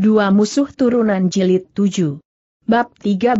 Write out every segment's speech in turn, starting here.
Dua musuh turunan jilid 7. Bab 13.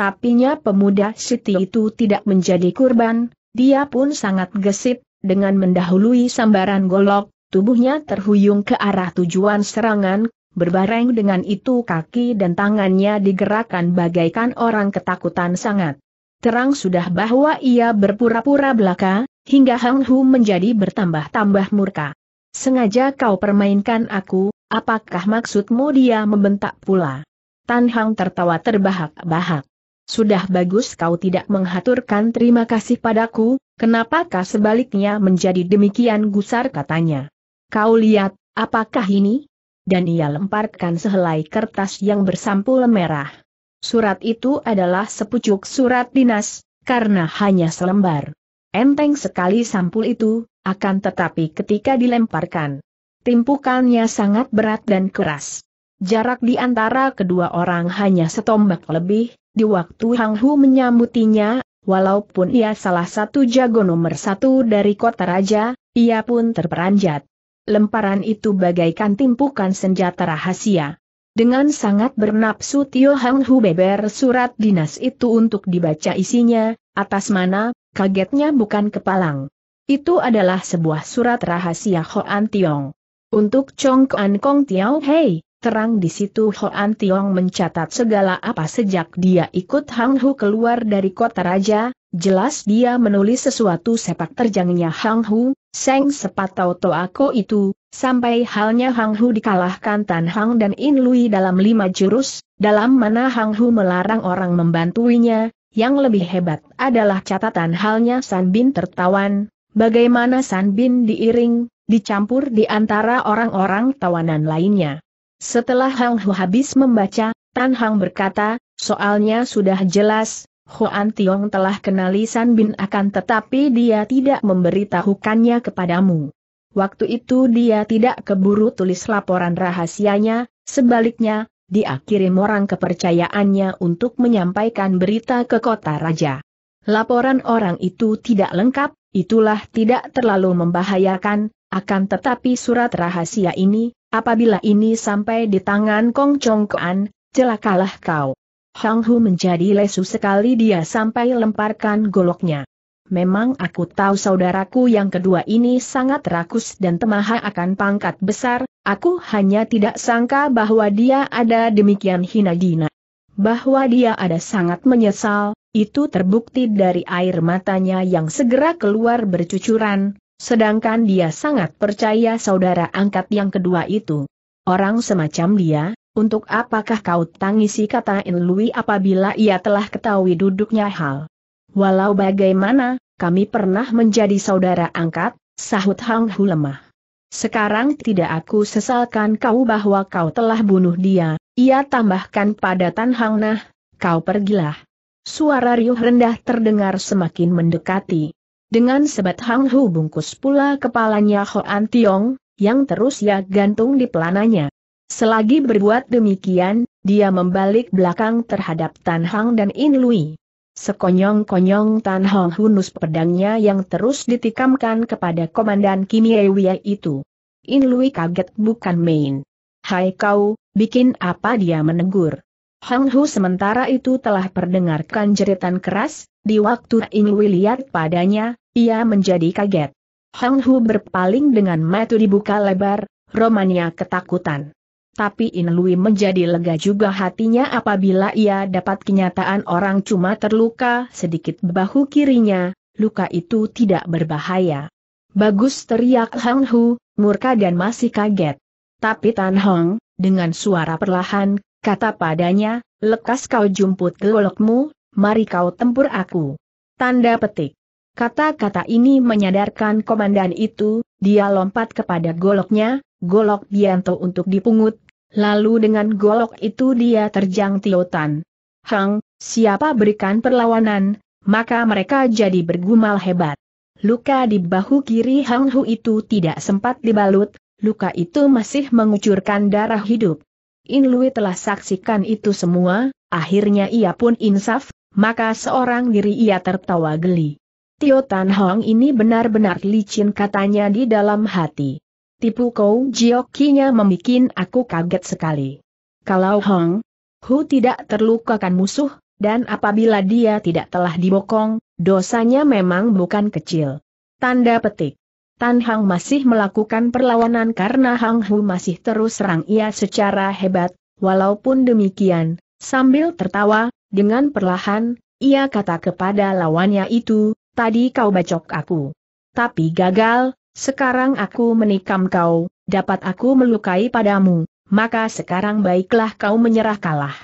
Tapinya pemuda Siti itu tidak menjadi kurban, dia pun sangat gesit, dengan mendahului sambaran golok, tubuhnya terhuyung ke arah tujuan serangan, berbareng dengan itu kaki dan tangannya digerakkan bagaikan orang ketakutan sangat. Terang sudah bahwa ia berpura-pura belaka, hingga Hang Hu menjadi bertambah-tambah murka. Sengaja kau permainkan aku, Apakah maksudmu dia membentak pula? Tan Hang tertawa terbahak-bahak. Sudah bagus kau tidak menghaturkan terima kasih padaku, kenapakah sebaliknya menjadi demikian gusar katanya. Kau lihat, apakah ini? Dan ia lemparkan sehelai kertas yang bersampul merah. Surat itu adalah sepucuk surat dinas, karena hanya selembar. Enteng sekali sampul itu, akan tetapi ketika dilemparkan, timpukannya sangat berat dan keras. Jarak di antara kedua orang hanya setombak lebih, di waktu Hang Hu menyambutinya, walaupun ia salah satu jago nomor satu dari kota raja, ia pun terperanjat. Lemparan itu bagaikan timpukan senjata rahasia. Dengan sangat bernapsu Tio Hang Hu beber surat dinas itu untuk dibaca isinya, atas mana, kagetnya bukan kepalang. Itu adalah sebuah surat rahasia Hoan Tiong. Untuk Chong An Kong Tiao Hei, terang di situ Hoan Tiong mencatat segala apa sejak dia ikut Hang Hu keluar dari kota raja, jelas dia menulis sesuatu sepak terjangnya Hang Hu, Seng Sepatau Toako itu, sampai halnya Hang Hu dikalahkan Tan Hang dan In Lui dalam lima jurus, dalam mana Hang Hu melarang orang membantuinya, yang lebih hebat adalah catatan halnya San Bin tertawan, bagaimana San Bin diiring, dicampur di antara orang-orang tawanan lainnya. Setelah Hang Hu habis membaca, Tan Hang berkata, soalnya sudah jelas, Huan Tiong telah kenali San Bin akan tetapi dia tidak memberitahukannya kepadamu. Waktu itu dia tidak keburu tulis laporan rahasianya, sebaliknya, dia kirim orang kepercayaannya untuk menyampaikan berita ke kota raja. Laporan orang itu tidak lengkap, itulah tidak terlalu membahayakan, akan tetapi surat rahasia ini, apabila ini sampai di tangan Kong Chong Kuan, celakalah kau. Hang Hu menjadi lesu sekali dia sampai lemparkan goloknya. Memang aku tahu saudaraku yang kedua ini sangat rakus dan temaha akan pangkat besar, aku hanya tidak sangka bahwa dia ada demikian hina dina. Bahwa dia ada sangat menyesal, itu terbukti dari air matanya yang segera keluar bercucuran, Sedangkan dia sangat percaya saudara angkat yang kedua itu. Orang semacam dia, untuk apakah kau tangisi kata Inlui apabila ia telah ketahui duduknya hal. Walau bagaimana, kami pernah menjadi saudara angkat, sahut Hang Hu lemah. Sekarang tidak aku sesalkan kau bahwa kau telah bunuh dia, ia tambahkan pada Tan Hang Nah, kau pergilah. Suara riuh rendah terdengar semakin mendekati. Dengan sebat Hang Hu bungkus pula kepalanya Hoan Tiong, yang terus ia ya gantung di pelananya. Selagi berbuat demikian, dia membalik belakang terhadap Tan Hang dan In Lui. Sekonyong-konyong Tan Hang hunus pedangnya yang terus ditikamkan kepada Komandan Kim Yewia itu. In Lui kaget bukan main. Hai kau, bikin apa dia menegur. Hang Hu sementara itu telah perdengarkan jeritan keras, di waktu Wei lihat padanya, ia menjadi kaget. Hang Hu berpaling dengan mata dibuka lebar, romannya ketakutan. Tapi In Lui menjadi lega juga hatinya apabila ia dapat kenyataan orang cuma terluka sedikit bahu kirinya, luka itu tidak berbahaya. Bagus teriak Hang Hu, murka dan masih kaget. Tapi Tan Hong, dengan suara perlahan, Kata padanya, lekas kau jumput golokmu, mari kau tempur aku. Tanda petik. Kata-kata ini menyadarkan komandan itu, dia lompat kepada goloknya, golok Bianto untuk dipungut, lalu dengan golok itu dia terjang Tiotan. Hang, siapa berikan perlawanan, maka mereka jadi bergumal hebat. Luka di bahu kiri Hang Hu itu tidak sempat dibalut, luka itu masih mengucurkan darah hidup. In Lui telah saksikan itu semua, akhirnya ia pun insaf, maka seorang diri ia tertawa geli. Tio Tan Hong ini benar-benar licin katanya di dalam hati. Tipu kau jiokinya memikin aku kaget sekali. Kalau Hong Hu tidak terlukakan musuh, dan apabila dia tidak telah dibokong, dosanya memang bukan kecil. Tanda petik. Tan Hang masih melakukan perlawanan karena Hang Hu masih terus serang ia secara hebat, walaupun demikian, sambil tertawa, dengan perlahan, ia kata kepada lawannya itu, tadi kau bacok aku. Tapi gagal, sekarang aku menikam kau, dapat aku melukai padamu, maka sekarang baiklah kau menyerah kalah.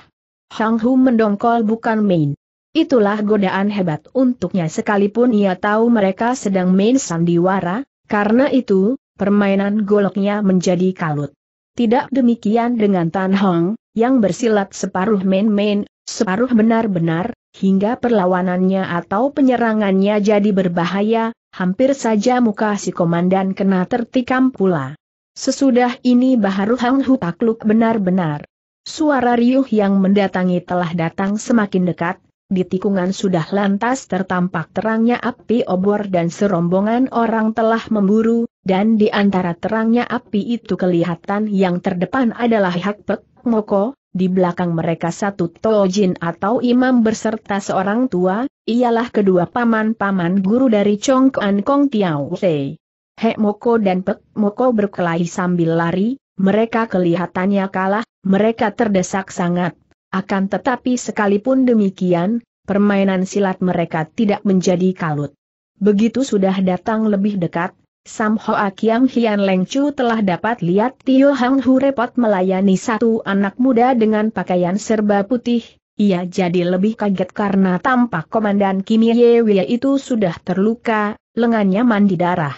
Hang Hu mendongkol bukan main. Itulah godaan hebat untuknya sekalipun ia tahu mereka sedang main sandiwara, karena itu, permainan goloknya menjadi kalut. Tidak demikian dengan Tan Hong, yang bersilat separuh main-main, separuh benar-benar, hingga perlawanannya atau penyerangannya jadi berbahaya, hampir saja muka si komandan kena tertikam pula. Sesudah ini Baharu Hang Hu takluk benar-benar. Suara riuh yang mendatangi telah datang semakin dekat, di tikungan sudah lantas tertampak terangnya api obor dan serombongan orang telah memburu, dan di antara terangnya api itu kelihatan yang terdepan adalah Hak Moko, di belakang mereka satu Tojin atau imam berserta seorang tua, ialah kedua paman-paman guru dari Chong Kuan Kong Tiao Hei. Hek Moko dan Pek Moko berkelahi sambil lari, mereka kelihatannya kalah, mereka terdesak sangat. Akan tetapi sekalipun demikian, permainan silat mereka tidak menjadi kalut. Begitu sudah datang lebih dekat, Sam Hoa Kiam Hian Leng Chu telah dapat lihat Tio Hang Hu repot melayani satu anak muda dengan pakaian serba putih, ia jadi lebih kaget karena tampak Komandan Kim Ye Wei itu sudah terluka, lengannya mandi darah.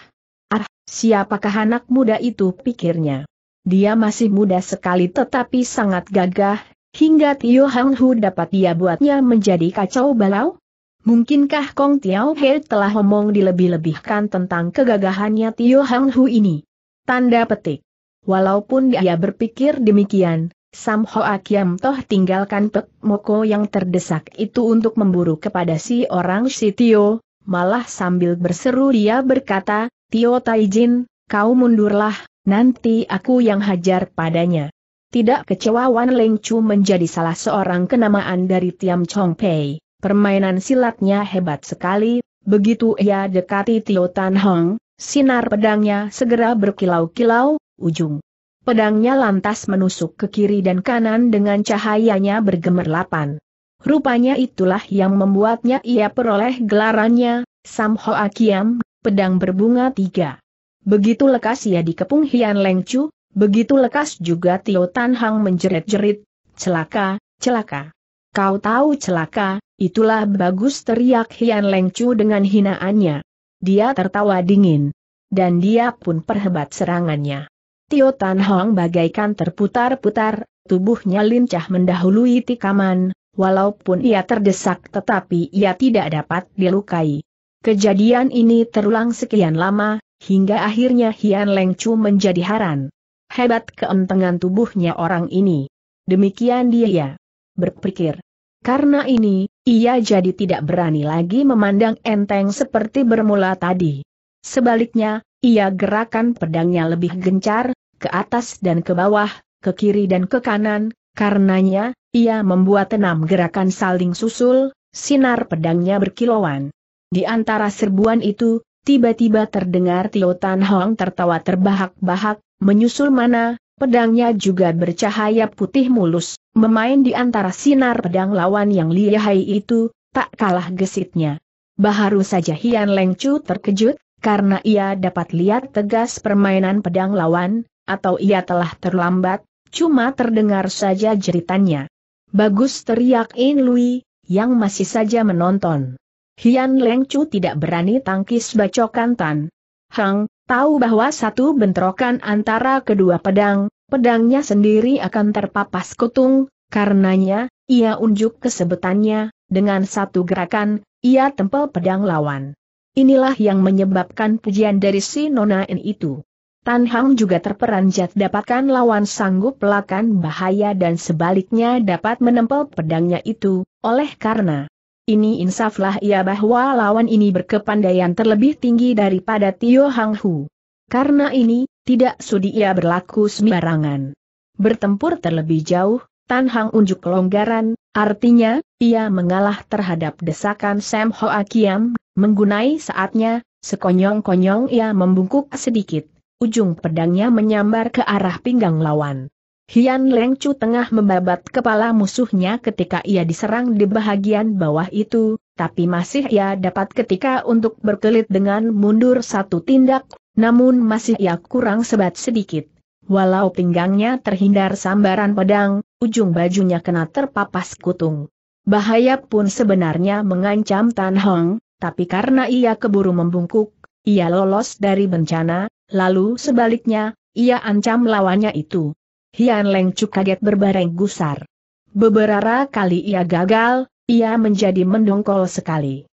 Ah, siapakah anak muda itu pikirnya? Dia masih muda sekali tetapi sangat gagah, Hingga Tio Hang Hu dapat dia buatnya menjadi kacau balau? Mungkinkah Kong Tiao He telah omong dilebih-lebihkan tentang kegagahannya Tio Hang Hu ini? Tanda petik. Walaupun dia berpikir demikian, Sam Ho Akiam Toh tinggalkan Pek Moko yang terdesak itu untuk memburu kepada si orang si Tio, malah sambil berseru dia berkata, Tio Taijin, kau mundurlah, nanti aku yang hajar padanya. Tidak kecewa Wan Leng Chu menjadi salah seorang kenamaan dari Tiam Chong Pei. Permainan silatnya hebat sekali, begitu ia dekati Tio Tan Hong, sinar pedangnya segera berkilau-kilau, ujung. Pedangnya lantas menusuk ke kiri dan kanan dengan cahayanya bergemerlapan. Rupanya itulah yang membuatnya ia peroleh gelarannya, Sam Hoa Kiam, pedang berbunga tiga. Begitu lekas ia dikepung Hian Leng Chu, Begitu lekas juga Tio Tan Hang menjerit-jerit, celaka, celaka. Kau tahu celaka, itulah bagus teriak Hian Leng Chu dengan hinaannya. Dia tertawa dingin. Dan dia pun perhebat serangannya. Tio Tan Hong bagaikan terputar-putar, tubuhnya lincah mendahului tikaman, walaupun ia terdesak tetapi ia tidak dapat dilukai. Kejadian ini terulang sekian lama, hingga akhirnya Hian Leng Chu menjadi haran. Hebat keentengan tubuhnya orang ini. Demikian dia berpikir. Karena ini, ia jadi tidak berani lagi memandang enteng seperti bermula tadi. Sebaliknya, ia gerakan pedangnya lebih gencar, ke atas dan ke bawah, ke kiri dan ke kanan, karenanya, ia membuat enam gerakan saling susul, sinar pedangnya berkilauan. Di antara serbuan itu, tiba-tiba terdengar Tio Tan Hong tertawa terbahak-bahak, Menyusul mana, pedangnya juga bercahaya putih mulus, memain di antara sinar pedang lawan yang lihai itu, tak kalah gesitnya. Baharu saja Hian Lengcu terkejut, karena ia dapat lihat tegas permainan pedang lawan, atau ia telah terlambat, cuma terdengar saja jeritannya. Bagus teriak In Lui, yang masih saja menonton. Hian Lengcu tidak berani tangkis bacokan Tan. Hang, Tahu bahwa satu bentrokan antara kedua pedang, pedangnya sendiri akan terpapas kutung, karenanya, ia unjuk kesebetannya, dengan satu gerakan, ia tempel pedang lawan. Inilah yang menyebabkan pujian dari si nona itu. Tan Hang juga terperanjat dapatkan lawan sanggup pelakan bahaya dan sebaliknya dapat menempel pedangnya itu, oleh karena ini insaflah ia bahwa lawan ini berkepandaian terlebih tinggi daripada Tio Hang Hu. Karena ini, tidak sudi ia berlaku sembarangan. Bertempur terlebih jauh, Tan Hang unjuk kelonggaran, artinya, ia mengalah terhadap desakan Sam Ho Kiam, menggunai saatnya, sekonyong-konyong ia membungkuk sedikit, ujung pedangnya menyambar ke arah pinggang lawan. Hian Leng Chu tengah membabat kepala musuhnya ketika ia diserang di bahagian bawah itu, tapi masih ia dapat ketika untuk berkelit dengan mundur satu tindak, namun masih ia kurang sebat sedikit. Walau pinggangnya terhindar sambaran pedang, ujung bajunya kena terpapas kutung. Bahaya pun sebenarnya mengancam Tan Hong, tapi karena ia keburu membungkuk, ia lolos dari bencana, lalu sebaliknya, ia ancam lawannya itu. Hian Leng Cu kaget berbareng gusar. Beberapa kali ia gagal, ia menjadi mendongkol sekali.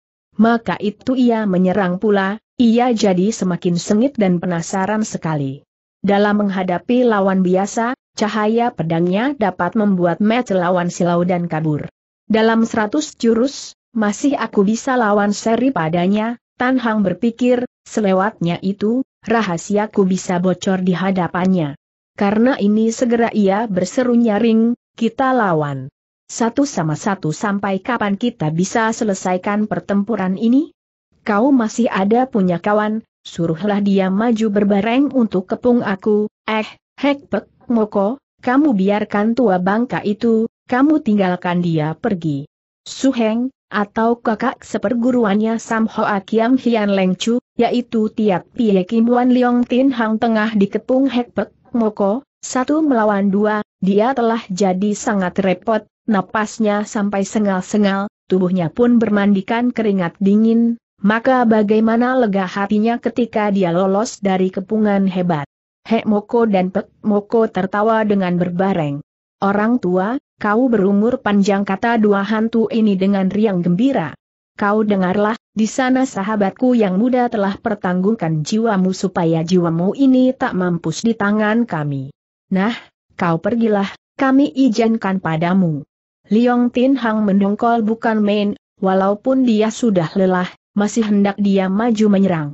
Maka itu ia menyerang pula, ia jadi semakin sengit dan penasaran sekali. Dalam menghadapi lawan biasa, cahaya pedangnya dapat membuat match lawan silau dan kabur. Dalam seratus jurus, masih aku bisa lawan seri padanya, Tan Hang berpikir, selewatnya itu, rahasiaku bisa bocor di hadapannya. Karena ini segera ia berseru nyaring, kita lawan. Satu sama satu sampai kapan kita bisa selesaikan pertempuran ini? Kau masih ada punya kawan, suruhlah dia maju berbareng untuk kepung aku, eh, hekpek, moko, kamu biarkan tua bangka itu, kamu tinggalkan dia pergi. Suheng, atau kakak seperguruannya Sam Hoa Kiam Hian Leng Chu, yaitu tiap Pie Kim Wan Leong Tin Hang tengah dikepung hekpek, Moko, satu melawan dua, dia telah jadi sangat repot, napasnya sampai sengal-sengal, tubuhnya pun bermandikan keringat dingin, maka bagaimana lega hatinya ketika dia lolos dari kepungan hebat. Hek Moko dan Pek Moko tertawa dengan berbareng. Orang tua, kau berumur panjang kata dua hantu ini dengan riang gembira. Kau dengarlah, di sana sahabatku yang muda telah pertanggungkan jiwamu supaya jiwamu ini tak mampus di tangan kami. Nah, kau pergilah, kami izinkan padamu. Liong Tin Hang mendongkol bukan main, walaupun dia sudah lelah, masih hendak dia maju menyerang.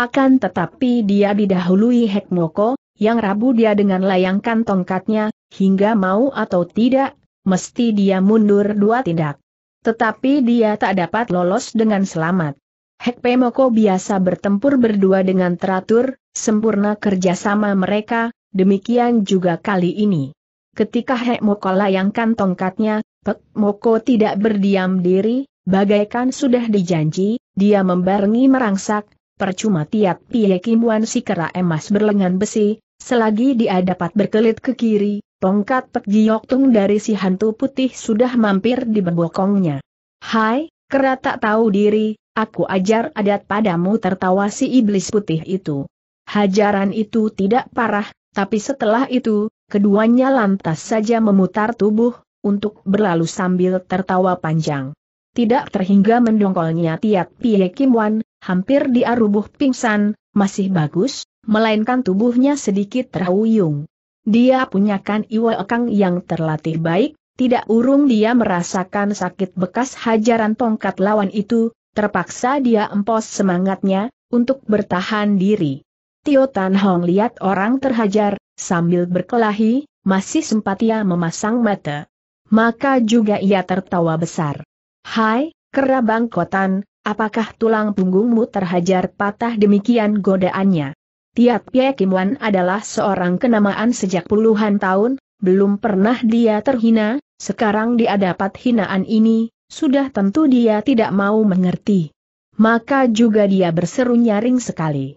Akan tetapi dia didahului Hek Moko, yang rabu dia dengan layangkan tongkatnya, hingga mau atau tidak, mesti dia mundur dua tindak. Tetapi dia tak dapat lolos dengan selamat. Hekpe biasa bertempur berdua dengan teratur, sempurna kerjasama mereka, demikian juga kali ini. Ketika Hek Moko layangkan tongkatnya, Pek Moko tidak berdiam diri, bagaikan sudah dijanji, dia membarengi merangsak, percuma tiap pihak kimuan si kera emas berlengan besi, selagi dia dapat berkelit ke kiri, Tongkat Pek Giyoktung dari si hantu putih sudah mampir di bebokongnya. Hai, kera tak tahu diri, aku ajar adat padamu tertawa si iblis putih itu. Hajaran itu tidak parah, tapi setelah itu, keduanya lantas saja memutar tubuh, untuk berlalu sambil tertawa panjang. Tidak terhingga mendongkolnya Tiat Pie Kim Wan, hampir diarubuh pingsan, masih bagus, melainkan tubuhnya sedikit terhuyung dia punyakan Iwa Ekang yang terlatih baik, tidak urung dia merasakan sakit bekas hajaran tongkat lawan itu, terpaksa dia empos semangatnya, untuk bertahan diri. Tio Tan Hong lihat orang terhajar, sambil berkelahi, masih sempat ia memasang mata. Maka juga ia tertawa besar. Hai, kerabang kotan, apakah tulang punggungmu terhajar patah demikian godaannya? Tiat Pie Kim Wan adalah seorang kenamaan sejak puluhan tahun, belum pernah dia terhina, sekarang dia dapat hinaan ini, sudah tentu dia tidak mau mengerti. Maka juga dia berseru nyaring sekali.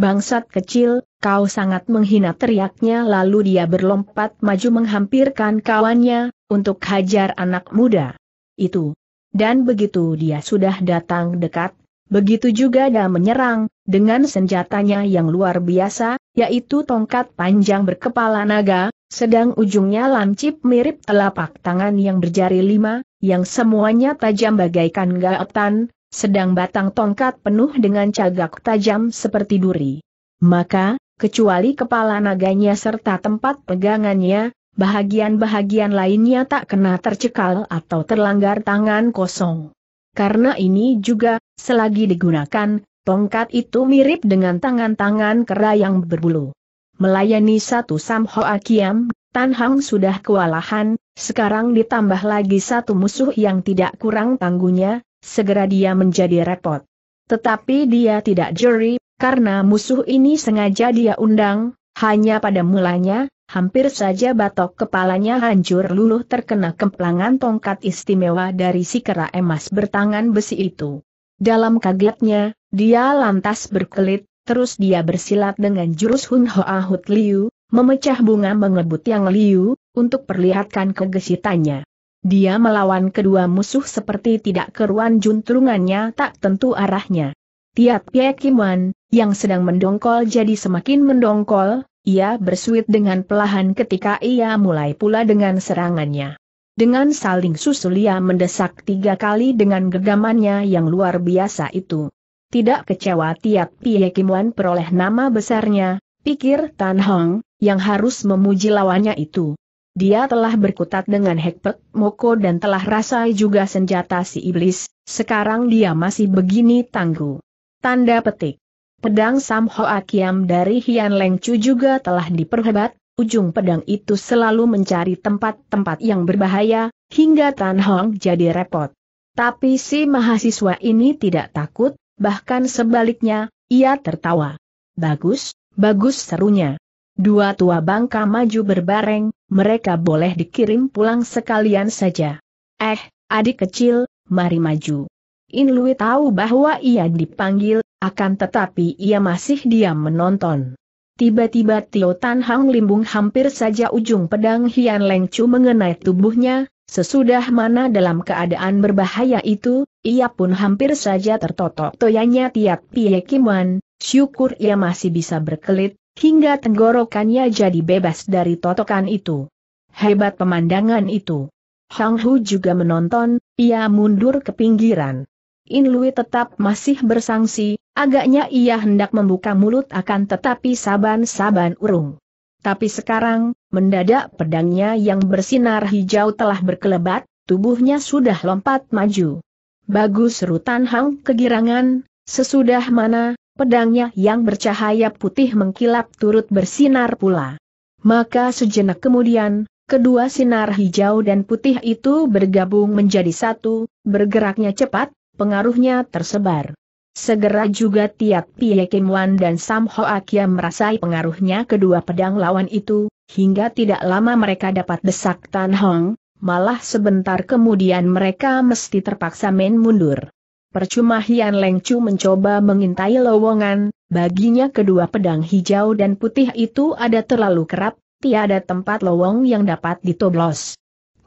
Bangsat kecil, kau sangat menghina teriaknya lalu dia berlompat maju menghampirkan kawannya, untuk hajar anak muda. Itu. Dan begitu dia sudah datang dekat, begitu juga dia menyerang, dengan senjatanya yang luar biasa, yaitu tongkat panjang berkepala naga, sedang ujungnya lancip mirip telapak tangan yang berjari lima, yang semuanya tajam bagaikan gaetan, sedang batang tongkat penuh dengan cagak tajam seperti duri. Maka, kecuali kepala naganya serta tempat pegangannya, bahagian-bahagian lainnya tak kena tercekal atau terlanggar tangan kosong. Karena ini juga, selagi digunakan, Tongkat itu mirip dengan tangan-tangan kera yang berbulu. Melayani satu Samhoa Kiam, Tan Hang sudah kewalahan, sekarang ditambah lagi satu musuh yang tidak kurang tanggungnya, segera dia menjadi repot. Tetapi dia tidak jeri, karena musuh ini sengaja dia undang, hanya pada mulanya, hampir saja batok kepalanya hancur luluh terkena kemplangan tongkat istimewa dari si kera emas bertangan besi itu. Dalam kagetnya, dia lantas berkelit, terus dia bersilat dengan jurus Hun Hoa Hut Liu, memecah bunga mengebut yang Liu, untuk perlihatkan kegesitannya. Dia melawan kedua musuh seperti tidak keruan juntrungannya tak tentu arahnya. Tiap Pie Kiman, yang sedang mendongkol jadi semakin mendongkol, ia bersuit dengan pelahan ketika ia mulai pula dengan serangannya. Dengan saling susul ia mendesak tiga kali dengan gergamannya yang luar biasa itu. Tidak kecewa tiap Pie Wan peroleh nama besarnya, pikir Tan Hong, yang harus memuji lawannya itu. Dia telah berkutat dengan Hekpek Moko dan telah rasai juga senjata si iblis, sekarang dia masih begini tangguh. Tanda petik. Pedang Sam Ho Akiam dari Hian Leng Chu juga telah diperhebat, ujung pedang itu selalu mencari tempat-tempat yang berbahaya, hingga Tan Hong jadi repot. Tapi si mahasiswa ini tidak takut, bahkan sebaliknya, ia tertawa. Bagus, bagus serunya. Dua tua bangka maju berbareng, mereka boleh dikirim pulang sekalian saja. Eh, adik kecil, mari maju. In Lui tahu bahwa ia dipanggil, akan tetapi ia masih diam menonton. Tiba-tiba Tio Tan Hang Limbung hampir saja ujung pedang Hian Leng Chu mengenai tubuhnya, Sesudah mana dalam keadaan berbahaya itu, ia pun hampir saja tertotok toyanya tiap pie kiman, syukur ia masih bisa berkelit, hingga tenggorokannya jadi bebas dari totokan itu. Hebat pemandangan itu. Hang Hu juga menonton, ia mundur ke pinggiran. In Lui tetap masih bersangsi, agaknya ia hendak membuka mulut akan tetapi saban-saban urung. Tapi sekarang, mendadak pedangnya yang bersinar hijau telah berkelebat, tubuhnya sudah lompat maju. Bagus Rutan Hang kegirangan, sesudah mana, pedangnya yang bercahaya putih mengkilap turut bersinar pula. Maka sejenak kemudian, kedua sinar hijau dan putih itu bergabung menjadi satu, bergeraknya cepat, pengaruhnya tersebar. Segera juga tiap Pie Kim Wan dan Sam Ho Akia merasai pengaruhnya kedua pedang lawan itu, hingga tidak lama mereka dapat desak Tan Hong, malah sebentar kemudian mereka mesti terpaksa main mundur. Percuma Hian Leng Chu mencoba mengintai lowongan, baginya kedua pedang hijau dan putih itu ada terlalu kerap, tiada tempat lowong yang dapat ditoblos.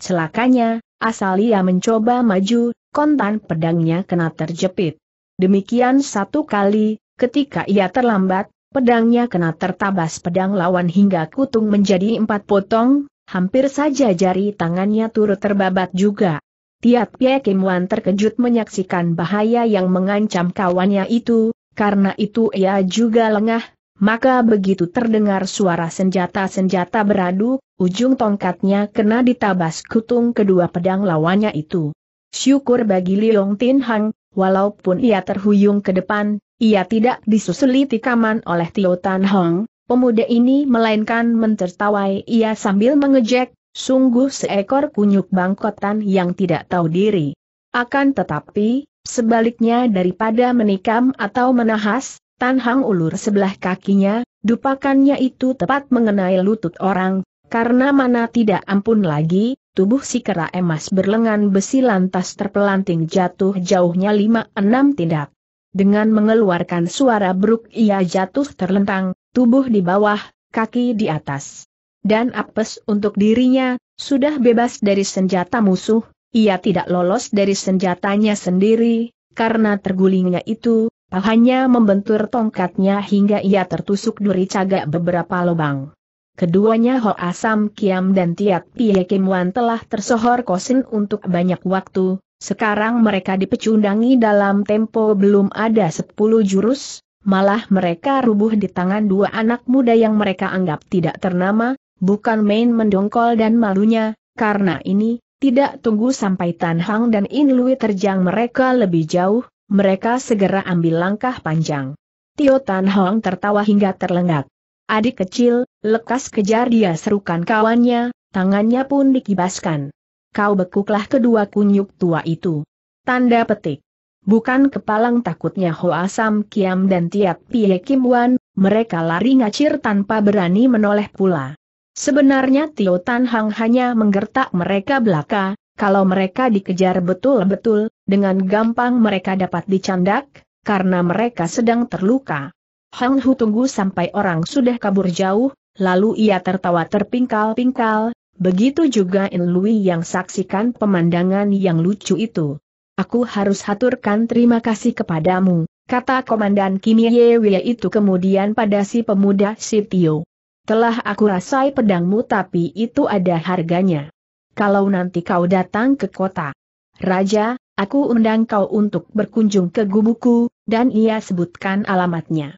Celakanya, asal ia mencoba maju, kontan pedangnya kena terjepit. Demikian satu kali, ketika ia terlambat, pedangnya kena tertabas pedang lawan hingga kutung menjadi empat potong, hampir saja jari tangannya turut terbabat juga. Tiat Pie Kim Wan terkejut menyaksikan bahaya yang mengancam kawannya itu, karena itu ia juga lengah, maka begitu terdengar suara senjata-senjata beradu, ujung tongkatnya kena ditabas kutung kedua pedang lawannya itu. Syukur bagi Liong Tin Hang, Walaupun ia terhuyung ke depan, ia tidak disusuli tikaman oleh Tio Tan Hong, pemuda ini melainkan mentertawai ia sambil mengejek, sungguh seekor kunyuk bangkotan yang tidak tahu diri. Akan tetapi, sebaliknya daripada menikam atau menahas, Tan Hang ulur sebelah kakinya, dupakannya itu tepat mengenai lutut orang, karena mana tidak ampun lagi, tubuh si kera emas berlengan besi lantas terpelanting jatuh jauhnya lima enam tindak. Dengan mengeluarkan suara beruk ia jatuh terlentang, tubuh di bawah, kaki di atas. Dan apes untuk dirinya, sudah bebas dari senjata musuh, ia tidak lolos dari senjatanya sendiri, karena tergulingnya itu, pahanya membentur tongkatnya hingga ia tertusuk duri cagak beberapa lubang keduanya Ho Asam, Kiam dan Tiat Pie Kim Wan telah tersohor kosin untuk banyak waktu, sekarang mereka dipecundangi dalam tempo belum ada 10 jurus, malah mereka rubuh di tangan dua anak muda yang mereka anggap tidak ternama, bukan main mendongkol dan malunya, karena ini, tidak tunggu sampai Tan Hang dan In Lui terjang mereka lebih jauh, mereka segera ambil langkah panjang. Tio Tan Hong tertawa hingga terlengak. Adik kecil, lekas kejar dia serukan kawannya, tangannya pun dikibaskan. Kau bekuklah kedua kunyuk tua itu. Tanda petik. Bukan kepalang takutnya Hoa Sam Kiam dan Tiap Pie Kim Wan, mereka lari ngacir tanpa berani menoleh pula. Sebenarnya Tio Tan Hang hanya menggertak mereka belaka, kalau mereka dikejar betul-betul, dengan gampang mereka dapat dicandak, karena mereka sedang terluka. Hang Hu tunggu sampai orang sudah kabur jauh, lalu ia tertawa terpingkal-pingkal, begitu juga In Lui yang saksikan pemandangan yang lucu itu. Aku harus haturkan terima kasih kepadamu, kata Komandan Kim Ye Yewe itu kemudian pada si pemuda Sitio. Telah aku rasai pedangmu tapi itu ada harganya. Kalau nanti kau datang ke kota. Raja, aku undang kau untuk berkunjung ke gubuku, dan ia sebutkan alamatnya.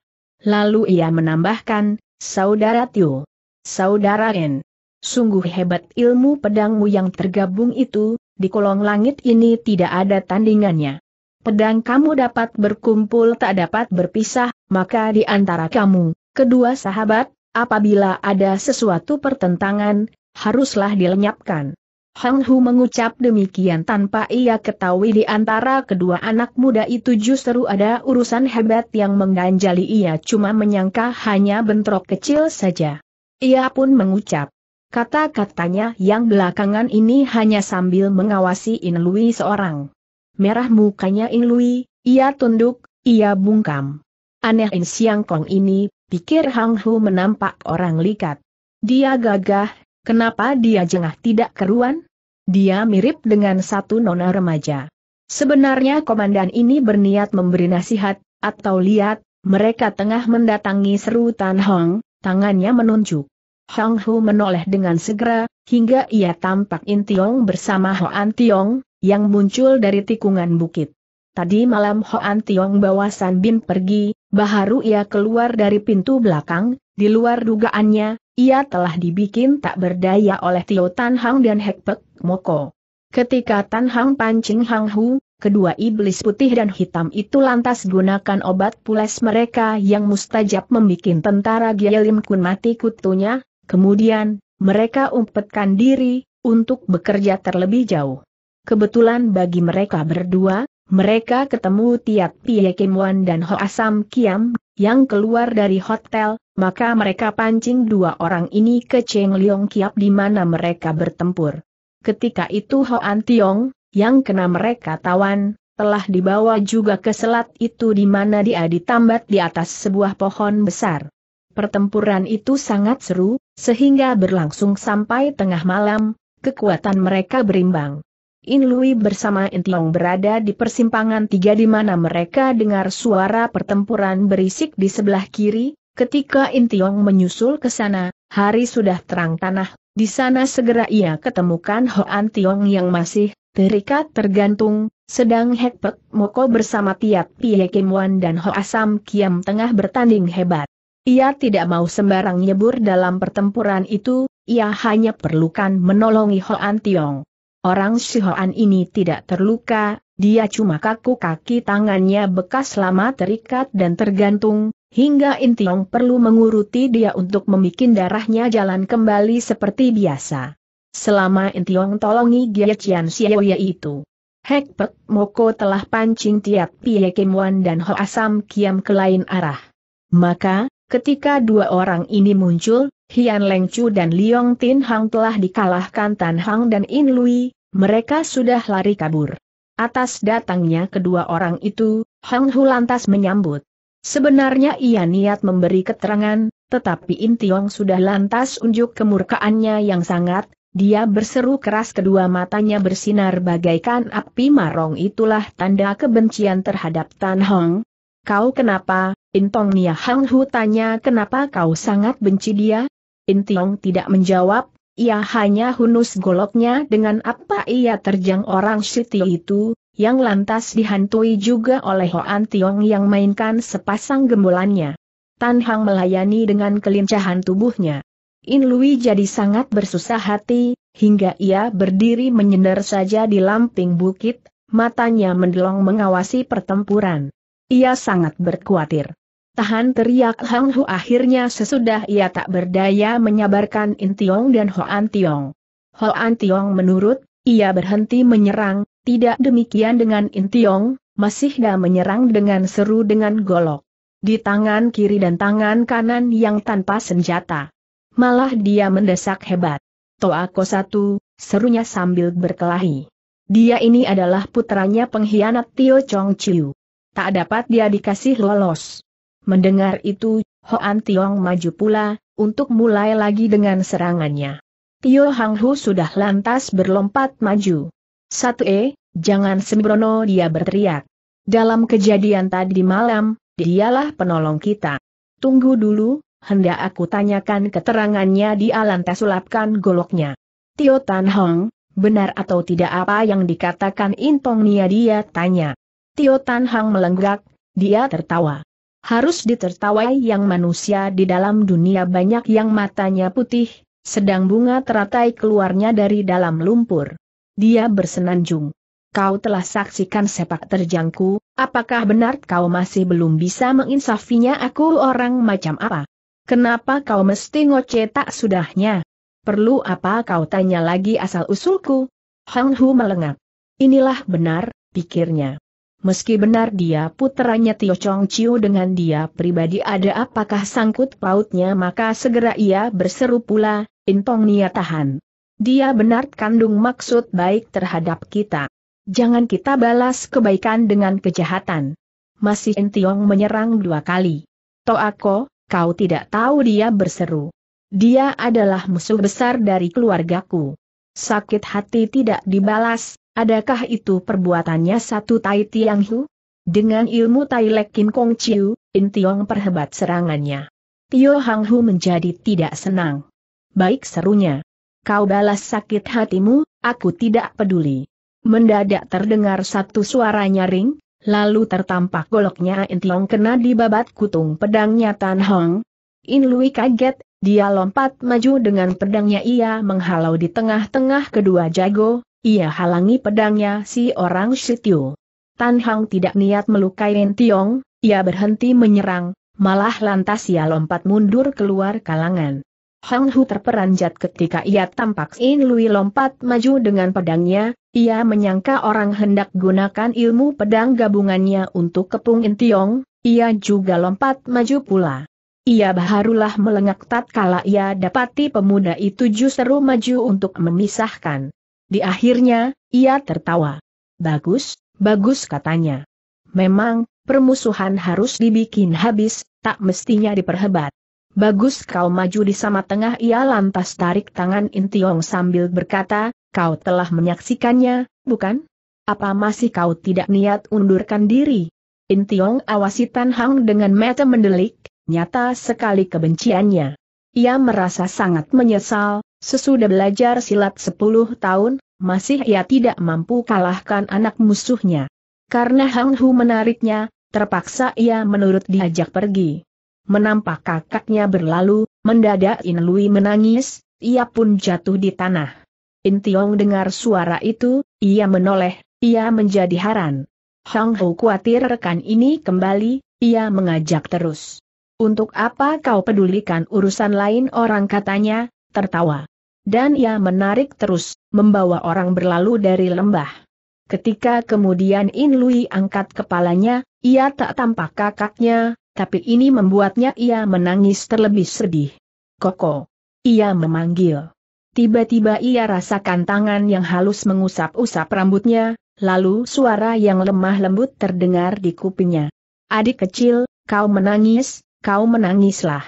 Lalu ia menambahkan, Saudara Tio, Saudara En, sungguh hebat ilmu pedangmu yang tergabung itu, di kolong langit ini tidak ada tandingannya. Pedang kamu dapat berkumpul tak dapat berpisah, maka di antara kamu, kedua sahabat, apabila ada sesuatu pertentangan, haruslah dilenyapkan. Hang Hu mengucap demikian tanpa ia ketahui di antara kedua anak muda itu justru ada urusan hebat yang mengganjali ia cuma menyangka hanya bentrok kecil saja. Ia pun mengucap. Kata-katanya yang belakangan ini hanya sambil mengawasi In Lui seorang. Merah mukanya In Lui, ia tunduk, ia bungkam. Aneh In Siang Kong ini, pikir Hang Hu menampak orang likat. Dia gagah, Kenapa dia jengah tidak keruan? Dia mirip dengan satu nona remaja. Sebenarnya komandan ini berniat memberi nasihat, atau lihat, mereka tengah mendatangi seru Tan Hong, tangannya menunjuk. Hong Hu menoleh dengan segera, hingga ia tampak In Tiong bersama Hoan Tiong, yang muncul dari tikungan bukit. Tadi malam Hoan Tiong bawa San Bin pergi, baharu ia keluar dari pintu belakang, di luar dugaannya, ia telah dibikin tak berdaya oleh Tio Tan Hang dan Hek Pek Moko. Ketika Tan Hang pancing Hang Hu, kedua iblis putih dan hitam itu lantas gunakan obat pules mereka yang mustajab membuat tentara Gialim Kun mati kutunya, kemudian, mereka umpetkan diri, untuk bekerja terlebih jauh. Kebetulan bagi mereka berdua, mereka ketemu Tiat Pie Kim Wan dan Ho Asam Kiam, yang keluar dari hotel, maka mereka pancing dua orang ini ke Cheng Liong Kiap di mana mereka bertempur. Ketika itu Hoan Tiong, yang kena mereka tawan, telah dibawa juga ke selat itu di mana dia ditambat di atas sebuah pohon besar. Pertempuran itu sangat seru, sehingga berlangsung sampai tengah malam, kekuatan mereka berimbang. In Lui bersama Tiong berada di persimpangan tiga di mana mereka dengar suara pertempuran berisik di sebelah kiri, Ketika Intiong menyusul ke sana, hari sudah terang tanah, di sana segera ia ketemukan Hoan Tiong yang masih terikat tergantung, sedang Hekpek Moko bersama Tiat Pie Kim Wan dan Ho Asam Kiam tengah bertanding hebat. Ia tidak mau sembarang nyebur dalam pertempuran itu, ia hanya perlukan menolongi Hoan Tiong. Orang si Hoan ini tidak terluka, dia cuma kaku kaki tangannya bekas lama terikat dan tergantung, hingga Intiong perlu menguruti dia untuk memikin darahnya jalan kembali seperti biasa. Selama Intiong tolongi Gia Chian Xiaoya itu. Hek Pek Moko telah pancing tiap Pie Kim Wan dan Ho Asam Kiam ke lain arah. Maka, ketika dua orang ini muncul, Hian Leng Chu dan Liong Tin Hang telah dikalahkan Tan Hang dan In Lui, mereka sudah lari kabur. Atas datangnya kedua orang itu, Hang Hu lantas menyambut. Sebenarnya ia niat memberi keterangan, tetapi Intiong sudah lantas unjuk kemurkaannya yang sangat, dia berseru keras kedua matanya bersinar bagaikan api marong itulah tanda kebencian terhadap Tan Hong. Kau kenapa, Intong Nia Hang Hu tanya kenapa kau sangat benci dia? Intiong tidak menjawab, ia hanya hunus goloknya dengan apa ia terjang orang Siti itu, yang lantas dihantui juga oleh Hoan Tiong yang mainkan sepasang gembolannya. Tan Hang melayani dengan kelincahan tubuhnya. In Lui jadi sangat bersusah hati, hingga ia berdiri menyender saja di lamping bukit, matanya mendelong mengawasi pertempuran. Ia sangat berkhawatir. Tahan teriak Hang Hu akhirnya sesudah ia tak berdaya menyabarkan In Tiong dan Hoan Tiong. Hoan Tiong menurut, ia berhenti menyerang, tidak demikian dengan Intiong, masih dah menyerang dengan seru dengan golok. Di tangan kiri dan tangan kanan yang tanpa senjata. Malah dia mendesak hebat. Toako satu, serunya sambil berkelahi. Dia ini adalah putranya pengkhianat Tio Chong Chiu. Tak dapat dia dikasih lolos. Mendengar itu, Hoan Tiong maju pula, untuk mulai lagi dengan serangannya. Tio Hang Hu sudah lantas berlompat maju. Satu E, jangan sembrono dia berteriak. Dalam kejadian tadi malam, dialah penolong kita. Tunggu dulu, hendak aku tanyakan keterangannya di lantas sulapkan goloknya. Tio Tan Hong, benar atau tidak apa yang dikatakan Intong Nia dia tanya. Tio Tan Hong melenggak, dia tertawa. Harus ditertawai yang manusia di dalam dunia banyak yang matanya putih, sedang bunga teratai keluarnya dari dalam lumpur. Dia bersenanjung. Kau telah saksikan sepak terjangku, apakah benar kau masih belum bisa menginsafinya aku orang macam apa? Kenapa kau mesti ngoce tak sudahnya? Perlu apa kau tanya lagi asal-usulku? Hang Hu melengak. Inilah benar, pikirnya. Meski benar dia putranya Tio Chong Chiu dengan dia pribadi ada apakah sangkut pautnya maka segera ia berseru pula, Intong Nia tahan. Dia benar kandung maksud baik terhadap kita. Jangan kita balas kebaikan dengan kejahatan. Masih Entiong menyerang dua kali. Toako, kau tidak tahu dia berseru. Dia adalah musuh besar dari keluargaku. Sakit hati tidak dibalas, adakah itu perbuatannya satu Tai Tiang Hu? Dengan ilmu Tai Lek Kim Kong Chiu, Intiong perhebat serangannya. Tio Hang Hu menjadi tidak senang. Baik serunya, Kau balas sakit hatimu, aku tidak peduli. Mendadak terdengar satu suara nyaring, lalu tertampak goloknya Intiong kena di babat kutung pedangnya Tan Hong. In Lui kaget, dia lompat maju dengan pedangnya ia menghalau di tengah-tengah kedua jago, ia halangi pedangnya si orang Shityu. Tan Hong tidak niat melukai Tiong, ia berhenti menyerang, malah lantas ia lompat mundur keluar kalangan. Hang Hu terperanjat ketika ia tampak In Lui lompat maju dengan pedangnya, ia menyangka orang hendak gunakan ilmu pedang gabungannya untuk kepung Tiong, ia juga lompat maju pula. Ia baharulah melengak tatkala ia dapati pemuda itu justru maju untuk memisahkan. Di akhirnya, ia tertawa. Bagus, bagus katanya. Memang, permusuhan harus dibikin habis, tak mestinya diperhebat. Bagus kau maju di sama tengah ia lantas tarik tangan Intiong sambil berkata, kau telah menyaksikannya, bukan? Apa masih kau tidak niat undurkan diri? Intiong awasi Tan Hang dengan mata mendelik, nyata sekali kebenciannya. Ia merasa sangat menyesal, sesudah belajar silat 10 tahun, masih ia tidak mampu kalahkan anak musuhnya. Karena Hang Hu menariknya, terpaksa ia menurut diajak pergi menampak kakaknya berlalu, mendadak In Lui menangis, ia pun jatuh di tanah. In Tiong dengar suara itu, ia menoleh, ia menjadi heran. Hang Ho khawatir rekan ini kembali, ia mengajak terus. Untuk apa kau pedulikan urusan lain orang katanya, tertawa. Dan ia menarik terus, membawa orang berlalu dari lembah. Ketika kemudian In Lui angkat kepalanya, ia tak tampak kakaknya, tapi ini membuatnya ia menangis terlebih sedih. Koko. Ia memanggil. Tiba-tiba ia rasakan tangan yang halus mengusap-usap rambutnya, lalu suara yang lemah lembut terdengar di kupingnya. Adik kecil, kau menangis, kau menangislah.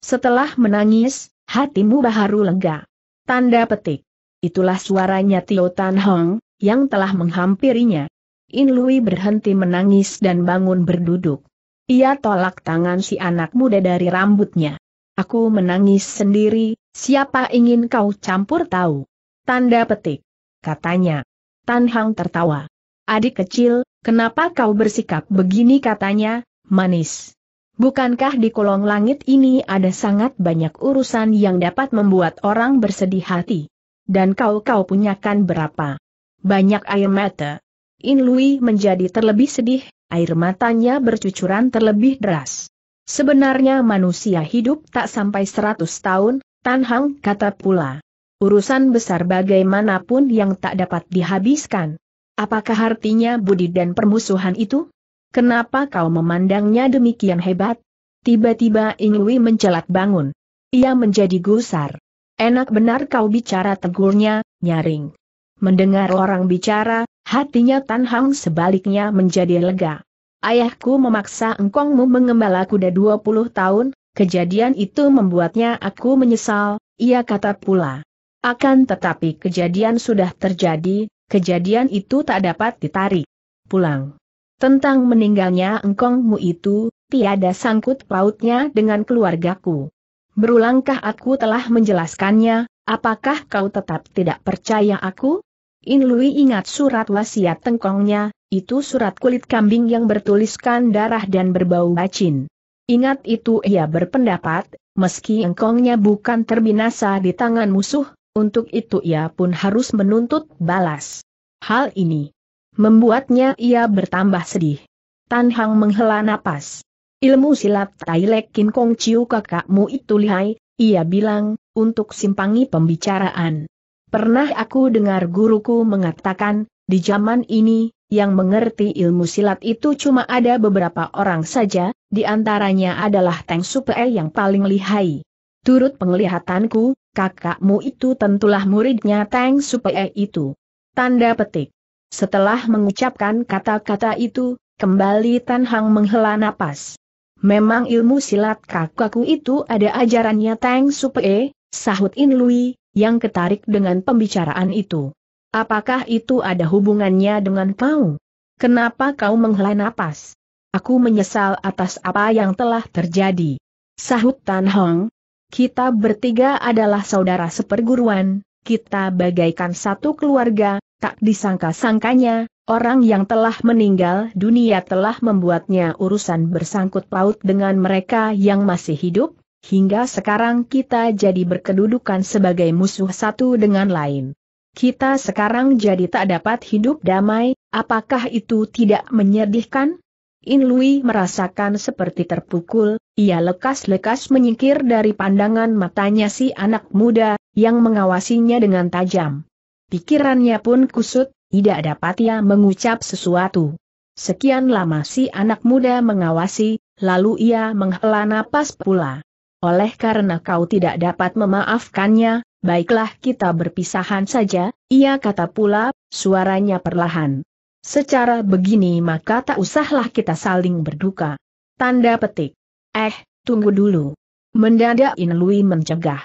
Setelah menangis, hatimu baharu lega. Tanda petik. Itulah suaranya Tio Tan Hong, yang telah menghampirinya. In Lui berhenti menangis dan bangun berduduk. Ia tolak tangan si anak muda dari rambutnya. Aku menangis sendiri, siapa ingin kau campur tahu? Tanda petik. Katanya. Tan Hang tertawa. Adik kecil, kenapa kau bersikap begini katanya, manis. Bukankah di kolong langit ini ada sangat banyak urusan yang dapat membuat orang bersedih hati? Dan kau-kau punyakan berapa? Banyak air mata. In Lui menjadi terlebih sedih, air matanya bercucuran terlebih deras. Sebenarnya manusia hidup tak sampai seratus tahun, Tan Hang kata pula. Urusan besar bagaimanapun yang tak dapat dihabiskan. Apakah artinya budi dan permusuhan itu? Kenapa kau memandangnya demikian hebat? Tiba-tiba Ingwi mencelat bangun. Ia menjadi gusar. Enak benar kau bicara tegurnya, nyaring. Mendengar orang bicara, hatinya Tan Hang sebaliknya menjadi lega. Ayahku memaksa engkongmu mengembala kuda 20 tahun, kejadian itu membuatnya aku menyesal, ia kata pula. Akan tetapi kejadian sudah terjadi, kejadian itu tak dapat ditarik. Pulang. Tentang meninggalnya engkongmu itu, tiada sangkut pautnya dengan keluargaku. Berulangkah aku telah menjelaskannya, apakah kau tetap tidak percaya aku? In Lui ingat surat wasiat tengkongnya, itu surat kulit kambing yang bertuliskan darah dan berbau bacin. Ingat itu ia berpendapat, meski engkongnya bukan terbinasa di tangan musuh, untuk itu ia pun harus menuntut balas. Hal ini membuatnya ia bertambah sedih. Tan Hang menghela napas. Ilmu silat tailek Lek Kin Kong Chiu kakakmu itu lihai, ia bilang, untuk simpangi pembicaraan. Pernah aku dengar guruku mengatakan, di zaman ini, yang mengerti ilmu silat itu cuma ada beberapa orang saja, di antaranya adalah Teng Supel yang paling lihai. Turut penglihatanku, kakakmu itu tentulah muridnya Teng Supel itu. Tanda petik. Setelah mengucapkan kata-kata itu, kembali Tan Hang menghela napas. Memang ilmu silat kakakku itu ada ajarannya Teng Supee, sahut In Lui, yang ketarik dengan pembicaraan itu. Apakah itu ada hubungannya dengan kau? Kenapa kau menghela napas? Aku menyesal atas apa yang telah terjadi. Sahut Tan Hong. Kita bertiga adalah saudara seperguruan, kita bagaikan satu keluarga, tak disangka-sangkanya, orang yang telah meninggal dunia telah membuatnya urusan bersangkut paut dengan mereka yang masih hidup, hingga sekarang kita jadi berkedudukan sebagai musuh satu dengan lain. Kita sekarang jadi tak dapat hidup damai, apakah itu tidak menyedihkan? In Lui merasakan seperti terpukul, ia lekas-lekas menyingkir dari pandangan matanya si anak muda, yang mengawasinya dengan tajam. Pikirannya pun kusut, tidak dapat ia mengucap sesuatu. Sekian lama si anak muda mengawasi, lalu ia menghela napas pula oleh karena kau tidak dapat memaafkannya, baiklah kita berpisahan saja, ia kata pula, suaranya perlahan. Secara begini maka tak usahlah kita saling berduka. Tanda petik. Eh, tunggu dulu. Mendadak Inlui mencegah.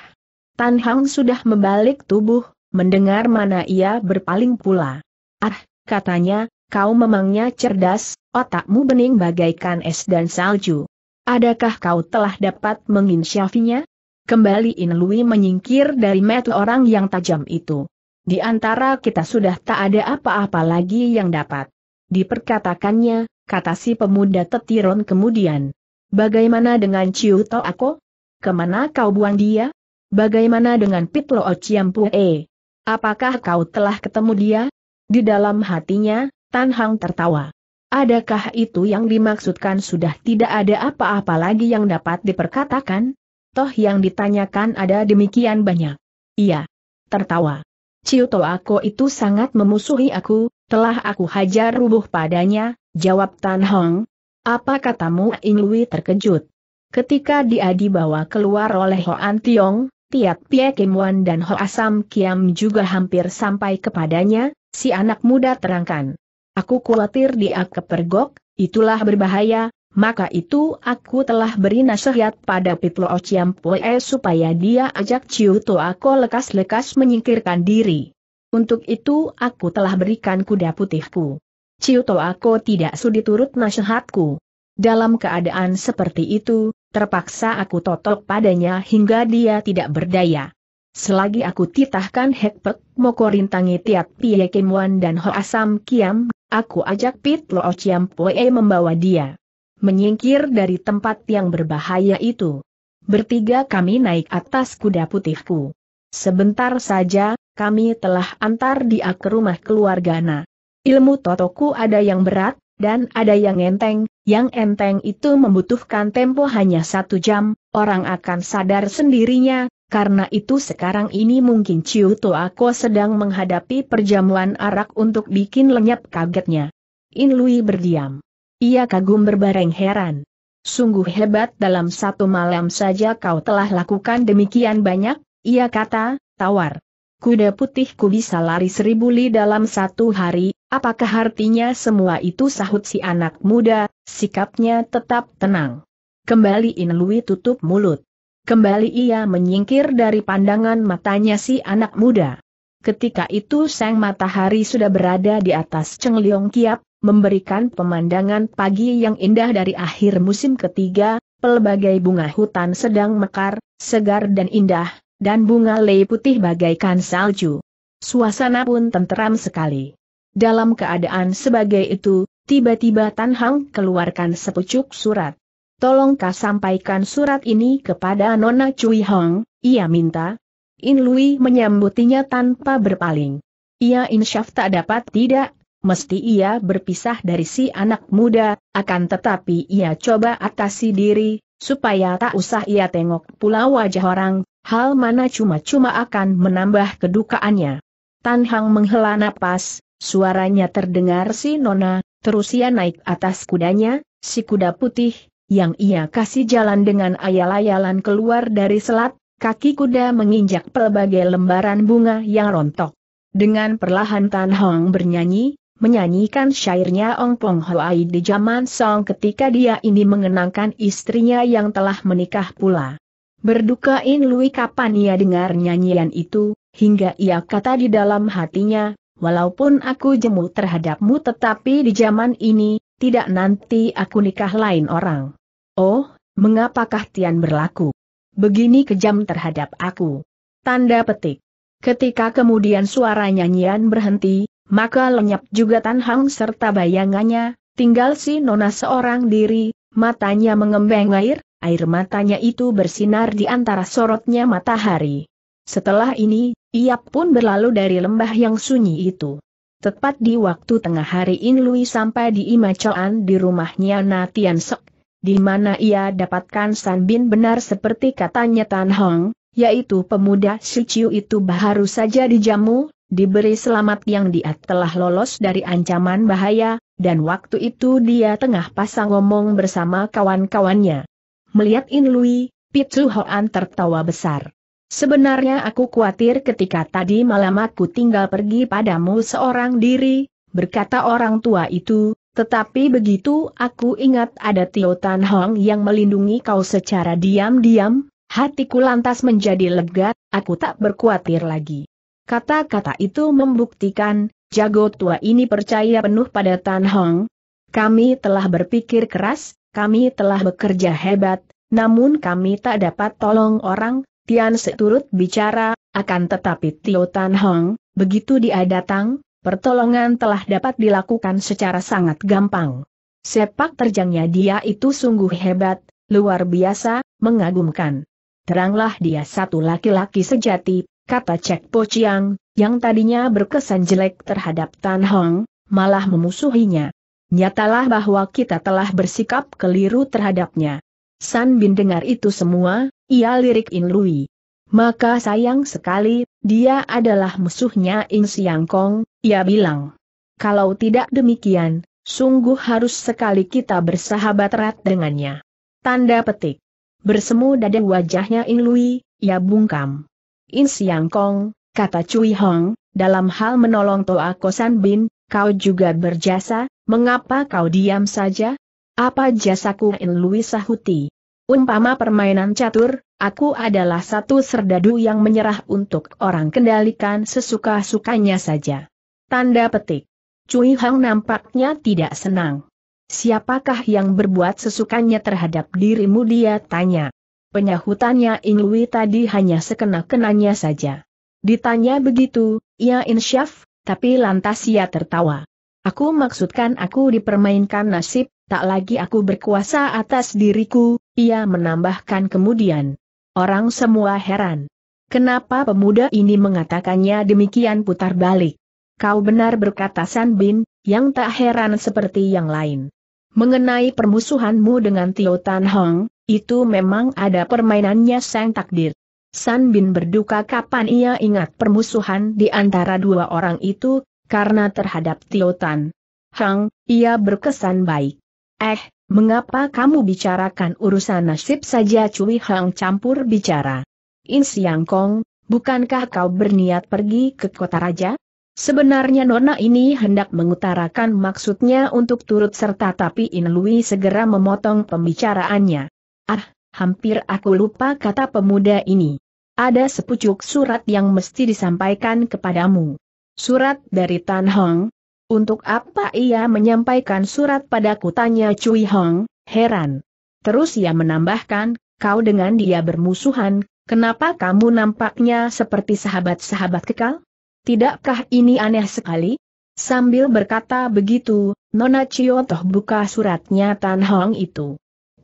Tan Hang sudah membalik tubuh, mendengar mana ia berpaling pula. Ah, katanya, kau memangnya cerdas, otakmu bening bagaikan es dan salju. Adakah kau telah dapat menginsyafinya? Kembali Inlui menyingkir dari mata orang yang tajam itu. Di antara kita sudah tak ada apa-apa lagi yang dapat. Diperkatakannya, kata si pemuda tetiron kemudian. Bagaimana dengan Ciu To Ako? Kemana kau buang dia? Bagaimana dengan Pitlo Ciampue? Apakah kau telah ketemu dia? Di dalam hatinya, Tan Hang tertawa. Adakah itu yang dimaksudkan sudah tidak ada apa-apa lagi yang dapat diperkatakan? Toh yang ditanyakan ada demikian banyak. Iya. Tertawa. Ciuto Ako itu sangat memusuhi aku, telah aku hajar rubuh padanya, jawab Tan Hong. Apa katamu Lui terkejut? Ketika dia dibawa keluar oleh Hoan Tiong, Tiat Pie Kim Wan dan Ho Asam Kiam juga hampir sampai kepadanya, si anak muda terangkan. Aku khawatir dia kepergok, itulah berbahaya, maka itu aku telah beri nasihat pada Pitlo Ociampue supaya dia ajak Ciu Toako lekas-lekas menyingkirkan diri. Untuk itu aku telah berikan kuda putihku. Ciu Toako tidak sudi turut nasihatku. Dalam keadaan seperti itu, terpaksa aku totok padanya hingga dia tidak berdaya. Selagi aku titahkan Hekpek mokorintangi tiat tiap kemuan dan dan Asam Kiam Aku ajak Pit Ociam Chiampoe membawa dia. Menyingkir dari tempat yang berbahaya itu. Bertiga kami naik atas kuda putihku. Sebentar saja, kami telah antar dia ke rumah keluarga Ilmu totoku ada yang berat, dan ada yang enteng, yang enteng itu membutuhkan tempo hanya satu jam, orang akan sadar sendirinya, karena itu sekarang ini mungkin Ciu Toako sedang menghadapi perjamuan arak untuk bikin lenyap kagetnya. In Lui berdiam. Ia kagum berbareng heran. Sungguh hebat dalam satu malam saja kau telah lakukan demikian banyak, ia kata, tawar. Kuda putihku bisa lari seribu li dalam satu hari, apakah artinya semua itu sahut si anak muda, sikapnya tetap tenang. Kembali In Lui tutup mulut. Kembali ia menyingkir dari pandangan matanya si anak muda. Ketika itu sang matahari sudah berada di atas Cengliong Kiap, memberikan pemandangan pagi yang indah dari akhir musim ketiga, pelbagai bunga hutan sedang mekar, segar dan indah, dan bunga lei putih bagaikan salju. Suasana pun tenteram sekali. Dalam keadaan sebagai itu, tiba-tiba Tan Hang keluarkan sepucuk surat. Tolong kau sampaikan surat ini kepada Nona Cui Hong, ia minta. In Lui menyambutinya tanpa berpaling. Ia insyaf tak dapat tidak, mesti ia berpisah dari si anak muda, akan tetapi ia coba atasi diri, supaya tak usah ia tengok pula wajah orang, hal mana cuma-cuma akan menambah kedukaannya. Tan Hang menghela napas, suaranya terdengar si Nona, terus ia naik atas kudanya, si kuda putih, yang ia kasih jalan dengan ayal-ayalan keluar dari selat, kaki kuda menginjak pelbagai lembaran bunga yang rontok. Dengan perlahan Tan Hong bernyanyi, menyanyikan syairnya Ong Pong Hoai di zaman Song ketika dia ini mengenangkan istrinya yang telah menikah pula. Berdukain Lui kapan ia dengar nyanyian itu, hingga ia kata di dalam hatinya, walaupun aku jemu terhadapmu tetapi di zaman ini, tidak nanti aku nikah lain orang. Oh, mengapakah Tian berlaku? Begini kejam terhadap aku. Tanda petik. Ketika kemudian suara nyanyian berhenti, maka lenyap juga Tan Hang serta bayangannya, tinggal si Nona seorang diri, matanya mengembang air, air matanya itu bersinar di antara sorotnya matahari. Setelah ini, ia pun berlalu dari lembah yang sunyi itu. Tepat di waktu tengah hari In Lui sampai di Imacoan di rumahnya Natian Sek, di mana ia dapatkan San Bin benar seperti katanya Tan Hong, yaitu pemuda Suciu itu baru saja dijamu, diberi selamat yang dia telah lolos dari ancaman bahaya, dan waktu itu dia tengah pasang ngomong bersama kawan-kawannya. Melihat In Lui, Pitsu Hoan tertawa besar. Sebenarnya aku khawatir ketika tadi malam aku tinggal pergi padamu seorang diri, berkata orang tua itu, tetapi begitu aku ingat ada Tio Tan Hong yang melindungi kau secara diam-diam, hatiku lantas menjadi lega, aku tak berkuatir lagi. Kata-kata itu membuktikan, jago tua ini percaya penuh pada Tan Hong. Kami telah berpikir keras, kami telah bekerja hebat, namun kami tak dapat tolong orang, Tian seturut bicara, akan tetapi Tio Tan Hong, begitu dia datang, pertolongan telah dapat dilakukan secara sangat gampang. Sepak terjangnya dia itu sungguh hebat, luar biasa, mengagumkan. Teranglah dia satu laki-laki sejati, kata Cek Chiang, yang tadinya berkesan jelek terhadap Tan Hong, malah memusuhinya. Nyatalah bahwa kita telah bersikap keliru terhadapnya. San Bin dengar itu semua, ia lirik In Lui. Maka sayang sekali, dia adalah musuhnya In Siang Kong, ia bilang. Kalau tidak demikian, sungguh harus sekali kita bersahabat erat dengannya. Tanda petik. Bersemu dada wajahnya In Lui, ia bungkam. In Siang Kong, kata Cui Hong, dalam hal menolong Toa Kosan Bin, kau juga berjasa, mengapa kau diam saja? Apa jasaku In Lui sahuti? Umpama permainan catur, aku adalah satu serdadu yang menyerah untuk orang kendalikan sesuka-sukanya saja. Tanda petik. Cui Hang nampaknya tidak senang. Siapakah yang berbuat sesukanya terhadap dirimu dia tanya. Penyahutannya Ing Lui tadi hanya sekena-kenanya saja. Ditanya begitu, ia ya, insyaf, tapi lantas ia tertawa. Aku maksudkan aku dipermainkan nasib, tak lagi aku berkuasa atas diriku, ia menambahkan kemudian. Orang semua heran. Kenapa pemuda ini mengatakannya demikian putar balik? Kau benar berkata San Bin, yang tak heran seperti yang lain. Mengenai permusuhanmu dengan Tio Tan Hong, itu memang ada permainannya sang takdir. San Bin berduka kapan ia ingat permusuhan di antara dua orang itu, karena terhadap Tio Tan Hong, ia berkesan baik. Eh, mengapa kamu bicarakan urusan nasib saja Cui Hang campur bicara? In Siang Kong, bukankah kau berniat pergi ke kota raja? Sebenarnya Nona ini hendak mengutarakan maksudnya untuk turut serta tapi In Lui segera memotong pembicaraannya. Ah, hampir aku lupa kata pemuda ini. Ada sepucuk surat yang mesti disampaikan kepadamu. Surat dari Tan Hong, untuk apa ia menyampaikan surat pada tanya Cui Hong, heran. Terus ia menambahkan, kau dengan dia bermusuhan, kenapa kamu nampaknya seperti sahabat-sahabat kekal? Tidakkah ini aneh sekali? Sambil berkata begitu, Nona Toh buka suratnya Tan Hong itu.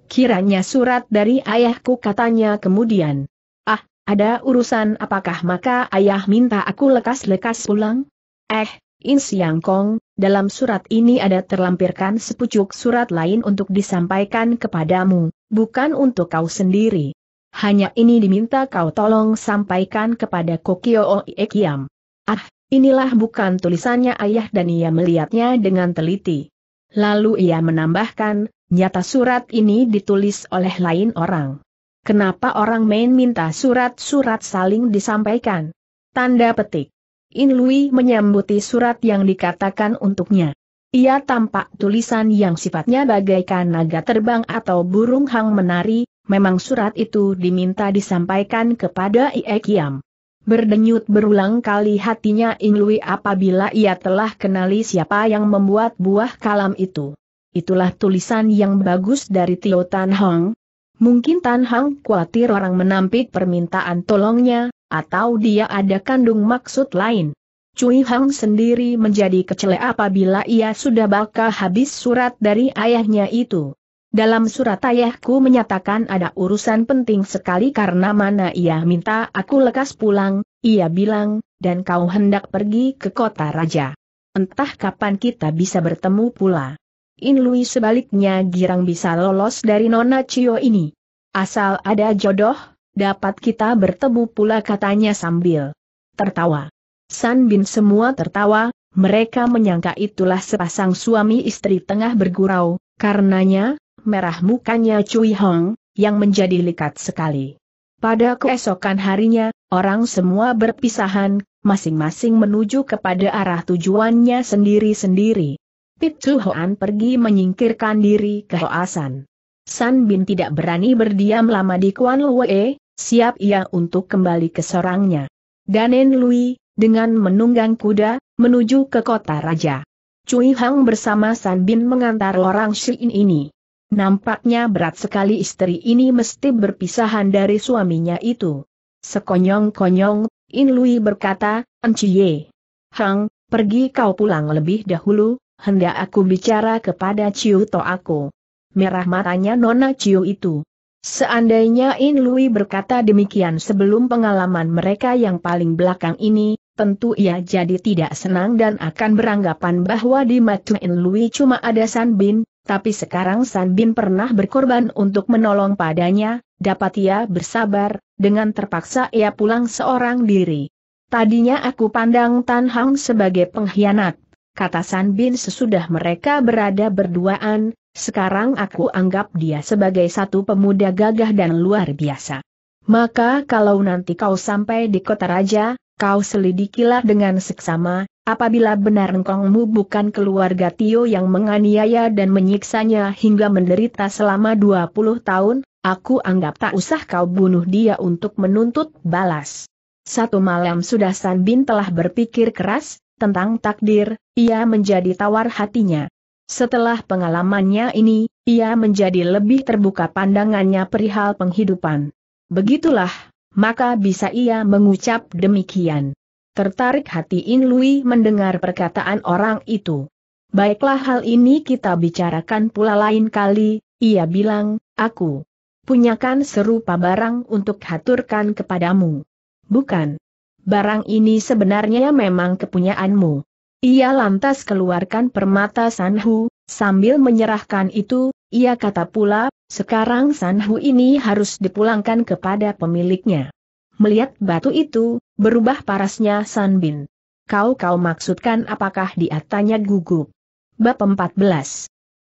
Kiranya surat dari ayahku katanya kemudian. Ah, ada urusan apakah maka ayah minta aku lekas-lekas pulang? Eh, In Siang Kong, dalam surat ini ada terlampirkan sepucuk surat lain untuk disampaikan kepadamu, bukan untuk kau sendiri. Hanya ini diminta kau tolong sampaikan kepada Kokio Oekiam. Ah, inilah bukan tulisannya ayah dan ia melihatnya dengan teliti. Lalu ia menambahkan, nyata surat ini ditulis oleh lain orang. Kenapa orang main minta surat-surat saling disampaikan? Tanda petik. In Lui menyambuti surat yang dikatakan untuknya. Ia tampak tulisan yang sifatnya bagaikan naga terbang atau burung hang menari, memang surat itu diminta disampaikan kepada Ie Kiam. Berdenyut berulang kali hatinya In Lui apabila ia telah kenali siapa yang membuat buah kalam itu. Itulah tulisan yang bagus dari Tio Tan Hong. Mungkin Tan Hong khawatir orang menampik permintaan tolongnya, atau dia ada kandung maksud lain? Cui Hang sendiri menjadi kecele apabila ia sudah bakal habis surat dari ayahnya itu. Dalam surat ayahku menyatakan ada urusan penting sekali karena mana ia minta aku lekas pulang, ia bilang, dan kau hendak pergi ke kota raja. Entah kapan kita bisa bertemu pula. In Lui sebaliknya girang bisa lolos dari Nona Cio ini. Asal ada jodoh, dapat kita bertemu pula katanya sambil tertawa. San Bin semua tertawa, mereka menyangka itulah sepasang suami istri tengah bergurau, karenanya, merah mukanya Cui Hong, yang menjadi likat sekali. Pada keesokan harinya, orang semua berpisahan, masing-masing menuju kepada arah tujuannya sendiri-sendiri. Chu Hoan pergi menyingkirkan diri ke Hoasan. San Bin tidak berani berdiam lama di Kuan Lue, siap ia untuk kembali ke sarangnya. Danen Lui, dengan menunggang kuda, menuju ke kota raja. Cui Hang bersama San Bin mengantar orang Shin ini. Nampaknya berat sekali istri ini mesti berpisahan dari suaminya itu. Sekonyong-konyong, In Lui berkata, Enciye. Hang, pergi kau pulang lebih dahulu, hendak aku bicara kepada Ciu To aku. Merah matanya Nona Ciu itu. Seandainya In Lui berkata demikian sebelum pengalaman mereka yang paling belakang ini, tentu ia jadi tidak senang dan akan beranggapan bahwa di mata In Lui cuma ada San Bin, tapi sekarang San Bin pernah berkorban untuk menolong padanya, dapat ia bersabar, dengan terpaksa ia pulang seorang diri. Tadinya aku pandang Tan Hang sebagai pengkhianat, kata San Bin sesudah mereka berada berduaan, sekarang aku anggap dia sebagai satu pemuda gagah dan luar biasa. Maka kalau nanti kau sampai di kota raja, kau selidikilah dengan seksama, apabila benar engkongmu bukan keluarga Tio yang menganiaya dan menyiksanya hingga menderita selama 20 tahun, aku anggap tak usah kau bunuh dia untuk menuntut balas. Satu malam sudah San Bin telah berpikir keras, tentang takdir, ia menjadi tawar hatinya. Setelah pengalamannya ini, ia menjadi lebih terbuka pandangannya perihal penghidupan. Begitulah, maka bisa ia mengucap demikian. Tertarik hati In Lui mendengar perkataan orang itu. Baiklah hal ini kita bicarakan pula lain kali, ia bilang, aku punyakan serupa barang untuk haturkan kepadamu. Bukan. Barang ini sebenarnya memang kepunyaanmu. Ia lantas keluarkan permata Sanhu, sambil menyerahkan itu, ia kata pula, sekarang Sanhu ini harus dipulangkan kepada pemiliknya. Melihat batu itu, berubah parasnya Sanbin. Kau-kau maksudkan apakah diatanya tanya gugup. Bab 14.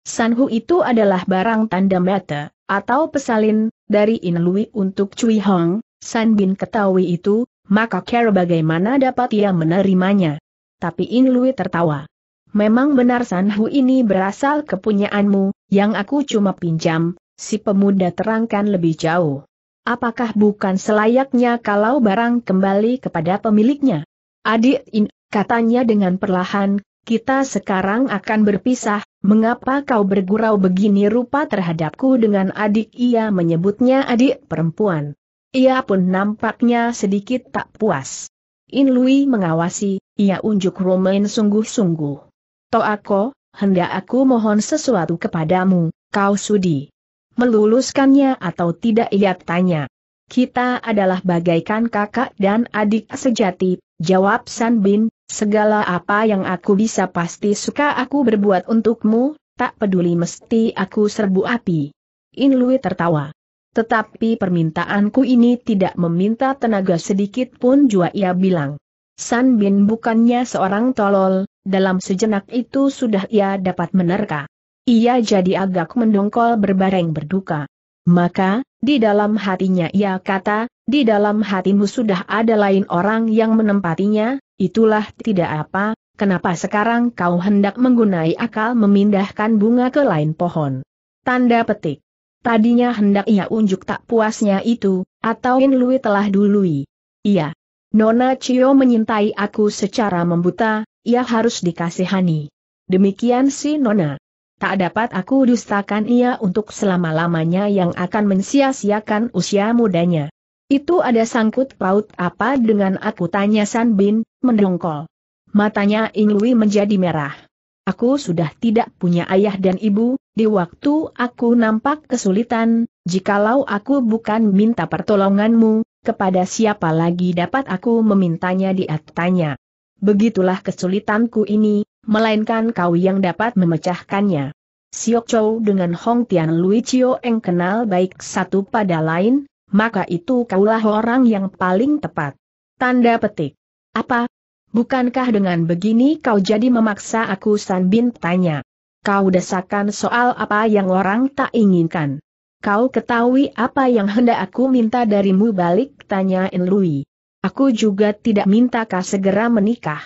Sanhu itu adalah barang tanda mata, atau pesalin, dari Inlui untuk Cui Hong, Sanbin ketahui itu, maka kira bagaimana dapat ia menerimanya tapi In Lui tertawa. Memang benar Sanhu ini berasal kepunyaanmu, yang aku cuma pinjam, si pemuda terangkan lebih jauh. Apakah bukan selayaknya kalau barang kembali kepada pemiliknya? Adik In, katanya dengan perlahan, kita sekarang akan berpisah, mengapa kau bergurau begini rupa terhadapku dengan adik ia menyebutnya adik perempuan. Ia pun nampaknya sedikit tak puas. In Lui mengawasi, ia unjuk Romain sungguh-sungguh. Toako, hendak aku mohon sesuatu kepadamu, kau sudi. Meluluskannya atau tidak ia tanya. Kita adalah bagaikan kakak dan adik sejati, jawab San Bin, segala apa yang aku bisa pasti suka aku berbuat untukmu, tak peduli mesti aku serbu api. Inlui tertawa. Tetapi permintaanku ini tidak meminta tenaga sedikit pun jua ia bilang. San Bin bukannya seorang tolol, dalam sejenak itu sudah ia dapat menerka. Ia jadi agak mendongkol berbareng berduka. Maka, di dalam hatinya ia kata, di dalam hatimu sudah ada lain orang yang menempatinya, itulah tidak apa, kenapa sekarang kau hendak menggunai akal memindahkan bunga ke lain pohon. Tanda petik. Tadinya hendak ia unjuk tak puasnya itu, atau Inlui telah dului. Iya, Nona Cio menyintai aku secara membuta, ia harus dikasihani. Demikian si Nona. Tak dapat aku dustakan ia untuk selama-lamanya yang akan mensia-siakan usia mudanya. Itu ada sangkut paut apa dengan aku tanya San Bin, mendongkol. Matanya Inglui menjadi merah. Aku sudah tidak punya ayah dan ibu, di waktu aku nampak kesulitan, jikalau aku bukan minta pertolonganmu, kepada siapa lagi dapat aku memintanya diatanya. Begitulah kesulitanku ini, melainkan kau yang dapat memecahkannya. Siok Chow dengan Hong Tian Lui Chio Eng kenal baik satu pada lain, maka itu kaulah orang yang paling tepat. Tanda petik. Apa? Bukankah dengan begini kau jadi memaksa aku San Bin tanya? Kau desakan soal apa yang orang tak inginkan kau ketahui apa yang hendak aku minta darimu balik, Tanya Enlui. Aku juga tidak minta kau segera menikah.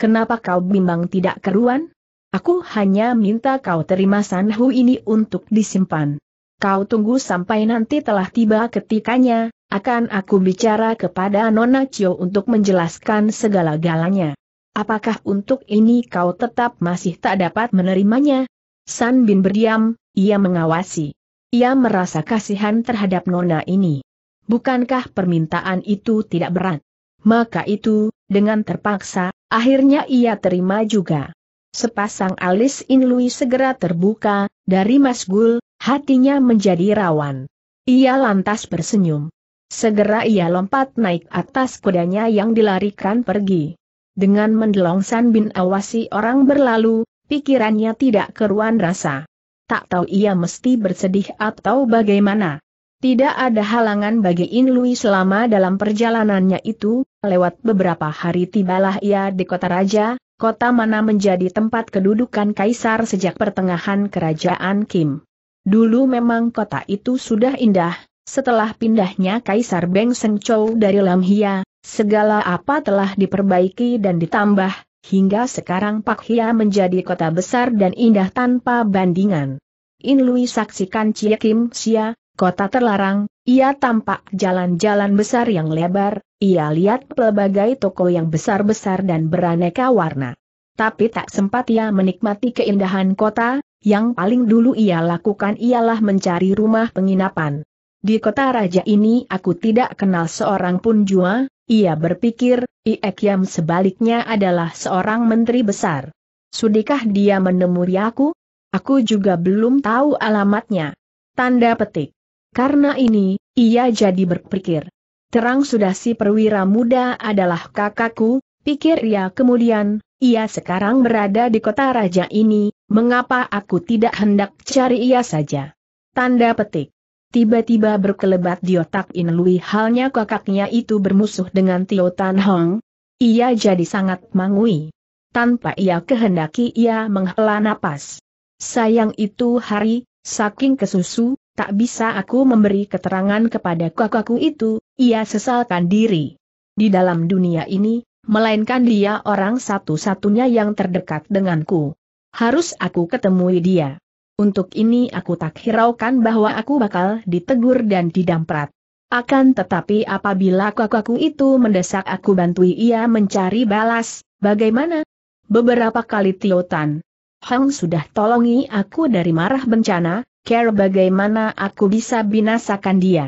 Kenapa kau bimbang tidak keruan? Aku hanya minta kau terima sanhu ini untuk disimpan. Kau tunggu sampai nanti telah tiba ketikanya, akan aku bicara kepada Nona Cio untuk menjelaskan segala galanya. Apakah untuk ini kau tetap masih tak dapat menerimanya? San Bin berdiam, ia mengawasi. Ia merasa kasihan terhadap nona ini. Bukankah permintaan itu tidak berat? Maka itu, dengan terpaksa, akhirnya ia terima juga. Sepasang alis Inlui segera terbuka, dari Masgul, hatinya menjadi rawan. Ia lantas bersenyum. Segera ia lompat naik atas kudanya yang dilarikan pergi. Dengan mendelongsan Bin awasi orang berlalu, pikirannya tidak keruan rasa tak tahu ia mesti bersedih atau bagaimana. Tidak ada halangan bagi In Lui selama dalam perjalanannya itu, lewat beberapa hari tibalah ia di kota raja, kota mana menjadi tempat kedudukan kaisar sejak pertengahan kerajaan Kim. Dulu memang kota itu sudah indah, setelah pindahnya Kaisar Beng Seng Chou dari Lamhia, segala apa telah diperbaiki dan ditambah, Hingga sekarang Pak Hia menjadi kota besar dan indah tanpa bandingan. In Lui saksikan Cie Kim Sia, kota terlarang, ia tampak jalan-jalan besar yang lebar, ia lihat pelbagai toko yang besar-besar dan beraneka warna. Tapi tak sempat ia menikmati keindahan kota, yang paling dulu ia lakukan ialah mencari rumah penginapan. Di kota raja ini aku tidak kenal seorang pun jua, ia berpikir, Iek Yam sebaliknya adalah seorang menteri besar. Sudikah dia menemui aku? Aku juga belum tahu alamatnya. Tanda petik. Karena ini, ia jadi berpikir. Terang sudah si perwira muda adalah kakakku, pikir ia kemudian, ia sekarang berada di kota raja ini, mengapa aku tidak hendak cari ia saja? Tanda petik. Tiba-tiba berkelebat di otak In halnya kakaknya itu bermusuh dengan Tio Tan Hong. Ia jadi sangat mangui. Tanpa ia kehendaki ia menghela napas. Sayang itu hari, saking kesusu, tak bisa aku memberi keterangan kepada kakakku itu, ia sesalkan diri. Di dalam dunia ini, melainkan dia orang satu-satunya yang terdekat denganku. Harus aku ketemui dia. Untuk ini aku tak hiraukan bahwa aku bakal ditegur dan didamprat. Akan tetapi apabila kakakku itu mendesak aku bantui ia mencari balas, bagaimana? Beberapa kali Tiotan. Hang sudah tolongi aku dari marah bencana, care bagaimana aku bisa binasakan dia.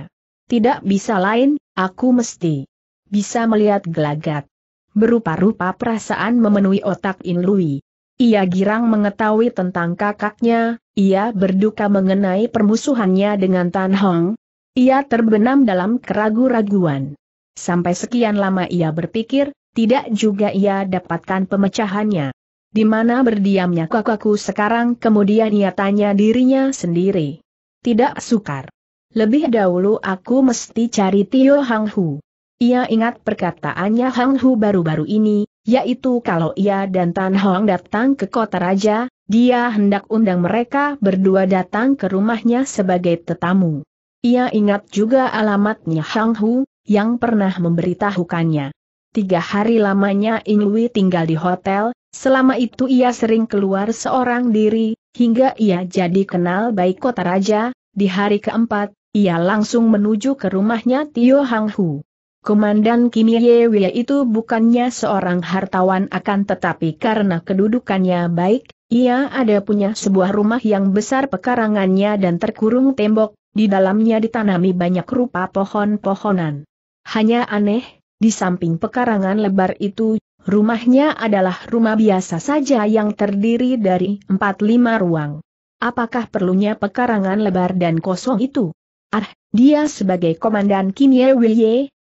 Tidak bisa lain, aku mesti bisa melihat gelagat. Berupa-rupa perasaan memenuhi otak In Lui. Ia girang mengetahui tentang kakaknya, ia berduka mengenai permusuhannya dengan Tan Hong. Ia terbenam dalam keragu-raguan. Sampai sekian lama ia berpikir, tidak juga ia dapatkan pemecahannya. Di mana berdiamnya kakakku sekarang kemudian ia tanya dirinya sendiri. Tidak sukar. Lebih dahulu aku mesti cari Tio Hang Hu. Ia ingat perkataannya Hang Hu baru-baru ini, yaitu kalau ia dan Tan Hong datang ke kota raja, dia hendak undang mereka berdua datang ke rumahnya sebagai tetamu. Ia ingat juga alamatnya Hang Hu, yang pernah memberitahukannya. Tiga hari lamanya Inui tinggal di hotel, selama itu ia sering keluar seorang diri, hingga ia jadi kenal baik kota raja, di hari keempat, ia langsung menuju ke rumahnya Tio Hang Hu. Komandan Kim Yewe itu bukannya seorang hartawan akan tetapi karena kedudukannya baik, ia ada punya sebuah rumah yang besar pekarangannya dan terkurung tembok, di dalamnya ditanami banyak rupa pohon-pohonan. Hanya aneh, di samping pekarangan lebar itu, rumahnya adalah rumah biasa saja yang terdiri dari 4-5 ruang. Apakah perlunya pekarangan lebar dan kosong itu? Ah, dia sebagai komandan Kim Ye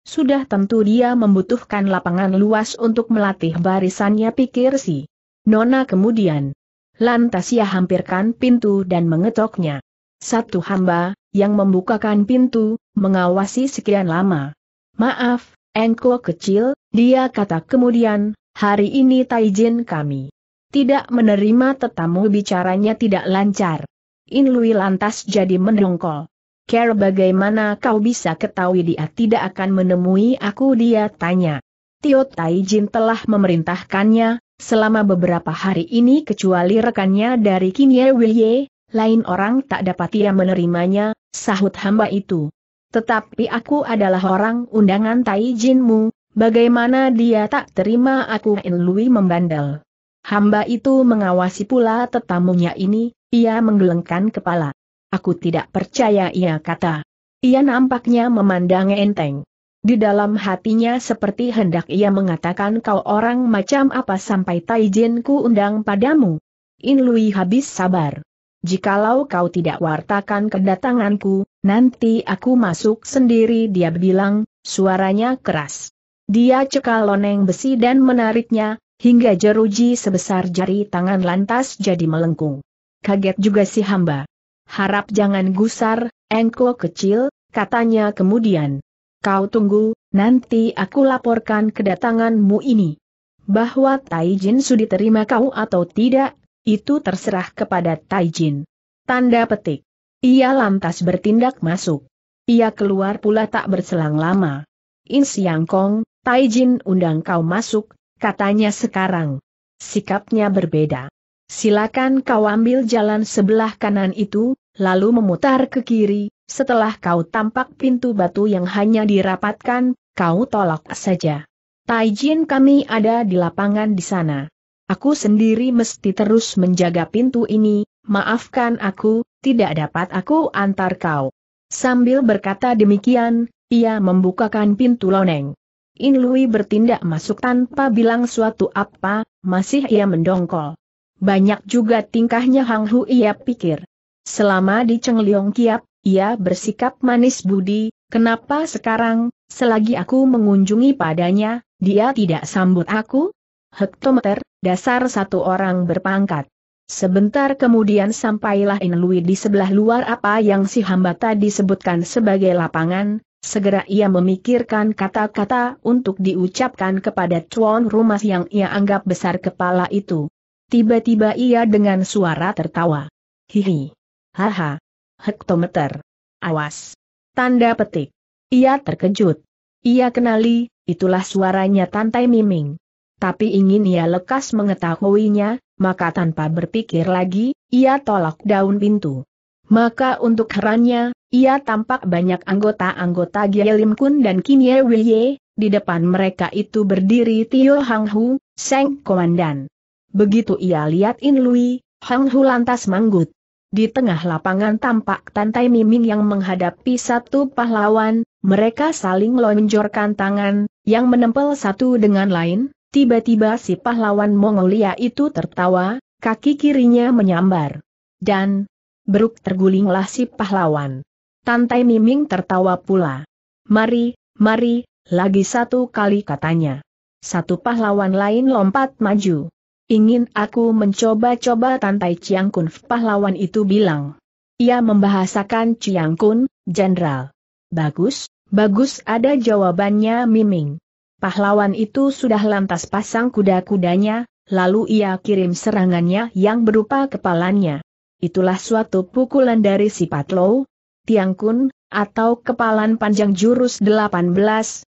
sudah tentu dia membutuhkan lapangan luas untuk melatih barisannya pikir si Nona kemudian. Lantas ia hampirkan pintu dan mengetoknya. Satu hamba, yang membukakan pintu, mengawasi sekian lama. Maaf, engko kecil, dia kata kemudian, hari ini taijin kami. Tidak menerima tetamu bicaranya tidak lancar. Inlui lantas jadi mendongkol. Care bagaimana kau bisa ketahui dia tidak akan menemui aku dia tanya. Tio Taijin telah memerintahkannya, selama beberapa hari ini kecuali rekannya dari Kinye Wilye, lain orang tak dapat ia menerimanya, sahut hamba itu. Tetapi aku adalah orang undangan Taijinmu, bagaimana dia tak terima aku Enlui membandel. Hamba itu mengawasi pula tetamunya ini, ia menggelengkan kepala. Aku tidak percaya ia kata. Ia nampaknya memandang enteng. Di dalam hatinya seperti hendak ia mengatakan kau orang macam apa sampai Taijin ku undang padamu. In Lui habis sabar. Jikalau kau tidak wartakan kedatanganku, nanti aku masuk sendiri dia bilang, suaranya keras. Dia cekal loneng besi dan menariknya, hingga jeruji sebesar jari tangan lantas jadi melengkung. Kaget juga si hamba harap jangan gusar, engko kecil, katanya kemudian. Kau tunggu, nanti aku laporkan kedatanganmu ini. Bahwa Taijin sudi terima kau atau tidak, itu terserah kepada Taijin. Tanda petik. Ia lantas bertindak masuk. Ia keluar pula tak berselang lama. In Siang Kong, Taijin undang kau masuk, katanya sekarang. Sikapnya berbeda. Silakan kau ambil jalan sebelah kanan itu, lalu memutar ke kiri, setelah kau tampak pintu batu yang hanya dirapatkan, kau tolak saja. Taijin kami ada di lapangan di sana. Aku sendiri mesti terus menjaga pintu ini, maafkan aku, tidak dapat aku antar kau. Sambil berkata demikian, ia membukakan pintu loneng. In Lui bertindak masuk tanpa bilang suatu apa, masih ia mendongkol. Banyak juga tingkahnya Hang Hu ia pikir. Selama di Cheng Liong Kiap, ia bersikap manis budi, kenapa sekarang, selagi aku mengunjungi padanya, dia tidak sambut aku? Hektometer, dasar satu orang berpangkat. Sebentar kemudian sampailah Inlui di sebelah luar apa yang si hamba tadi sebutkan sebagai lapangan, segera ia memikirkan kata-kata untuk diucapkan kepada tuan rumah yang ia anggap besar kepala itu. Tiba-tiba ia dengan suara tertawa. Hihi. Haha. Hektometer. Awas. Tanda petik. Ia terkejut. Ia kenali, itulah suaranya Tantai Miming. Tapi ingin ia lekas mengetahuinya, maka tanpa berpikir lagi, ia tolak daun pintu. Maka untuk herannya, ia tampak banyak anggota-anggota Gyelim Kun dan Kim Ye Wei di depan mereka itu berdiri Tio Hang Hu, Seng Komandan. Begitu ia lihat In Lui, Hang Hu lantas manggut. Di tengah lapangan tampak Tantai Miming yang menghadapi satu pahlawan, mereka saling lonjorkan tangan, yang menempel satu dengan lain, tiba-tiba si pahlawan Mongolia itu tertawa, kaki kirinya menyambar. Dan, beruk tergulinglah si pahlawan. Tantai Miming tertawa pula. Mari, mari, lagi satu kali katanya. Satu pahlawan lain lompat maju. Ingin aku mencoba-coba tantai Chiang Kun pahlawan itu bilang. Ia membahasakan Chiang Kun, Jenderal. Bagus, bagus ada jawabannya Miming. Pahlawan itu sudah lantas pasang kuda-kudanya, lalu ia kirim serangannya yang berupa kepalanya. Itulah suatu pukulan dari si Patlo, Tiang Kun, atau kepalan panjang jurus 18,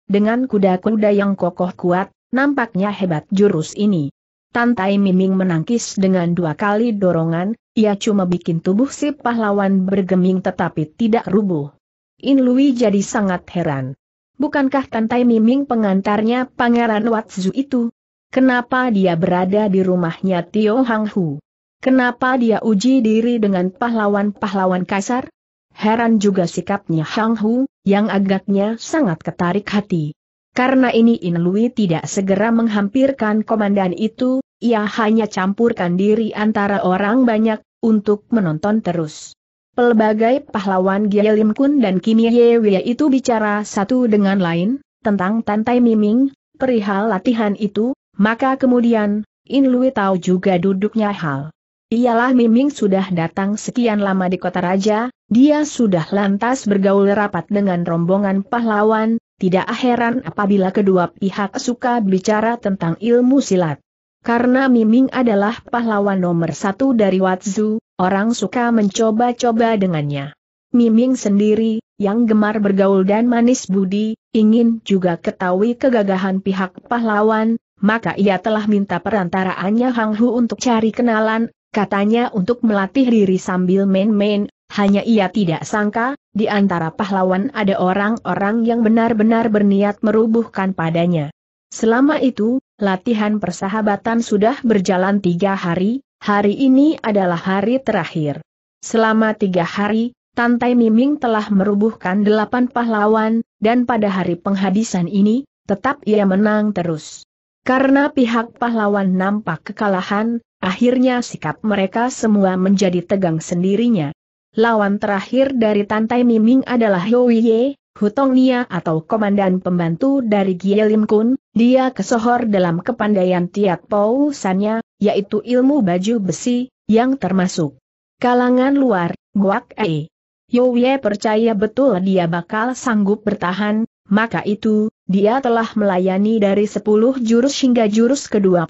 dengan kuda-kuda yang kokoh kuat, nampaknya hebat jurus ini. Tantai Miming menangkis dengan dua kali dorongan, ia cuma bikin tubuh si pahlawan bergeming tetapi tidak rubuh. In Lui jadi sangat heran. Bukankah Tantai Miming pengantarnya Pangeran Watsu itu? Kenapa dia berada di rumahnya Tio Hang Hu? Kenapa dia uji diri dengan pahlawan-pahlawan kasar? Heran juga sikapnya Hang Hu, yang agaknya sangat ketarik hati. Karena ini In Lui tidak segera menghampirkan komandan itu, ia hanya campurkan diri antara orang banyak, untuk menonton terus. Pelbagai pahlawan Gia Kun dan Kim Ye Wei itu bicara satu dengan lain, tentang Tantai Miming, perihal latihan itu, maka kemudian, In Lui tahu juga duduknya hal. Ialah Miming sudah datang sekian lama di kota raja, dia sudah lantas bergaul rapat dengan rombongan pahlawan, tidak heran apabila kedua pihak suka bicara tentang ilmu silat. Karena Miming adalah pahlawan nomor satu dari Watsu, orang suka mencoba-coba dengannya. Miming sendiri, yang gemar bergaul dan manis budi, ingin juga ketahui kegagahan pihak pahlawan, maka ia telah minta perantaraannya Hang Hu untuk cari kenalan, katanya untuk melatih diri sambil main-main hanya ia tidak sangka, di antara pahlawan ada orang-orang yang benar-benar berniat merubuhkan padanya. Selama itu, latihan persahabatan sudah berjalan tiga hari, hari ini adalah hari terakhir. Selama tiga hari, Tantai Miming telah merubuhkan delapan pahlawan, dan pada hari penghabisan ini, tetap ia menang terus. Karena pihak pahlawan nampak kekalahan, akhirnya sikap mereka semua menjadi tegang sendirinya. Lawan terakhir dari Tantai Miming adalah Yowie, Hutong Nia atau komandan pembantu dari Gielim Kun, dia kesohor dalam kepandaian tiat Sanya, yaitu ilmu baju besi, yang termasuk kalangan luar, Guak E. Yowie percaya betul dia bakal sanggup bertahan, maka itu, dia telah melayani dari 10 jurus hingga jurus ke-20.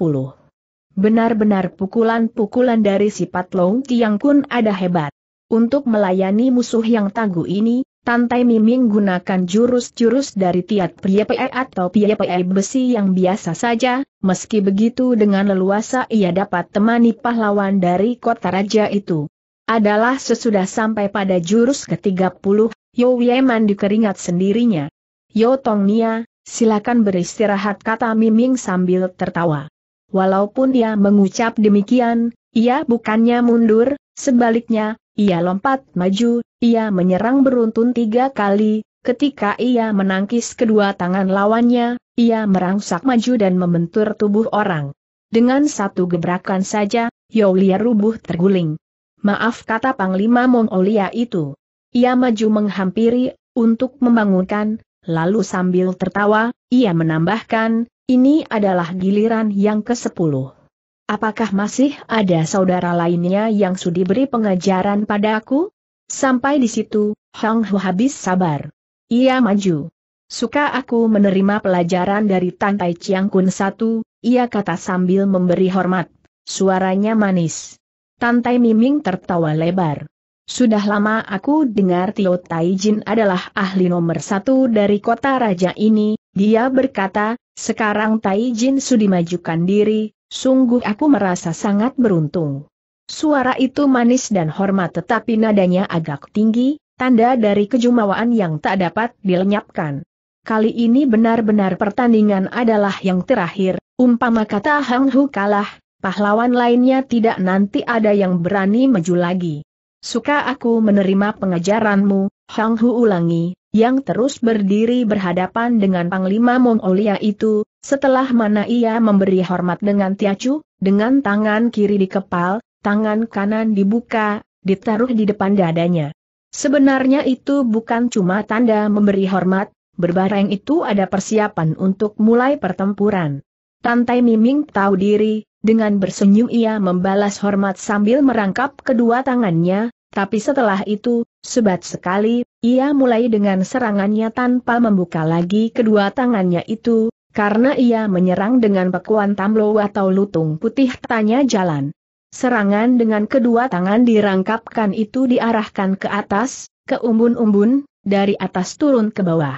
Benar-benar pukulan-pukulan dari sifat Long Tiang Kun ada hebat. Untuk melayani musuh yang tangguh ini, Tantai Miming gunakan jurus-jurus dari Tiat PE atau PE besi yang biasa saja, meski begitu dengan leluasa ia dapat temani pahlawan dari kota raja itu. Adalah sesudah sampai pada jurus ke-30, Yo Yeman dikeringat sendirinya. Yo Tong Nia, silakan beristirahat kata Miming sambil tertawa. Walaupun dia mengucap demikian, ia bukannya mundur, sebaliknya ia lompat maju, ia menyerang beruntun tiga kali, ketika ia menangkis kedua tangan lawannya, ia merangsak maju dan membentur tubuh orang. Dengan satu gebrakan saja, Yaulia rubuh terguling. Maaf kata Panglima Mongolia itu. Ia maju menghampiri, untuk membangunkan, lalu sambil tertawa, ia menambahkan, ini adalah giliran yang ke-10. Apakah masih ada saudara lainnya yang sudi beri pengajaran pada aku? Sampai di situ, Hang Hu habis sabar. Ia maju. Suka aku menerima pelajaran dari Tai Chiang Kun satu, ia kata sambil memberi hormat. Suaranya manis. Tai Miming tertawa lebar. Sudah lama aku dengar Tio Tai Jin adalah ahli nomor satu dari kota raja ini, dia berkata, sekarang Tai Jin sudi majukan diri, Sungguh aku merasa sangat beruntung. Suara itu manis dan hormat tetapi nadanya agak tinggi, tanda dari kejumawaan yang tak dapat dilenyapkan. Kali ini benar-benar pertandingan adalah yang terakhir, umpama kata Hang Hu kalah, pahlawan lainnya tidak nanti ada yang berani maju lagi. Suka aku menerima pengajaranmu, Hang Hu ulangi, yang terus berdiri berhadapan dengan Panglima Mongolia itu, setelah mana ia memberi hormat dengan Tiacu, dengan tangan kiri dikepal, tangan kanan dibuka, ditaruh di depan dadanya. Sebenarnya itu bukan cuma tanda memberi hormat, berbareng itu ada persiapan untuk mulai pertempuran. Tantai Miming tahu diri, dengan bersenyum ia membalas hormat sambil merangkap kedua tangannya, tapi setelah itu, sebat sekali, ia mulai dengan serangannya tanpa membuka lagi kedua tangannya itu, karena ia menyerang dengan bekuan tamlo atau lutung putih tanya jalan. Serangan dengan kedua tangan dirangkapkan itu diarahkan ke atas, ke umbun-umbun, dari atas turun ke bawah.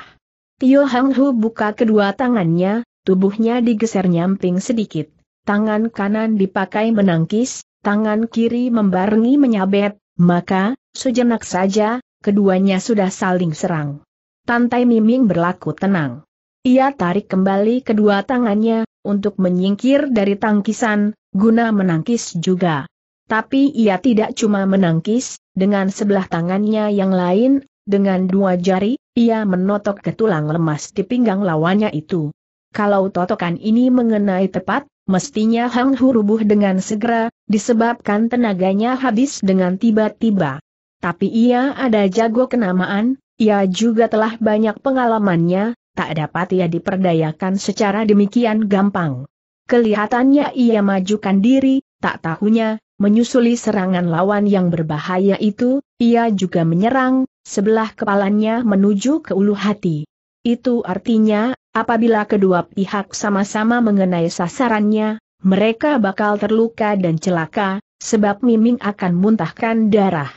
Tio Hang Hu buka kedua tangannya, tubuhnya digeser nyamping sedikit. Tangan kanan dipakai menangkis, tangan kiri membarengi menyabet, maka, sejenak saja, keduanya sudah saling serang. Tantai Miming berlaku tenang. Ia tarik kembali kedua tangannya, untuk menyingkir dari tangkisan, guna menangkis juga. Tapi ia tidak cuma menangkis, dengan sebelah tangannya yang lain, dengan dua jari, ia menotok ke tulang lemas di pinggang lawannya itu. Kalau totokan ini mengenai tepat, Mestinya Hang Hu rubuh dengan segera, disebabkan tenaganya habis dengan tiba-tiba. Tapi ia ada jago kenamaan, ia juga telah banyak pengalamannya, tak dapat ia diperdayakan secara demikian gampang. Kelihatannya ia majukan diri, tak tahunya, menyusuli serangan lawan yang berbahaya itu, ia juga menyerang, sebelah kepalanya menuju ke ulu hati. Itu artinya, Apabila kedua pihak sama-sama mengenai sasarannya, mereka bakal terluka dan celaka, sebab Miming akan muntahkan darah.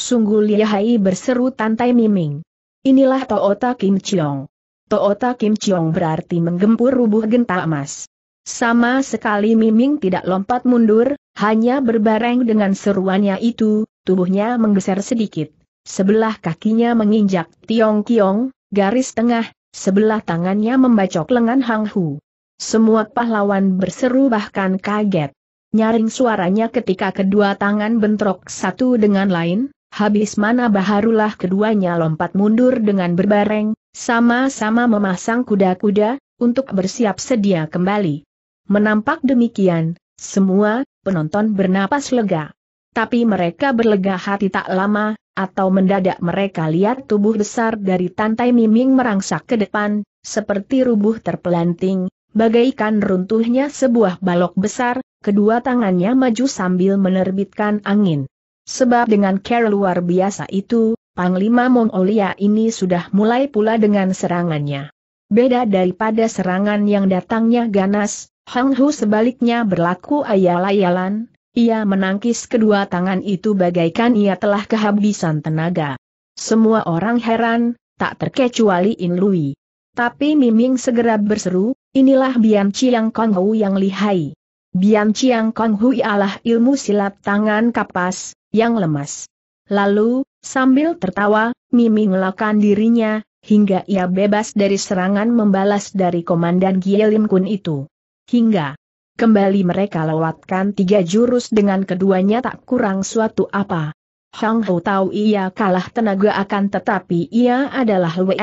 Sungguh lihai berseru tantai Miming. Inilah Toota Kim Chiong. Toota Kim Chiong berarti menggempur rubuh genta emas. Sama sekali Miming tidak lompat mundur, hanya berbareng dengan seruannya itu, tubuhnya menggeser sedikit. Sebelah kakinya menginjak Tiong Kiong, garis tengah, Sebelah tangannya membacok lengan Hang Hu. Semua pahlawan berseru bahkan kaget. Nyaring suaranya ketika kedua tangan bentrok satu dengan lain, habis mana baharulah keduanya lompat mundur dengan berbareng, sama-sama memasang kuda-kuda, untuk bersiap sedia kembali. Menampak demikian, semua penonton bernapas lega. Tapi mereka berlega hati tak lama, atau mendadak mereka lihat tubuh besar dari Tantai Miming merangsak ke depan, seperti rubuh terpelanting, bagaikan runtuhnya sebuah balok besar, kedua tangannya maju sambil menerbitkan angin. Sebab dengan care luar biasa itu, Panglima Mongolia ini sudah mulai pula dengan serangannya. Beda daripada serangan yang datangnya ganas, Hang Hu sebaliknya berlaku ayal-ayalan, ia menangkis kedua tangan itu bagaikan ia telah kehabisan tenaga. Semua orang heran, tak terkecuali In Lui. Tapi Miming segera berseru, inilah Bian Chiang Kong Hu yang lihai. Bian Chiang Kong Hu ialah ilmu silat tangan kapas, yang lemas. Lalu, sambil tertawa, Miming melakukan dirinya, hingga ia bebas dari serangan membalas dari Komandan Gielim Kun itu. Hingga Kembali mereka lewatkan tiga jurus dengan keduanya tak kurang suatu apa. Hang Hou tahu ia kalah tenaga akan tetapi ia adalah Wei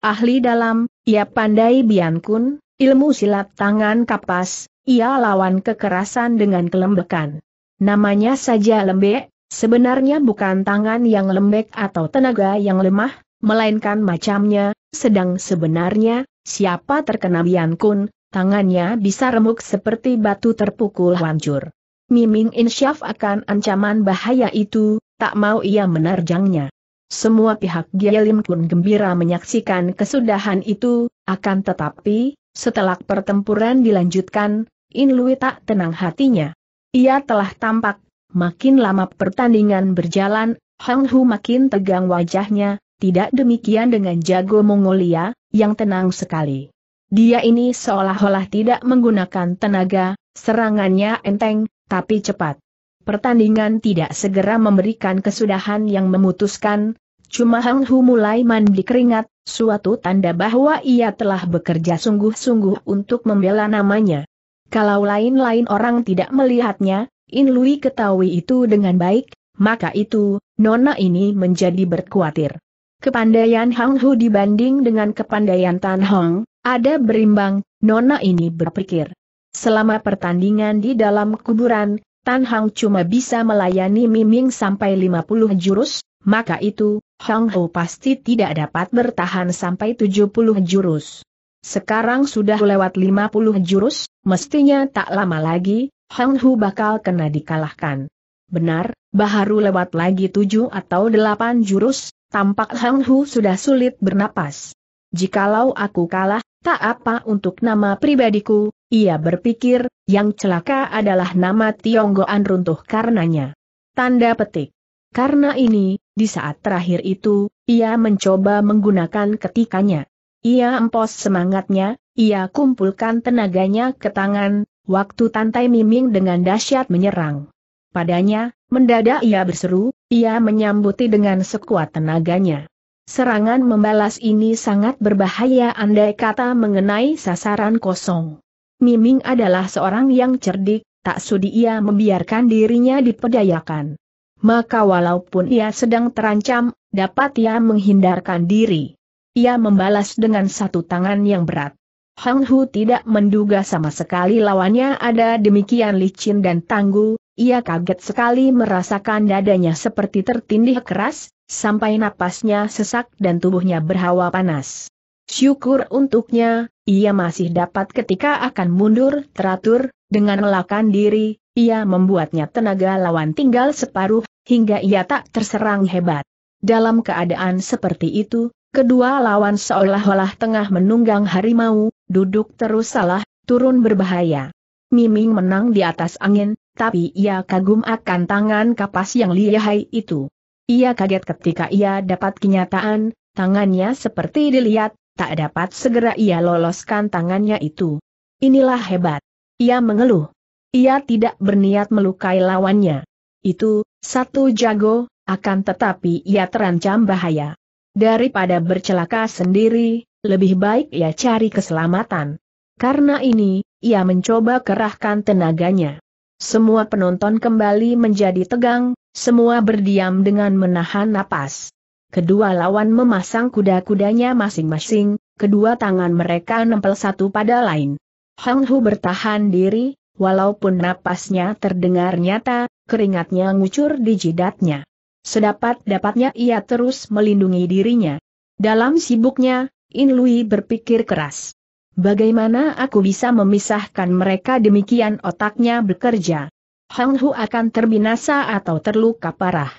ahli dalam, ia pandai Bian Kun ilmu silat tangan kapas, ia lawan kekerasan dengan kelembekan. Namanya saja lembek, sebenarnya bukan tangan yang lembek atau tenaga yang lemah, melainkan macamnya, sedang sebenarnya, siapa terkena Bian Kun? Tangannya bisa remuk seperti batu terpukul hancur. Miming insyaf akan ancaman bahaya itu, tak mau ia menerjangnya. Semua pihak Gielim Kun gembira menyaksikan kesudahan itu, akan tetapi, setelah pertempuran dilanjutkan, In Lui tak tenang hatinya. Ia telah tampak, makin lama pertandingan berjalan, Hang Hu makin tegang wajahnya, tidak demikian dengan jago Mongolia, yang tenang sekali. Dia ini seolah-olah tidak menggunakan tenaga, serangannya enteng, tapi cepat. Pertandingan tidak segera memberikan kesudahan yang memutuskan, cuma Hang Hu mulai mandi keringat, suatu tanda bahwa ia telah bekerja sungguh-sungguh untuk membela namanya. Kalau lain-lain orang tidak melihatnya, In Lui ketahui itu dengan baik, maka itu, Nona ini menjadi berkhawatir. Kepandaian Hang Hu dibanding dengan kepandaian Tan Hong, ada berimbang, Nona ini berpikir. Selama pertandingan di dalam kuburan, Tan Hang cuma bisa melayani Miming sampai 50 jurus, maka itu, Hang Ho pasti tidak dapat bertahan sampai 70 jurus. Sekarang sudah lewat 50 jurus, mestinya tak lama lagi, Hang Hu bakal kena dikalahkan. Benar, baru lewat lagi 7 atau 8 jurus, tampak Hang Hu sudah sulit bernapas. Jikalau aku kalah, Tak apa untuk nama pribadiku, ia berpikir, yang celaka adalah nama Tionggoan runtuh karenanya. Tanda petik. Karena ini, di saat terakhir itu, ia mencoba menggunakan ketikanya. Ia empos semangatnya, ia kumpulkan tenaganya ke tangan, waktu Tantai Miming dengan dahsyat menyerang. Padanya, mendadak ia berseru, ia menyambuti dengan sekuat tenaganya. Serangan membalas ini sangat berbahaya andai kata mengenai sasaran kosong. Miming adalah seorang yang cerdik, tak sudi ia membiarkan dirinya dipedayakan. Maka walaupun ia sedang terancam, dapat ia menghindarkan diri. Ia membalas dengan satu tangan yang berat. Hang Hu tidak menduga sama sekali lawannya ada demikian licin dan tangguh, ia kaget sekali merasakan dadanya seperti tertindih keras, sampai napasnya sesak dan tubuhnya berhawa panas. Syukur untuknya, ia masih dapat ketika akan mundur teratur, dengan melakan diri, ia membuatnya tenaga lawan tinggal separuh, hingga ia tak terserang hebat. Dalam keadaan seperti itu, kedua lawan seolah-olah tengah menunggang harimau, duduk terus salah, turun berbahaya. Miming menang di atas angin, tapi ia kagum akan tangan kapas yang lihai itu. Ia kaget ketika ia dapat kenyataan, tangannya seperti dilihat, tak dapat segera ia loloskan tangannya itu. Inilah hebat. Ia mengeluh. Ia tidak berniat melukai lawannya. Itu, satu jago, akan tetapi ia terancam bahaya. Daripada bercelaka sendiri, lebih baik ia cari keselamatan. Karena ini, ia mencoba kerahkan tenaganya. Semua penonton kembali menjadi tegang, semua berdiam dengan menahan napas. Kedua lawan memasang kuda-kudanya masing-masing, kedua tangan mereka nempel satu pada lain. Hang Hu bertahan diri, walaupun napasnya terdengar nyata, keringatnya ngucur di jidatnya. Sedapat-dapatnya ia terus melindungi dirinya. Dalam sibuknya, In Lui berpikir keras. Bagaimana aku bisa memisahkan mereka demikian otaknya bekerja? Hang Hu akan terbinasa atau terluka parah.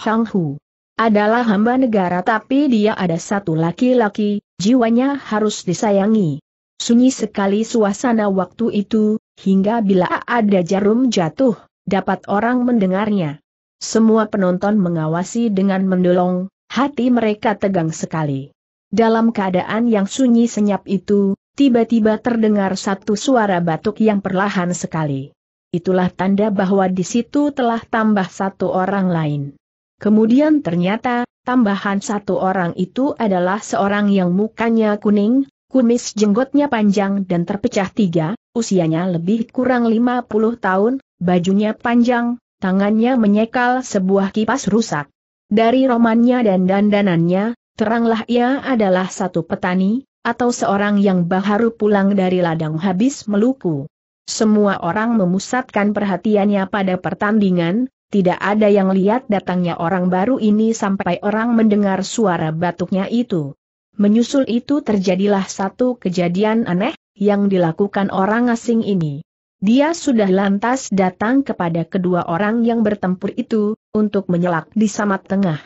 Hang Hu adalah hamba negara tapi dia ada satu laki-laki, jiwanya harus disayangi. Sunyi sekali suasana waktu itu, hingga bila ada jarum jatuh, dapat orang mendengarnya. Semua penonton mengawasi dengan mendolong, hati mereka tegang sekali. Dalam keadaan yang sunyi senyap itu, tiba-tiba terdengar satu suara batuk yang perlahan sekali itulah tanda bahwa di situ telah tambah satu orang lain. Kemudian ternyata, tambahan satu orang itu adalah seorang yang mukanya kuning, kumis jenggotnya panjang dan terpecah tiga, usianya lebih kurang 50 tahun, bajunya panjang, tangannya menyekal sebuah kipas rusak. Dari romannya dan dandanannya, teranglah ia adalah satu petani, atau seorang yang baharu pulang dari ladang habis meluku. Semua orang memusatkan perhatiannya pada pertandingan, tidak ada yang lihat datangnya orang baru ini sampai orang mendengar suara batuknya itu. Menyusul itu terjadilah satu kejadian aneh, yang dilakukan orang asing ini. Dia sudah lantas datang kepada kedua orang yang bertempur itu, untuk menyelak di samat tengah.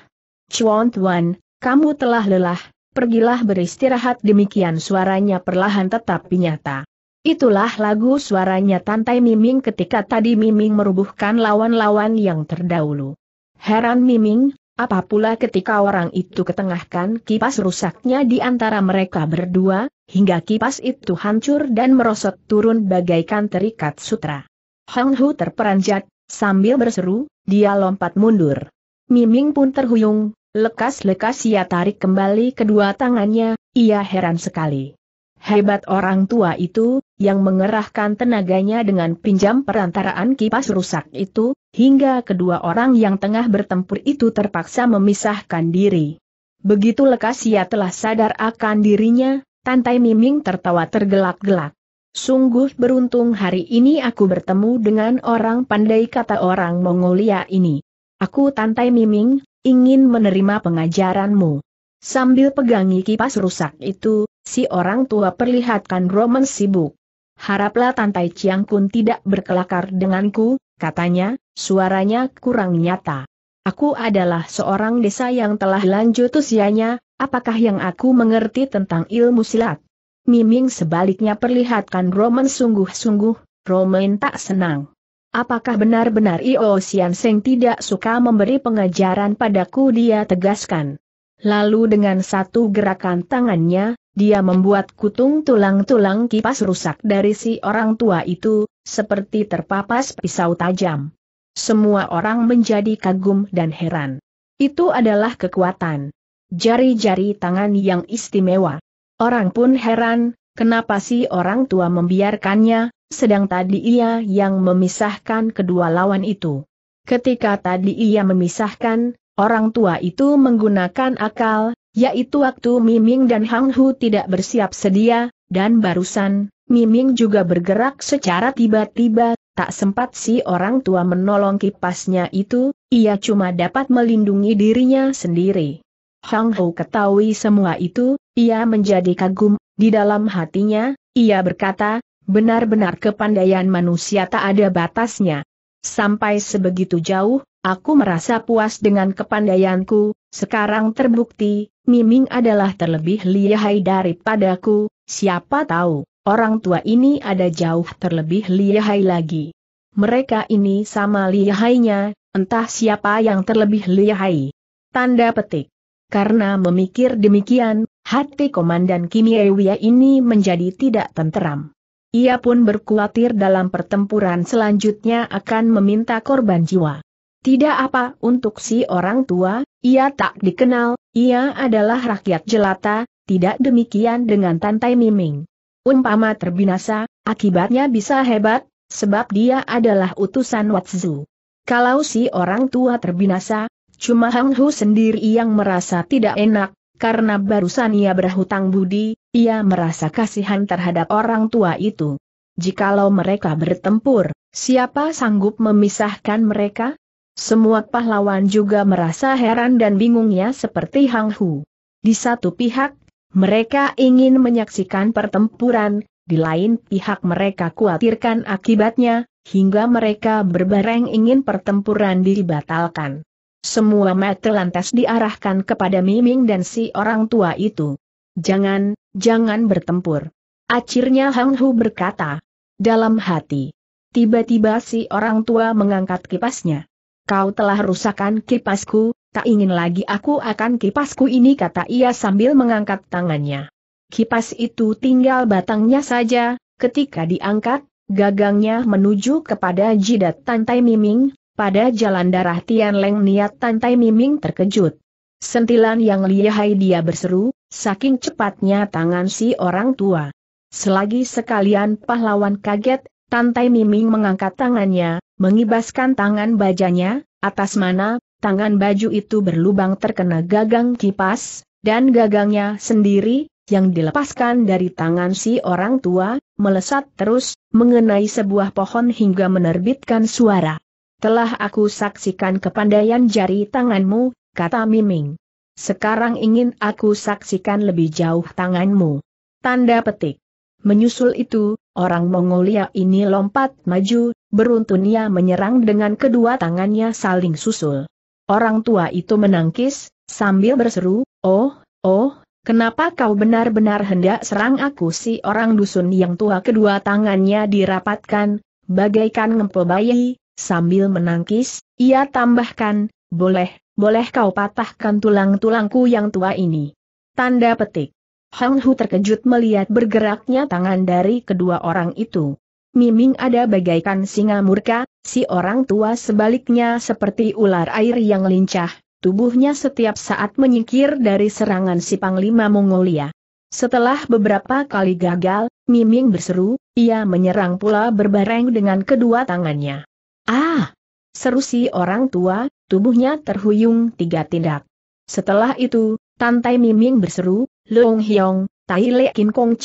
Chuan Tuan, kamu telah lelah, pergilah beristirahat demikian suaranya perlahan tetapi nyata. Itulah lagu suaranya Tantai Miming ketika tadi Miming merubuhkan lawan-lawan yang terdahulu. Heran Miming, apa pula ketika orang itu ketengahkan kipas rusaknya di antara mereka berdua, hingga kipas itu hancur dan merosot turun bagaikan terikat sutra. Hong Hu terperanjat, sambil berseru, dia lompat mundur. Miming pun terhuyung, lekas-lekas ia tarik kembali kedua tangannya, ia heran sekali. Hebat orang tua itu, yang mengerahkan tenaganya dengan pinjam perantaraan kipas rusak itu, hingga kedua orang yang tengah bertempur itu terpaksa memisahkan diri. Begitu lekas ia telah sadar akan dirinya, Tantai Miming tertawa tergelak-gelak. Sungguh beruntung hari ini aku bertemu dengan orang pandai kata orang Mongolia ini. Aku Tantai Miming, ingin menerima pengajaranmu. Sambil pegangi kipas rusak itu, si orang tua perlihatkan Roman sibuk. Haraplah Tantai Chiang Kun tidak berkelakar denganku, katanya, suaranya kurang nyata. Aku adalah seorang desa yang telah lanjut usianya, apakah yang aku mengerti tentang ilmu silat? Miming sebaliknya perlihatkan Roman sungguh-sungguh, Roman tak senang. Apakah benar-benar Io Sian Seng tidak suka memberi pengajaran padaku dia tegaskan. Lalu dengan satu gerakan tangannya, dia membuat kutung tulang-tulang kipas rusak dari si orang tua itu, seperti terpapas pisau tajam. Semua orang menjadi kagum dan heran. Itu adalah kekuatan. Jari-jari tangan yang istimewa. Orang pun heran, kenapa si orang tua membiarkannya, sedang tadi ia yang memisahkan kedua lawan itu. Ketika tadi ia memisahkan, orang tua itu menggunakan akal, yaitu waktu Miming dan Hang Hu tidak bersiap sedia, dan barusan, Miming juga bergerak secara tiba-tiba, tak sempat si orang tua menolong kipasnya itu, ia cuma dapat melindungi dirinya sendiri. Hang Hu ketahui semua itu, ia menjadi kagum, di dalam hatinya, ia berkata, benar-benar kepandaian manusia tak ada batasnya. Sampai sebegitu jauh, aku merasa puas dengan kepandaianku, sekarang terbukti, Miming adalah terlebih lihai daripadaku, siapa tahu, orang tua ini ada jauh terlebih lihai lagi. Mereka ini sama lihainya, entah siapa yang terlebih lihai. Tanda petik. Karena memikir demikian, hati Komandan Kimiewia ini menjadi tidak tenteram. Ia pun berkhawatir dalam pertempuran selanjutnya akan meminta korban jiwa. Tidak apa untuk si orang tua, ia tak dikenal, ia adalah rakyat jelata, tidak demikian dengan Tantai Miming. Umpama terbinasa, akibatnya bisa hebat, sebab dia adalah utusan Watsu. Kalau si orang tua terbinasa, cuma Hang Hu sendiri yang merasa tidak enak, karena barusan ia berhutang budi, ia merasa kasihan terhadap orang tua itu. Jikalau mereka bertempur, siapa sanggup memisahkan mereka? Semua pahlawan juga merasa heran dan bingungnya seperti Hang Hu. Di satu pihak, mereka ingin menyaksikan pertempuran, di lain pihak mereka khawatirkan akibatnya, hingga mereka berbareng ingin pertempuran dibatalkan. Semua mata lantas diarahkan kepada Miming dan si orang tua itu. Jangan, jangan bertempur. Akhirnya Hang Hu berkata. Dalam hati. Tiba-tiba si orang tua mengangkat kipasnya kau telah rusakan kipasku, tak ingin lagi aku akan kipasku ini kata ia sambil mengangkat tangannya. Kipas itu tinggal batangnya saja, ketika diangkat, gagangnya menuju kepada jidat Tantai Miming, pada jalan darah Tian Leng niat Tantai Miming terkejut. Sentilan yang lihai dia berseru, saking cepatnya tangan si orang tua. Selagi sekalian pahlawan kaget, Tantai Miming mengangkat tangannya, mengibaskan tangan bajanya, atas mana, tangan baju itu berlubang terkena gagang kipas, dan gagangnya sendiri, yang dilepaskan dari tangan si orang tua, melesat terus, mengenai sebuah pohon hingga menerbitkan suara. Telah aku saksikan kepandaian jari tanganmu, kata Miming. Sekarang ingin aku saksikan lebih jauh tanganmu. Tanda petik. Menyusul itu, orang Mongolia ini lompat maju, Beruntun ia menyerang dengan kedua tangannya saling susul. Orang tua itu menangkis, sambil berseru, Oh, oh, kenapa kau benar-benar hendak serang aku si orang dusun yang tua kedua tangannya dirapatkan, bagaikan ngempo bayi, sambil menangkis, ia tambahkan, boleh, boleh kau patahkan tulang-tulangku yang tua ini. Tanda petik. Hang Hu terkejut melihat bergeraknya tangan dari kedua orang itu. Miming ada bagaikan singa murka, si orang tua sebaliknya seperti ular air yang lincah, tubuhnya setiap saat menyingkir dari serangan si Panglima Mongolia. Setelah beberapa kali gagal, Miming berseru, ia menyerang pula berbareng dengan kedua tangannya. Ah! Seru si orang tua, tubuhnya terhuyung tiga tindak. Setelah itu, Tantai Miming berseru, Leung Hiong, Tai Le Kin Kong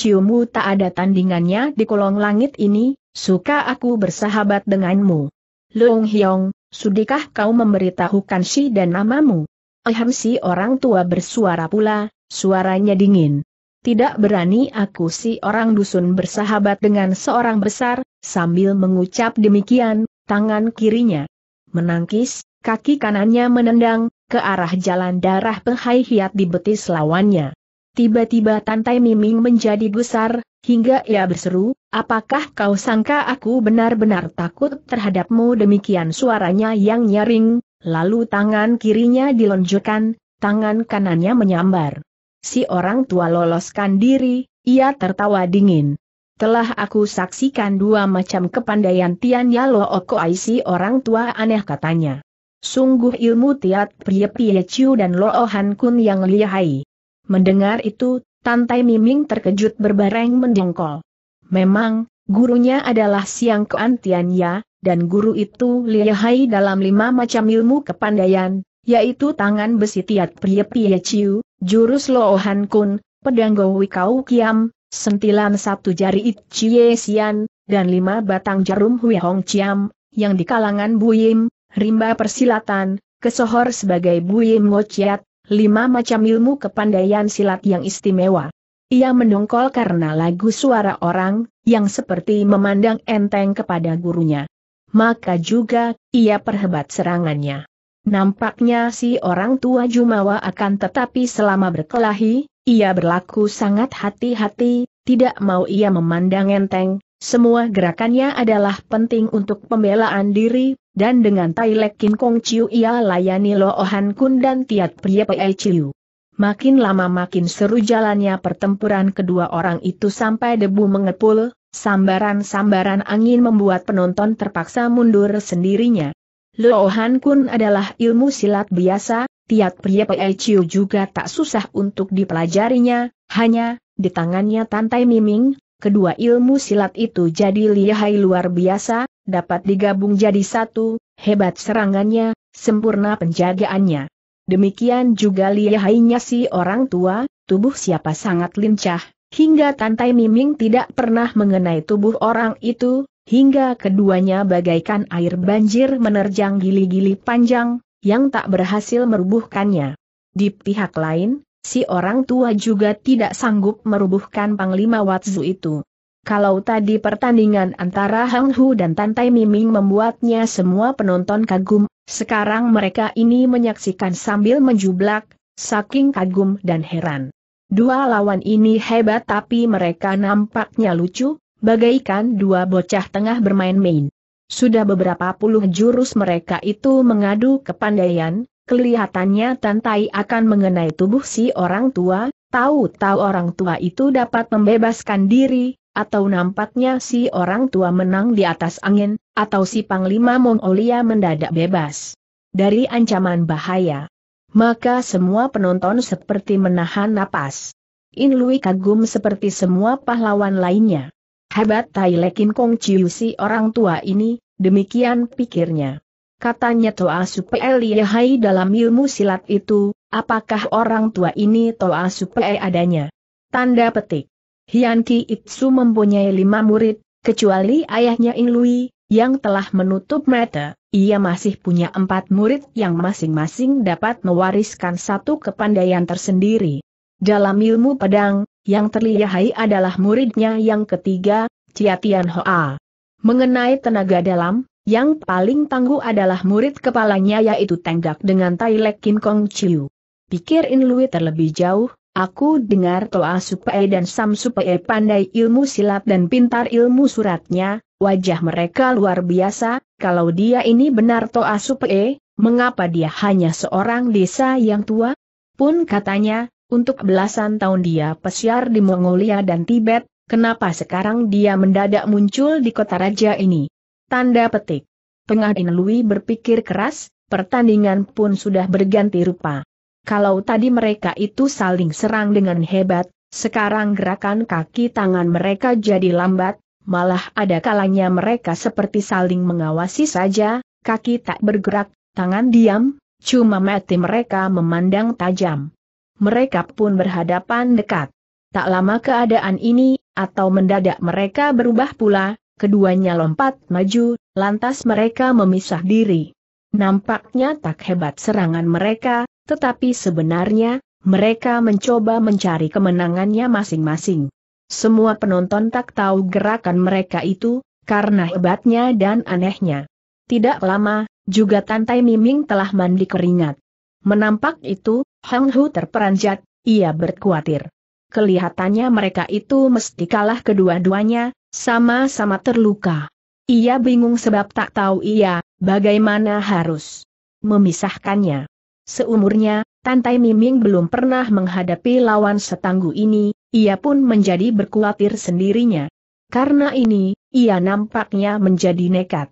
tak ada tandingannya di kolong langit ini, suka aku bersahabat denganmu. Leung Hiong, sudikah kau memberitahukan si dan namamu? Ahem si orang tua bersuara pula, suaranya dingin. Tidak berani aku si orang dusun bersahabat dengan seorang besar, sambil mengucap demikian, tangan kirinya menangkis, kaki kanannya menendang, ke arah jalan darah penghai hiat di betis lawannya. Tiba-tiba Tantai Miming menjadi gusar, hingga ia berseru, apakah kau sangka aku benar-benar takut terhadapmu demikian suaranya yang nyaring, lalu tangan kirinya dilonjorkan, tangan kanannya menyambar. Si orang tua loloskan diri, ia tertawa dingin. Telah aku saksikan dua macam kepandaian Tian Yalo Oko Aisi orang tua aneh katanya. Sungguh ilmu Tiat Priye Pie Chiu dan Loohan Kun yang lihai. Mendengar itu, Tantai Miming terkejut berbareng mendengkol. Memang, gurunya adalah Siang Kuan ya, dan guru itu lihai dalam lima macam ilmu kepandaian, yaitu tangan besi tiat pria pia ciu, jurus loohan kun, pedang gowi kau kiam, sentilan satu jari it cie sian, dan lima batang jarum hui hong ciam, yang di kalangan buyim, rimba persilatan, kesohor sebagai buyim ngociat, lima macam ilmu kepandaian silat yang istimewa. Ia mendongkol karena lagu suara orang, yang seperti memandang enteng kepada gurunya. Maka juga, ia perhebat serangannya. Nampaknya si orang tua Jumawa akan tetapi selama berkelahi, ia berlaku sangat hati-hati, tidak mau ia memandang enteng, semua gerakannya adalah penting untuk pembelaan diri, dan dengan Tai Lek Kin Kong Chiu ia layani Lo Ohan Kun dan Tiat Pria Pei e Chiu. Makin lama makin seru jalannya pertempuran kedua orang itu sampai debu mengepul, sambaran-sambaran angin membuat penonton terpaksa mundur sendirinya. Lo Han Kun adalah ilmu silat biasa, Tiat Pria Pei e Chiu juga tak susah untuk dipelajarinya, hanya, di tangannya Tantai Miming, kedua ilmu silat itu jadi lihai luar biasa, dapat digabung jadi satu, hebat serangannya, sempurna penjagaannya. Demikian juga lihainya si orang tua, tubuh siapa sangat lincah, hingga Tantai Miming tidak pernah mengenai tubuh orang itu, hingga keduanya bagaikan air banjir menerjang gili-gili panjang, yang tak berhasil merubuhkannya. Di pihak lain, si orang tua juga tidak sanggup merubuhkan Panglima Watzu itu. Kalau tadi pertandingan antara Hang Hu dan Tantai Miming membuatnya semua penonton kagum, sekarang mereka ini menyaksikan sambil menjublak, saking kagum dan heran. Dua lawan ini hebat tapi mereka nampaknya lucu, bagaikan dua bocah tengah bermain-main. Sudah beberapa puluh jurus mereka itu mengadu kepandaian, Kelihatannya tantai akan mengenai tubuh si orang tua, tahu-tahu orang tua itu dapat membebaskan diri, atau nampaknya si orang tua menang di atas angin, atau si Panglima Mongolia mendadak bebas dari ancaman bahaya. Maka semua penonton seperti menahan napas. In Lui kagum seperti semua pahlawan lainnya. Hebat Tai Lekin Kong Chiu si orang tua ini, demikian pikirnya katanya Toa Supe Lihai dalam ilmu silat itu, apakah orang tua ini Toa Supe adanya? Tanda petik. Hian Ki Itsu mempunyai lima murid, kecuali ayahnya In Lui, yang telah menutup mata, ia masih punya empat murid yang masing-masing dapat mewariskan satu kepandaian tersendiri. Dalam ilmu pedang, yang terlihai adalah muridnya yang ketiga, Chia Tian Hoa. Mengenai tenaga dalam, yang paling tangguh adalah murid kepalanya yaitu Tenggak dengan Tai King Kong Chiu. Pikir In Lui terlebih jauh, aku dengar Toa Supae dan Sam Supae pandai ilmu silat dan pintar ilmu suratnya, wajah mereka luar biasa, kalau dia ini benar Toa Supae, mengapa dia hanya seorang desa yang tua? Pun katanya, untuk belasan tahun dia pesiar di Mongolia dan Tibet, kenapa sekarang dia mendadak muncul di kota raja ini? Tanda petik. Tengah Inlui berpikir keras, pertandingan pun sudah berganti rupa. Kalau tadi mereka itu saling serang dengan hebat, sekarang gerakan kaki tangan mereka jadi lambat, malah ada kalanya mereka seperti saling mengawasi saja, kaki tak bergerak, tangan diam, cuma mati mereka memandang tajam. Mereka pun berhadapan dekat. Tak lama keadaan ini, atau mendadak mereka berubah pula, Keduanya lompat maju, lantas mereka memisah diri. Nampaknya tak hebat serangan mereka, tetapi sebenarnya, mereka mencoba mencari kemenangannya masing-masing. Semua penonton tak tahu gerakan mereka itu, karena hebatnya dan anehnya. Tidak lama, juga Tantai Miming telah mandi keringat. Menampak itu, Hang Hu terperanjat, ia berkhawatir kelihatannya mereka itu mesti kalah kedua-duanya, sama-sama terluka. Ia bingung sebab tak tahu ia, bagaimana harus memisahkannya. Seumurnya, Tantai Miming belum pernah menghadapi lawan setangguh ini, ia pun menjadi berkuatir sendirinya. Karena ini, ia nampaknya menjadi nekat.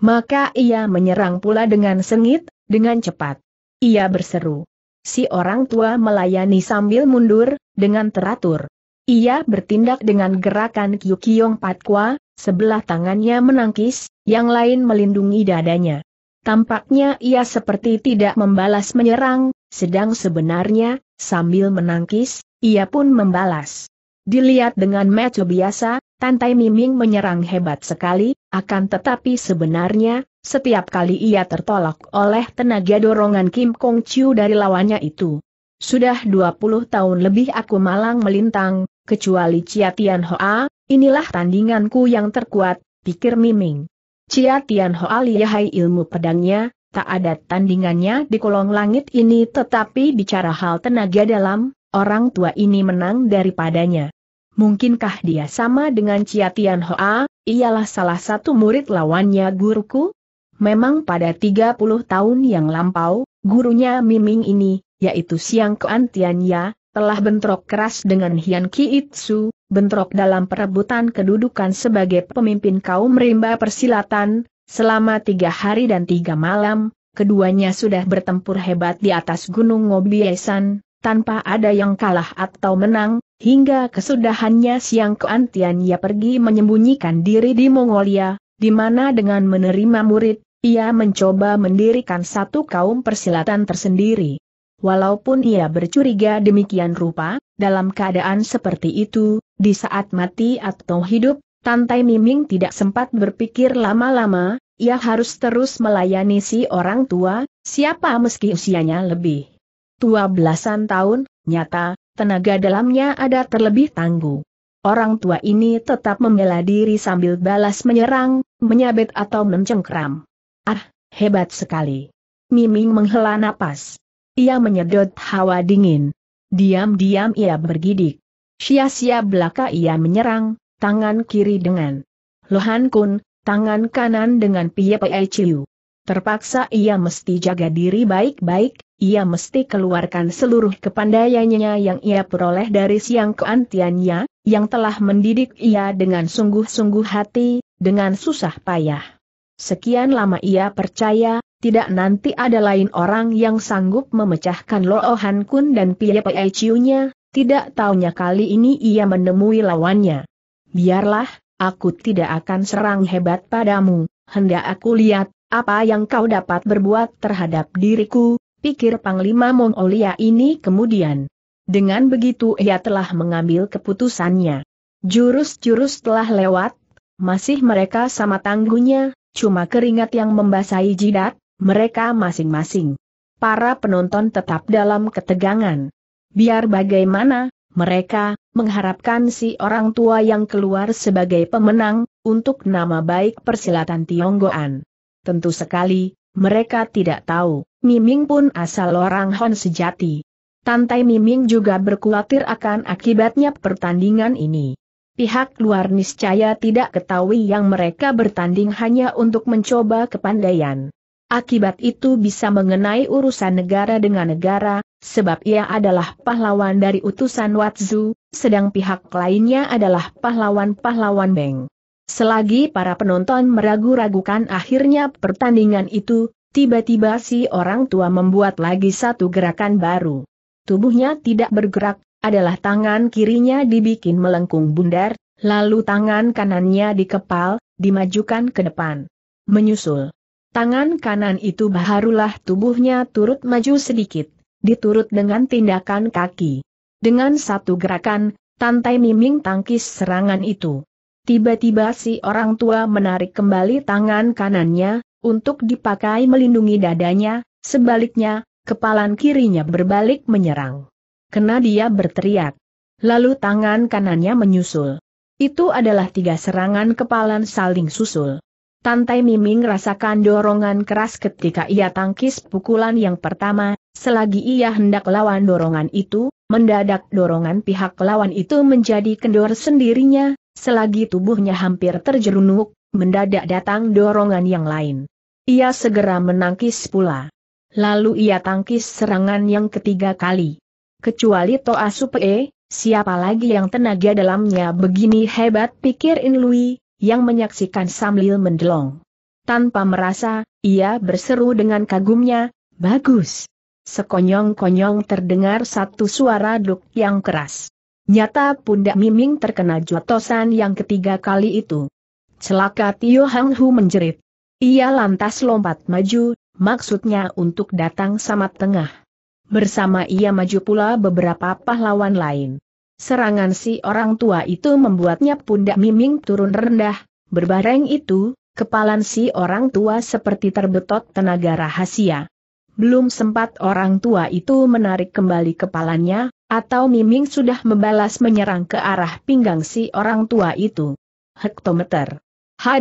Maka ia menyerang pula dengan sengit, dengan cepat. Ia berseru si orang tua melayani sambil mundur, dengan teratur. Ia bertindak dengan gerakan Kyukyong Patkwa, sebelah tangannya menangkis, yang lain melindungi dadanya. Tampaknya ia seperti tidak membalas menyerang, sedang sebenarnya, sambil menangkis, ia pun membalas. Dilihat dengan mata biasa, Tantai Miming menyerang hebat sekali, akan tetapi sebenarnya, setiap kali ia tertolak oleh tenaga dorongan Kim Kong Chiu dari lawannya itu. Sudah 20 tahun lebih aku malang melintang, kecuali Chia Tian Hoa, inilah tandinganku yang terkuat, pikir Miming. Chia Tian Hoa lihai ilmu pedangnya, tak ada tandingannya di kolong langit ini tetapi bicara hal tenaga dalam, orang tua ini menang daripadanya. Mungkinkah dia sama dengan Chia Tian Hoa, ialah salah satu murid lawannya guruku? Memang pada 30 tahun yang lampau, gurunya Miming ini, yaitu Siang Kuan ya, telah bentrok keras dengan Hian Ki Itsu, bentrok dalam perebutan kedudukan sebagai pemimpin kaum rimba persilatan, selama tiga hari dan tiga malam, keduanya sudah bertempur hebat di atas Gunung Ngobiesan, tanpa ada yang kalah atau menang, hingga kesudahannya Siang Kuan ya pergi menyembunyikan diri di Mongolia, di mana dengan menerima murid, ia mencoba mendirikan satu kaum persilatan tersendiri. Walaupun ia bercuriga demikian rupa, dalam keadaan seperti itu, di saat mati atau hidup, Tantai Miming tidak sempat berpikir lama-lama, ia harus terus melayani si orang tua, siapa meski usianya lebih tua belasan tahun, nyata, tenaga dalamnya ada terlebih tangguh. Orang tua ini tetap membela diri sambil balas menyerang, menyabet atau mencengkram. Ah, hebat sekali. Miming menghela napas. Ia menyedot hawa dingin. Diam-diam ia bergidik. Sia-sia belaka ia menyerang, tangan kiri dengan Lohan Kun, tangan kanan dengan Pie Chiu. Terpaksa ia mesti jaga diri baik-baik, ia mesti keluarkan seluruh kepandaiannya yang ia peroleh dari siang keantiannya, yang telah mendidik ia dengan sungguh-sungguh hati, dengan susah payah. Sekian lama ia percaya, tidak nanti ada lain orang yang sanggup memecahkan Lo Han Kun dan Pie Pie chiu tidak taunya kali ini ia menemui lawannya. Biarlah, aku tidak akan serang hebat padamu, hendak aku lihat, apa yang kau dapat berbuat terhadap diriku, pikir Panglima Mongolia ini kemudian. Dengan begitu ia telah mengambil keputusannya. Jurus-jurus telah lewat, masih mereka sama tanggungnya cuma keringat yang membasahi jidat, mereka masing-masing. Para penonton tetap dalam ketegangan. Biar bagaimana, mereka mengharapkan si orang tua yang keluar sebagai pemenang untuk nama baik persilatan Tionggoan. Tentu sekali, mereka tidak tahu, Miming pun asal orang Hon sejati. Tantai Miming juga berkhawatir akan akibatnya pertandingan ini. Pihak luar niscaya tidak ketahui yang mereka bertanding hanya untuk mencoba kepandaian. Akibat itu bisa mengenai urusan negara dengan negara, sebab ia adalah pahlawan dari utusan Watzu, sedang pihak lainnya adalah pahlawan-pahlawan Beng. Selagi para penonton meragu-ragukan akhirnya pertandingan itu, tiba-tiba si orang tua membuat lagi satu gerakan baru. Tubuhnya tidak bergerak, adalah tangan kirinya dibikin melengkung bundar, lalu tangan kanannya dikepal, dimajukan ke depan. Menyusul. Tangan kanan itu baharulah tubuhnya turut maju sedikit, diturut dengan tindakan kaki. Dengan satu gerakan, tantai miming tangkis serangan itu. Tiba-tiba si orang tua menarik kembali tangan kanannya, untuk dipakai melindungi dadanya, sebaliknya, kepalan kirinya berbalik menyerang. Kena dia berteriak. Lalu tangan kanannya menyusul. Itu adalah tiga serangan kepalan saling susul. Tantai Miming rasakan dorongan keras ketika ia tangkis pukulan yang pertama, selagi ia hendak lawan dorongan itu, mendadak dorongan pihak lawan itu menjadi kendor sendirinya, selagi tubuhnya hampir terjerunuk, mendadak datang dorongan yang lain. Ia segera menangkis pula. Lalu ia tangkis serangan yang ketiga kali. Kecuali Toa Supe, siapa lagi yang tenaga dalamnya begini hebat pikir In Lui, yang menyaksikan sambil mendelong. Tanpa merasa, ia berseru dengan kagumnya, bagus. Sekonyong-konyong terdengar satu suara duk yang keras. Nyata pundak Miming terkena jotosan yang ketiga kali itu. Celaka Tio Hang Hu menjerit. Ia lantas lompat maju, maksudnya untuk datang sama tengah. Bersama ia maju pula beberapa pahlawan lain. Serangan si orang tua itu membuatnya pundak miming turun rendah, berbareng itu, kepalan si orang tua seperti terbetot tenaga rahasia. Belum sempat orang tua itu menarik kembali kepalanya, atau miming sudah membalas menyerang ke arah pinggang si orang tua itu. Hektometer. Ha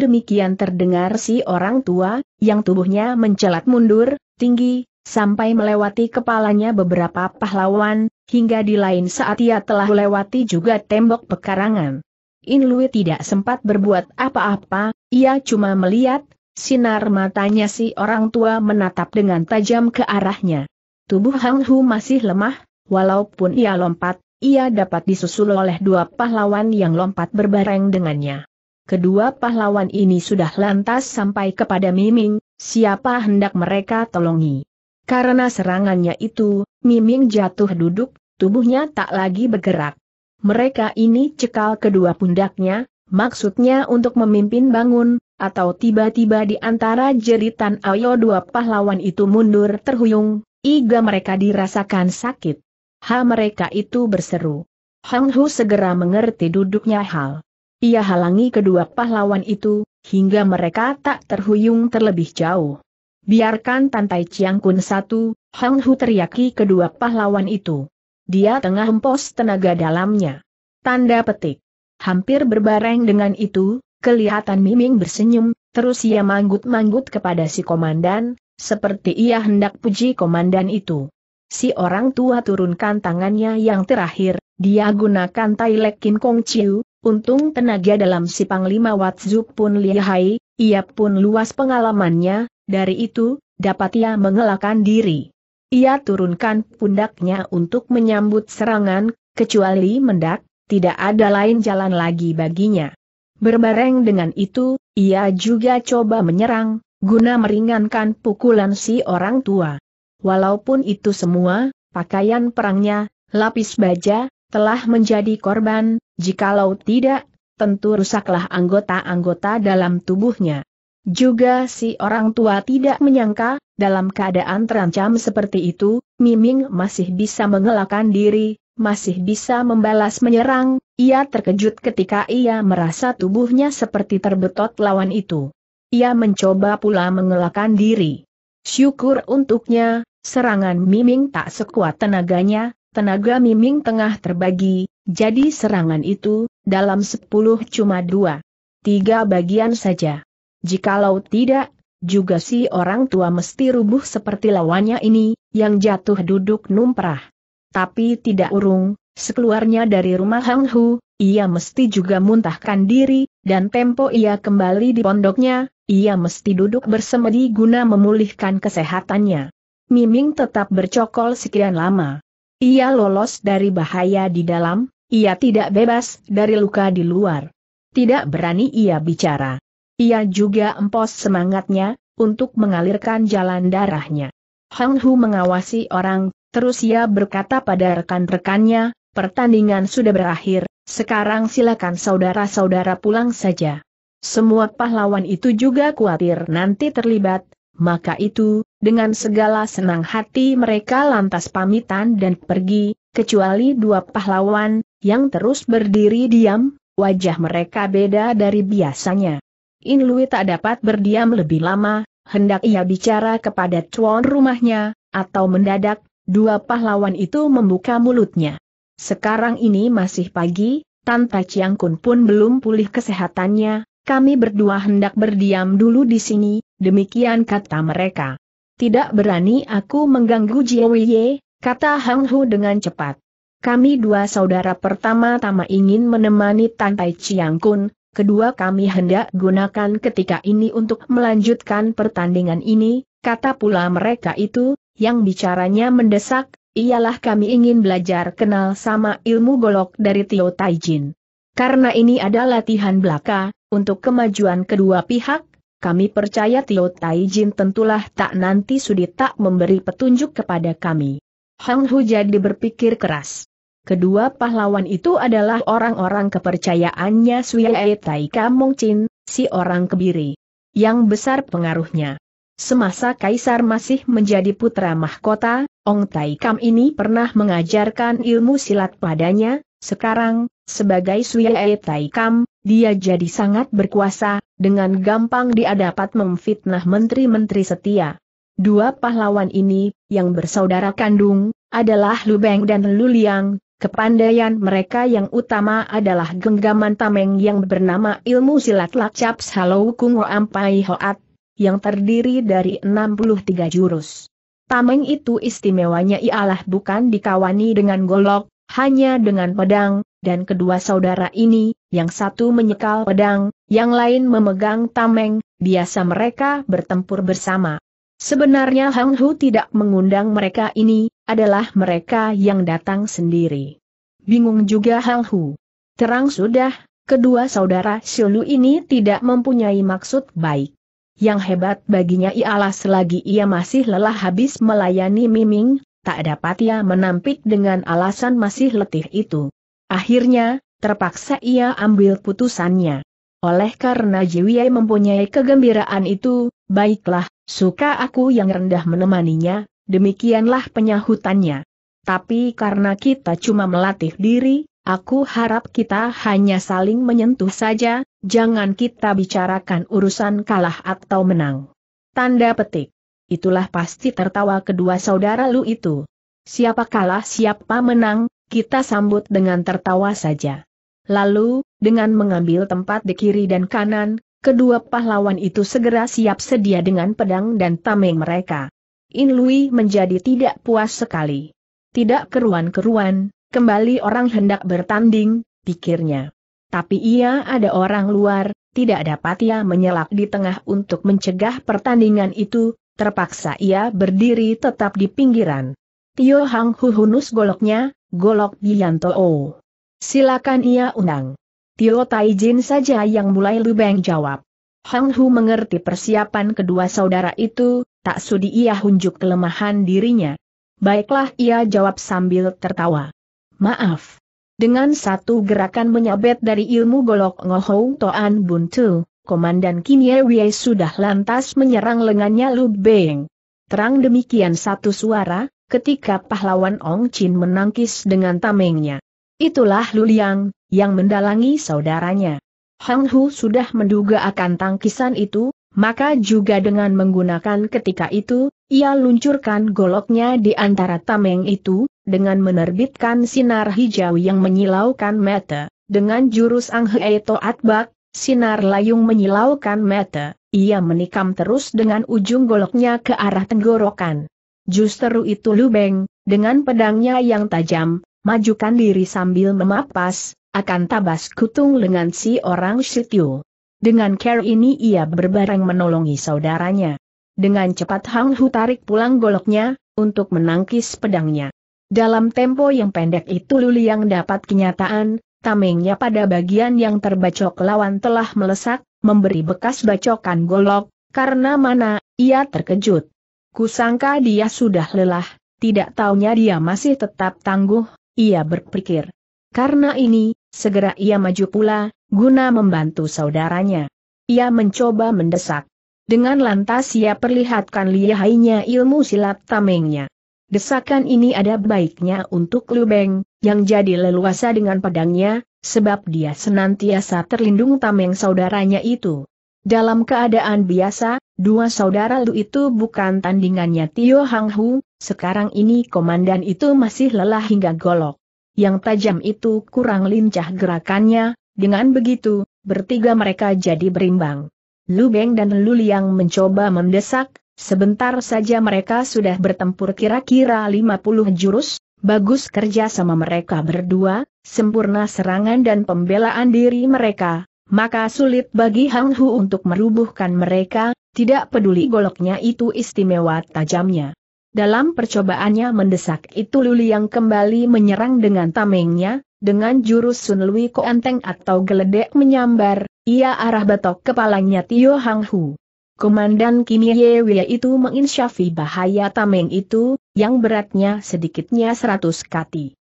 terdengar si orang tua, yang tubuhnya mencelat mundur, tinggi, sampai melewati kepalanya beberapa pahlawan, hingga di lain saat ia telah melewati juga tembok pekarangan. Inlui tidak sempat berbuat apa-apa, ia cuma melihat, sinar matanya si orang tua menatap dengan tajam ke arahnya. Tubuh Hang Hu masih lemah, walaupun ia lompat, ia dapat disusul oleh dua pahlawan yang lompat berbareng dengannya. Kedua pahlawan ini sudah lantas sampai kepada Miming, siapa hendak mereka tolongi. Karena serangannya itu, Miming jatuh duduk, tubuhnya tak lagi bergerak. Mereka ini cekal kedua pundaknya, maksudnya untuk memimpin bangun, atau tiba-tiba di antara jeritan ayo dua pahlawan itu mundur terhuyung, iga mereka dirasakan sakit. Ha mereka itu berseru. Hang Hu segera mengerti duduknya hal. Ia halangi kedua pahlawan itu, hingga mereka tak terhuyung terlebih jauh. Biarkan Tantai Chiang Kun satu, Hang Hu teriaki kedua pahlawan itu. Dia tengah empos tenaga dalamnya. Tanda petik. Hampir berbareng dengan itu, kelihatan Miming bersenyum, terus ia manggut-manggut kepada si komandan, seperti ia hendak puji komandan itu. Si orang tua turunkan tangannya yang terakhir, dia gunakan tai lekin kong chiu, untung tenaga dalam si panglima watzup pun lihai, ia pun luas pengalamannya, dari itu, dapat ia mengelakkan diri. Ia turunkan pundaknya untuk menyambut serangan, kecuali mendak, tidak ada lain jalan lagi baginya. Berbareng dengan itu, ia juga coba menyerang, guna meringankan pukulan si orang tua. Walaupun itu semua, pakaian perangnya, lapis baja, telah menjadi korban, jikalau tidak, tentu rusaklah anggota-anggota dalam tubuhnya. Juga si orang tua tidak menyangka, dalam keadaan terancam seperti itu, Miming masih bisa mengelakkan diri, masih bisa membalas menyerang, ia terkejut ketika ia merasa tubuhnya seperti terbetot lawan itu. Ia mencoba pula mengelakkan diri. Syukur untuknya, serangan Miming tak sekuat tenaganya, tenaga Miming tengah terbagi, jadi serangan itu, dalam sepuluh cuma dua. Tiga bagian saja. Jikalau tidak, juga si orang tua mesti rubuh seperti lawannya ini, yang jatuh duduk numprah. Tapi tidak urung, sekeluarnya dari rumah Hang Hu, ia mesti juga muntahkan diri, dan tempo ia kembali di pondoknya, ia mesti duduk bersemedi guna memulihkan kesehatannya. Miming tetap bercokol sekian lama. Ia lolos dari bahaya di dalam, ia tidak bebas dari luka di luar. Tidak berani ia bicara. Ia juga empos semangatnya, untuk mengalirkan jalan darahnya. Hang Hu mengawasi orang, terus ia berkata pada rekan-rekannya, pertandingan sudah berakhir, sekarang silakan saudara-saudara pulang saja. Semua pahlawan itu juga khawatir nanti terlibat, maka itu, dengan segala senang hati mereka lantas pamitan dan pergi, kecuali dua pahlawan, yang terus berdiri diam, wajah mereka beda dari biasanya. In Lui tak dapat berdiam lebih lama, hendak ia bicara kepada cuan rumahnya, atau mendadak, dua pahlawan itu membuka mulutnya. Sekarang ini masih pagi, Tanta Kun pun belum pulih kesehatannya, kami berdua hendak berdiam dulu di sini, demikian kata mereka. Tidak berani aku mengganggu Jiwiye, kata Hang Hu dengan cepat. Kami dua saudara pertama-tama ingin menemani Tantai Kun kedua kami hendak gunakan ketika ini untuk melanjutkan pertandingan ini, kata pula mereka itu, yang bicaranya mendesak, ialah kami ingin belajar kenal sama ilmu golok dari Tio Taijin. Karena ini ada latihan belaka, untuk kemajuan kedua pihak, kami percaya Tio Taijin tentulah tak nanti sudi tak memberi petunjuk kepada kami. Hang Hu jadi berpikir keras. Kedua pahlawan itu adalah orang-orang kepercayaannya Suyae Taika Mongcin, si orang kebiri. Yang besar pengaruhnya. Semasa Kaisar masih menjadi putra mahkota, Ong Taikam ini pernah mengajarkan ilmu silat padanya, sekarang, sebagai Suyae Taikam, dia jadi sangat berkuasa, dengan gampang dia dapat memfitnah menteri-menteri setia. Dua pahlawan ini, yang bersaudara kandung, adalah Lubeng dan Luliang, Kepandaian mereka yang utama adalah genggaman tameng yang bernama ilmu silat lacaps Halou Kung Ampai Hoat, yang terdiri dari 63 jurus. Tameng itu istimewanya ialah bukan dikawani dengan golok, hanya dengan pedang, dan kedua saudara ini, yang satu menyekal pedang, yang lain memegang tameng, biasa mereka bertempur bersama. Sebenarnya Hang Hu tidak mengundang mereka ini, adalah mereka yang datang sendiri. Bingung juga Hang Hu. Terang sudah, kedua saudara Xiu ini tidak mempunyai maksud baik. Yang hebat baginya ialah selagi ia masih lelah habis melayani Miming, tak dapat ia menampik dengan alasan masih letih itu. Akhirnya, terpaksa ia ambil putusannya. Oleh karena Jiwie mempunyai kegembiraan itu, baiklah, Suka aku yang rendah menemaninya, demikianlah penyahutannya. Tapi karena kita cuma melatih diri, aku harap kita hanya saling menyentuh saja, jangan kita bicarakan urusan kalah atau menang. Tanda petik. Itulah pasti tertawa kedua saudara lu itu. Siapa kalah siapa menang, kita sambut dengan tertawa saja. Lalu, dengan mengambil tempat di kiri dan kanan, Kedua pahlawan itu segera siap sedia dengan pedang dan tameng mereka. In Lui menjadi tidak puas sekali. Tidak keruan-keruan, kembali orang hendak bertanding, pikirnya. Tapi ia ada orang luar, tidak dapat ia menyelak di tengah untuk mencegah pertandingan itu, terpaksa ia berdiri tetap di pinggiran. Tio Hang Hu hunus goloknya, golok Bianto O. Silakan ia undang. Tio Taijin saja yang mulai lubang jawab. Hang Hu mengerti persiapan kedua saudara itu, tak sudi ia hunjuk kelemahan dirinya. Baiklah ia jawab sambil tertawa. Maaf. Dengan satu gerakan menyabet dari ilmu golok ngohou Toan Buntu, Komandan Kim Ye Wei sudah lantas menyerang lengannya Lu Beng. Terang demikian satu suara, ketika pahlawan Ong Chin menangkis dengan tamengnya. Itulah Lu Liang, yang mendalangi saudaranya. Hang Hu sudah menduga akan tangkisan itu, maka juga dengan menggunakan ketika itu, ia luncurkan goloknya di antara tameng itu, dengan menerbitkan sinar hijau yang menyilaukan mata, dengan jurus Ang He At Bak, sinar layung menyilaukan mata, ia menikam terus dengan ujung goloknya ke arah tenggorokan. Justru itu Lubeng, dengan pedangnya yang tajam, majukan diri sambil memapas, akan tabas kutung dengan si orang situ. Dengan care ini ia berbareng menolongi saudaranya. Dengan cepat Hang Hu tarik pulang goloknya, untuk menangkis pedangnya. Dalam tempo yang pendek itu Luli yang dapat kenyataan, tamengnya pada bagian yang terbacok lawan telah melesak, memberi bekas bacokan golok, karena mana, ia terkejut. Kusangka dia sudah lelah, tidak taunya dia masih tetap tangguh, ia berpikir. Karena ini, segera ia maju pula, guna membantu saudaranya. Ia mencoba mendesak. Dengan lantas ia perlihatkan lihainya ilmu silat tamengnya. Desakan ini ada baiknya untuk Lubeng, yang jadi leluasa dengan pedangnya, sebab dia senantiasa terlindung tameng saudaranya itu. Dalam keadaan biasa, dua saudara Lu itu bukan tandingannya Tio Hang Hu, sekarang ini komandan itu masih lelah hingga golok yang tajam itu kurang lincah gerakannya, dengan begitu, bertiga mereka jadi berimbang. Lu Beng dan Lu Liang mencoba mendesak, sebentar saja mereka sudah bertempur kira-kira 50 jurus, bagus kerja sama mereka berdua, sempurna serangan dan pembelaan diri mereka, maka sulit bagi Hang Hu untuk merubuhkan mereka, tidak peduli goloknya itu istimewa tajamnya. Dalam percobaannya mendesak itu Luli yang kembali menyerang dengan tamengnya, dengan jurus Sun Lui Koanteng atau geledek menyambar, ia arah batok kepalanya Tio Hang Hu. Komandan Kim Ye Wei itu menginsyafi bahaya tameng itu, yang beratnya sedikitnya seratus kati.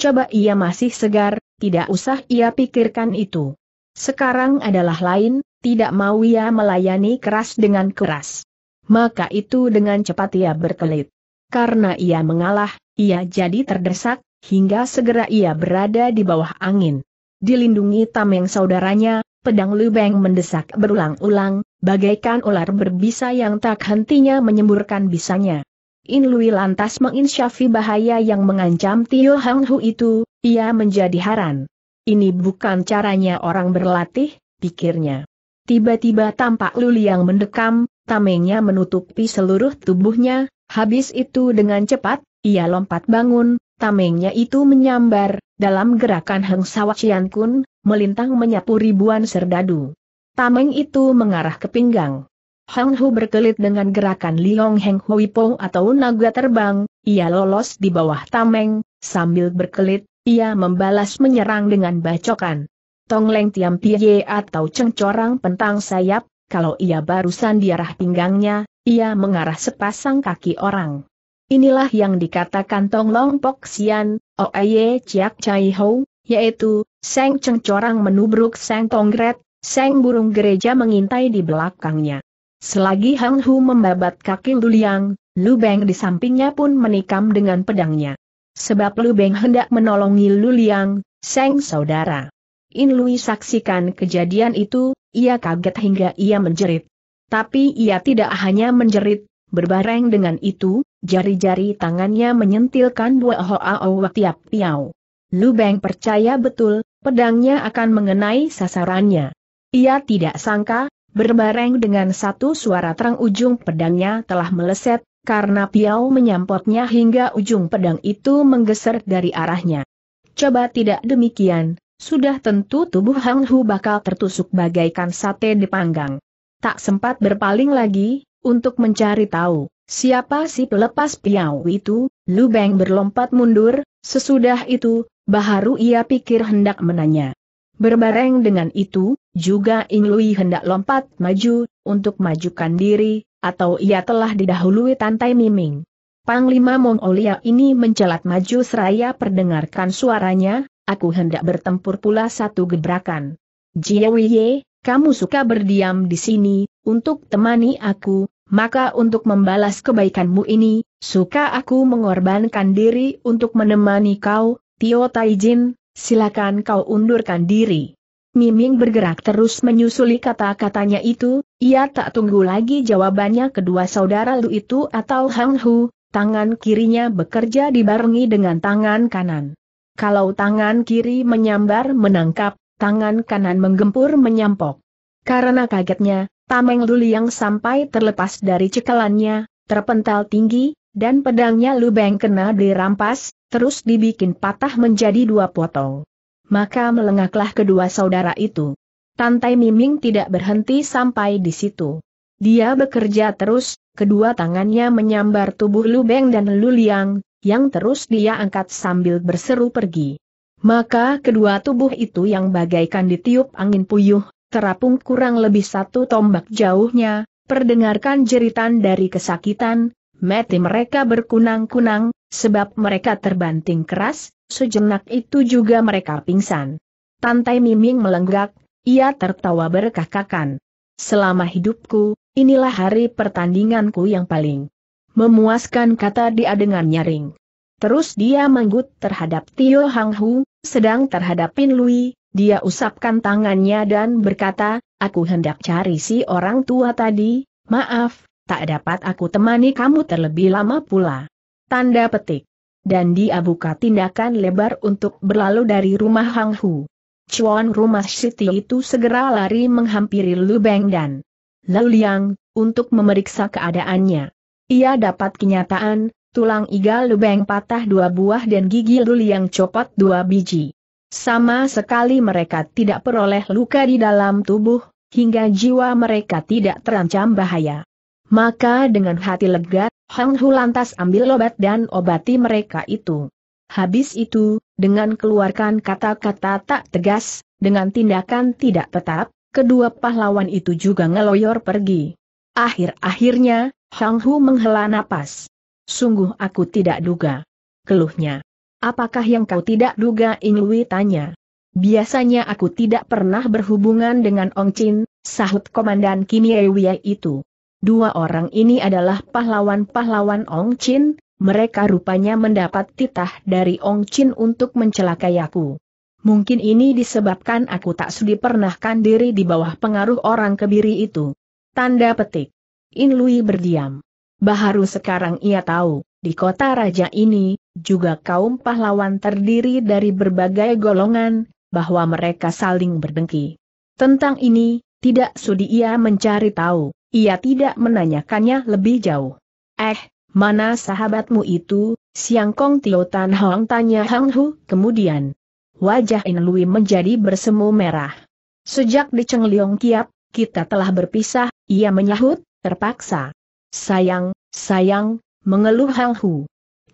Coba ia masih segar, tidak usah ia pikirkan itu. Sekarang adalah lain, tidak mau ia melayani keras dengan keras. Maka itu dengan cepat ia berkelit. Karena ia mengalah, ia jadi terdesak, hingga segera ia berada di bawah angin. Dilindungi tameng saudaranya, pedang Lubeng mendesak berulang-ulang, bagaikan ular berbisa yang tak hentinya menyemburkan bisanya. In Lui lantas menginsyafi bahaya yang mengancam Tio Hang Hu itu, ia menjadi haran. Ini bukan caranya orang berlatih, pikirnya. Tiba-tiba tampak Luli yang mendekam, tamengnya menutupi seluruh tubuhnya, Habis itu dengan cepat, ia lompat bangun, tamengnya itu menyambar, dalam gerakan Heng cian Kun, melintang menyapu ribuan serdadu. Tameng itu mengarah ke pinggang. Hang Hu berkelit dengan gerakan Liong Heng Hui Pong atau naga terbang, ia lolos di bawah tameng, sambil berkelit, ia membalas menyerang dengan bacokan. Tong leng Tiam pie atau cengcorang pentang sayap, kalau ia barusan diarah pinggangnya, ia mengarah sepasang kaki orang. Inilah yang dikatakan Tong Long Pok Sian, Aye Chiak Chai Ho, yaitu, Seng Cheng Corang menubruk Seng Tongret, Seng Burung Gereja mengintai di belakangnya. Selagi Hang Hu membabat kaki Luliang, Lu Beng di sampingnya pun menikam dengan pedangnya. Sebab Lu Beng hendak menolongi Luliang, Seng Saudara. In Lui saksikan kejadian itu, ia kaget hingga ia menjerit. Tapi ia tidak hanya menjerit, berbareng dengan itu, jari-jari tangannya menyentilkan dua hoa tiap piau. Lubeng percaya betul, pedangnya akan mengenai sasarannya. Ia tidak sangka, berbareng dengan satu suara terang ujung pedangnya telah meleset, karena piau menyampotnya hingga ujung pedang itu menggeser dari arahnya. Coba tidak demikian, sudah tentu tubuh Hang Hu bakal tertusuk bagaikan sate dipanggang tak sempat berpaling lagi, untuk mencari tahu, siapa si pelepas piau itu, Lu Beng berlompat mundur, sesudah itu, baharu ia pikir hendak menanya. Berbareng dengan itu, juga Ing Lui hendak lompat maju, untuk majukan diri, atau ia telah didahului Tantai Miming. Panglima Mongolia ini mencelat maju seraya perdengarkan suaranya, aku hendak bertempur pula satu gebrakan. Jiawiye, kamu suka berdiam di sini, untuk temani aku, maka untuk membalas kebaikanmu ini, suka aku mengorbankan diri untuk menemani kau, Tio Taijin, silakan kau undurkan diri. Miming bergerak terus menyusuli kata-katanya itu, ia tak tunggu lagi jawabannya kedua saudara Lu itu atau Hang Hu, tangan kirinya bekerja dibarengi dengan tangan kanan. Kalau tangan kiri menyambar menangkap, tangan kanan menggempur menyampok. Karena kagetnya, Tameng Luliang sampai terlepas dari cekalannya, terpental tinggi, dan pedangnya lubeng kena dirampas, terus dibikin patah menjadi dua potong. Maka melengaklah kedua saudara itu. Tantai Miming tidak berhenti sampai di situ. Dia bekerja terus, kedua tangannya menyambar tubuh Lubeng dan Luliang, yang terus dia angkat sambil berseru pergi. Maka kedua tubuh itu yang bagaikan ditiup angin puyuh, terapung kurang lebih satu tombak jauhnya, perdengarkan jeritan dari kesakitan, mati mereka berkunang-kunang, sebab mereka terbanting keras, sejenak itu juga mereka pingsan. Tantai Miming melenggak, ia tertawa berkakakan. Selama hidupku, inilah hari pertandinganku yang paling memuaskan kata dia dengan nyaring. Terus dia menggut terhadap Tio Hang Hu, sedang terhadap Pin Lui, dia usapkan tangannya dan berkata, aku hendak cari si orang tua tadi, maaf, tak dapat aku temani kamu terlebih lama pula. Tanda petik. Dan dia buka tindakan lebar untuk berlalu dari rumah Hang Hu. Chuan rumah Siti itu segera lari menghampiri Lu Beng dan Lu Liang, untuk memeriksa keadaannya. Ia dapat kenyataan, tulang iga lubeng patah dua buah dan gigi luli yang copot dua biji. Sama sekali mereka tidak peroleh luka di dalam tubuh, hingga jiwa mereka tidak terancam bahaya. Maka dengan hati lega, Hang Hu lantas ambil obat dan obati mereka itu. Habis itu, dengan keluarkan kata-kata tak tegas, dengan tindakan tidak tetap, kedua pahlawan itu juga ngeloyor pergi. Akhir-akhirnya, Hang Hu menghela napas. Sungguh aku tidak duga. Keluhnya. Apakah yang kau tidak duga Lui tanya. Biasanya aku tidak pernah berhubungan dengan Ong Chin, sahut Komandan Kim Yewie itu. Dua orang ini adalah pahlawan-pahlawan Ong Chin, mereka rupanya mendapat titah dari Ong Chin untuk mencelakai aku. Mungkin ini disebabkan aku tak sudi pernahkan diri di bawah pengaruh orang kebiri itu. Tanda petik. In Lui berdiam. Baharu sekarang ia tahu, di kota raja ini, juga kaum pahlawan terdiri dari berbagai golongan, bahwa mereka saling berdengki. Tentang ini, tidak sudi ia mencari tahu, ia tidak menanyakannya lebih jauh. Eh, mana sahabatmu itu, Siang Kong Tio Tan Hong tanya Hang Hu, kemudian. Wajah In Lui menjadi bersemu merah. Sejak di Cheng Leong Kiap, kita telah berpisah, ia menyahut, terpaksa. Sayang, sayang, mengeluh Hang Hu.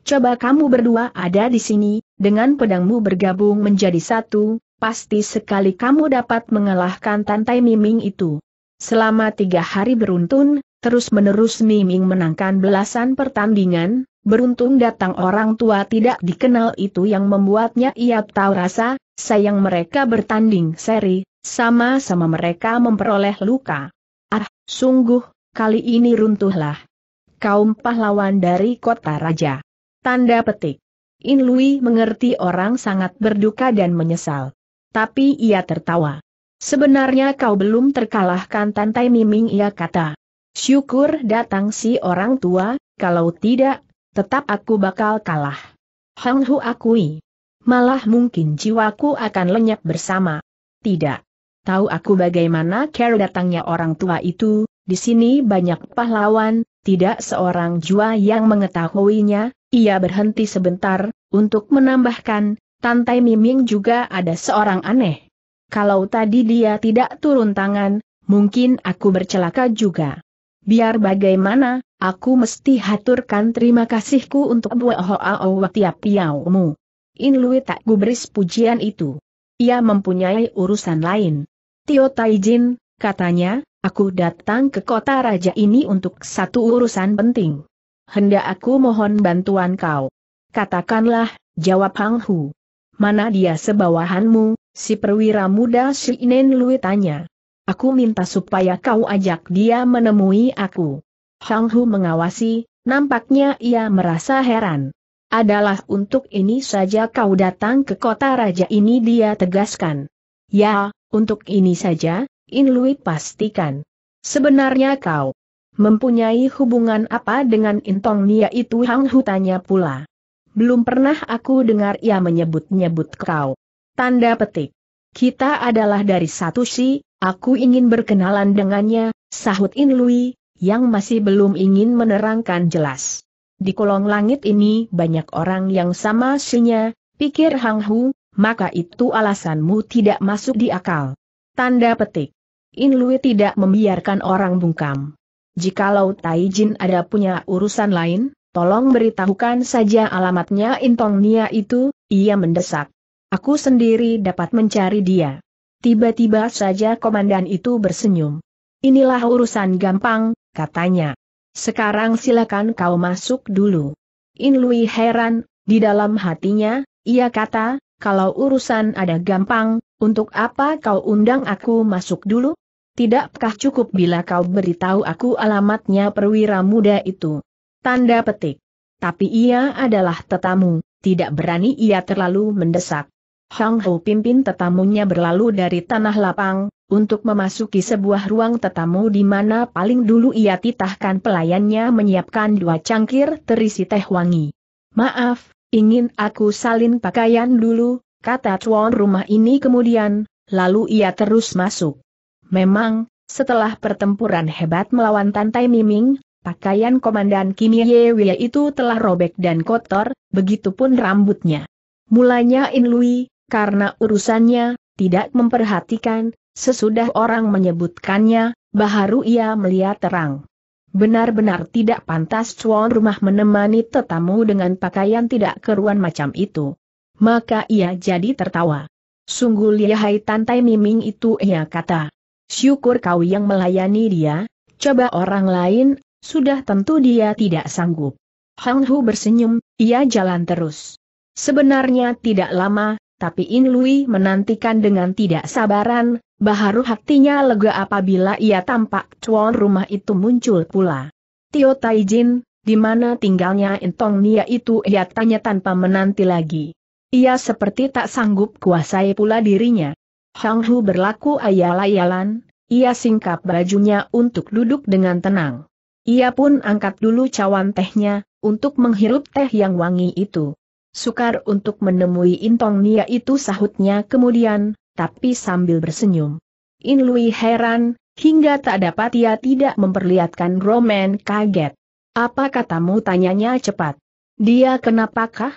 Coba kamu berdua ada di sini, dengan pedangmu bergabung menjadi satu, pasti sekali kamu dapat mengalahkan Tantai Miming itu. Selama tiga hari beruntun, terus-menerus Miming menangkan belasan pertandingan, beruntung datang orang tua tidak dikenal itu yang membuatnya ia tahu rasa, sayang mereka bertanding seri, sama-sama mereka memperoleh luka. Ah, sungguh, kali ini runtuhlah. Kaum pahlawan dari kota raja. Tanda petik. In Lui mengerti orang sangat berduka dan menyesal. Tapi ia tertawa. Sebenarnya kau belum terkalahkan Tantai Miming ia kata. Syukur datang si orang tua, kalau tidak, tetap aku bakal kalah. Hang Hu akui. Malah mungkin jiwaku akan lenyap bersama. Tidak. Tahu aku bagaimana care datangnya orang tua itu, di sini banyak pahlawan, tidak seorang jua yang mengetahuinya, ia berhenti sebentar, untuk menambahkan, Tantai Miming juga ada seorang aneh. Kalau tadi dia tidak turun tangan, mungkin aku bercelaka juga. Biar bagaimana, aku mesti haturkan terima kasihku untuk Buahoao tiap piaumu. In Lui tak gubris pujian itu. Ia mempunyai urusan lain. Tio Taijin, katanya, Aku datang ke kota raja ini untuk satu urusan penting. Hendak aku mohon bantuan kau. Katakanlah, jawab Hang Hu. Mana dia sebawahanmu, si perwira muda Si Inen Lui tanya. Aku minta supaya kau ajak dia menemui aku. Hang Hu mengawasi, nampaknya ia merasa heran. Adalah untuk ini saja kau datang ke kota raja ini dia tegaskan. Ya, untuk ini saja, Inlui pastikan. Sebenarnya kau mempunyai hubungan apa dengan Intong Nia itu Hang Hu tanya pula. Belum pernah aku dengar ia menyebut-nyebut kau. Tanda petik. Kita adalah dari satu si, aku ingin berkenalan dengannya, sahut Inlui, yang masih belum ingin menerangkan jelas. Di kolong langit ini banyak orang yang sama sinya, pikir Hang Hu, maka itu alasanmu tidak masuk di akal. Tanda petik. In Lui tidak membiarkan orang bungkam. Jikalau Taijin ada punya urusan lain, tolong beritahukan saja alamatnya Nia itu, ia mendesak. Aku sendiri dapat mencari dia. Tiba-tiba saja komandan itu bersenyum. Inilah urusan gampang, katanya. Sekarang silakan kau masuk dulu. In Lui heran, di dalam hatinya, ia kata, kalau urusan ada gampang, untuk apa kau undang aku masuk dulu? Tidakkah cukup bila kau beritahu aku alamatnya perwira muda itu? Tanda petik. Tapi ia adalah tetamu, tidak berani ia terlalu mendesak. Hang Ho pimpin tetamunya berlalu dari tanah lapang, untuk memasuki sebuah ruang tetamu di mana paling dulu ia titahkan pelayannya menyiapkan dua cangkir terisi teh wangi. Maaf, ingin aku salin pakaian dulu, kata tuan rumah ini kemudian, lalu ia terus masuk. Memang, setelah pertempuran hebat melawan Tantai Miming, pakaian komandan Kim Ye Wei itu telah robek dan kotor, begitu pun rambutnya. Mulanya In Lui, karena urusannya, tidak memperhatikan, sesudah orang menyebutkannya, baharu ia melihat terang. Benar-benar tidak pantas cuan rumah menemani tetamu dengan pakaian tidak keruan macam itu. Maka ia jadi tertawa. Sungguh lihai Tantai Miming itu ia kata. Syukur kau yang melayani dia, coba orang lain, sudah tentu dia tidak sanggup. Hang Hu bersenyum, ia jalan terus. Sebenarnya tidak lama, tapi In Lui menantikan dengan tidak sabaran, baharu hatinya lega apabila ia tampak tuan rumah itu muncul pula. Tio Taijin, di mana tinggalnya Entong Nia itu ia tanya tanpa menanti lagi. Ia seperti tak sanggup kuasai pula dirinya. Hang Hu berlaku ayal-ayalan, ia singkap bajunya untuk duduk dengan tenang. Ia pun angkat dulu cawan tehnya, untuk menghirup teh yang wangi itu. Sukar untuk menemui Intong Nia itu sahutnya kemudian, tapi sambil bersenyum. In Lui heran, hingga tak dapat ia tidak memperlihatkan Roman kaget. Apa katamu tanyanya cepat. Dia kenapakah?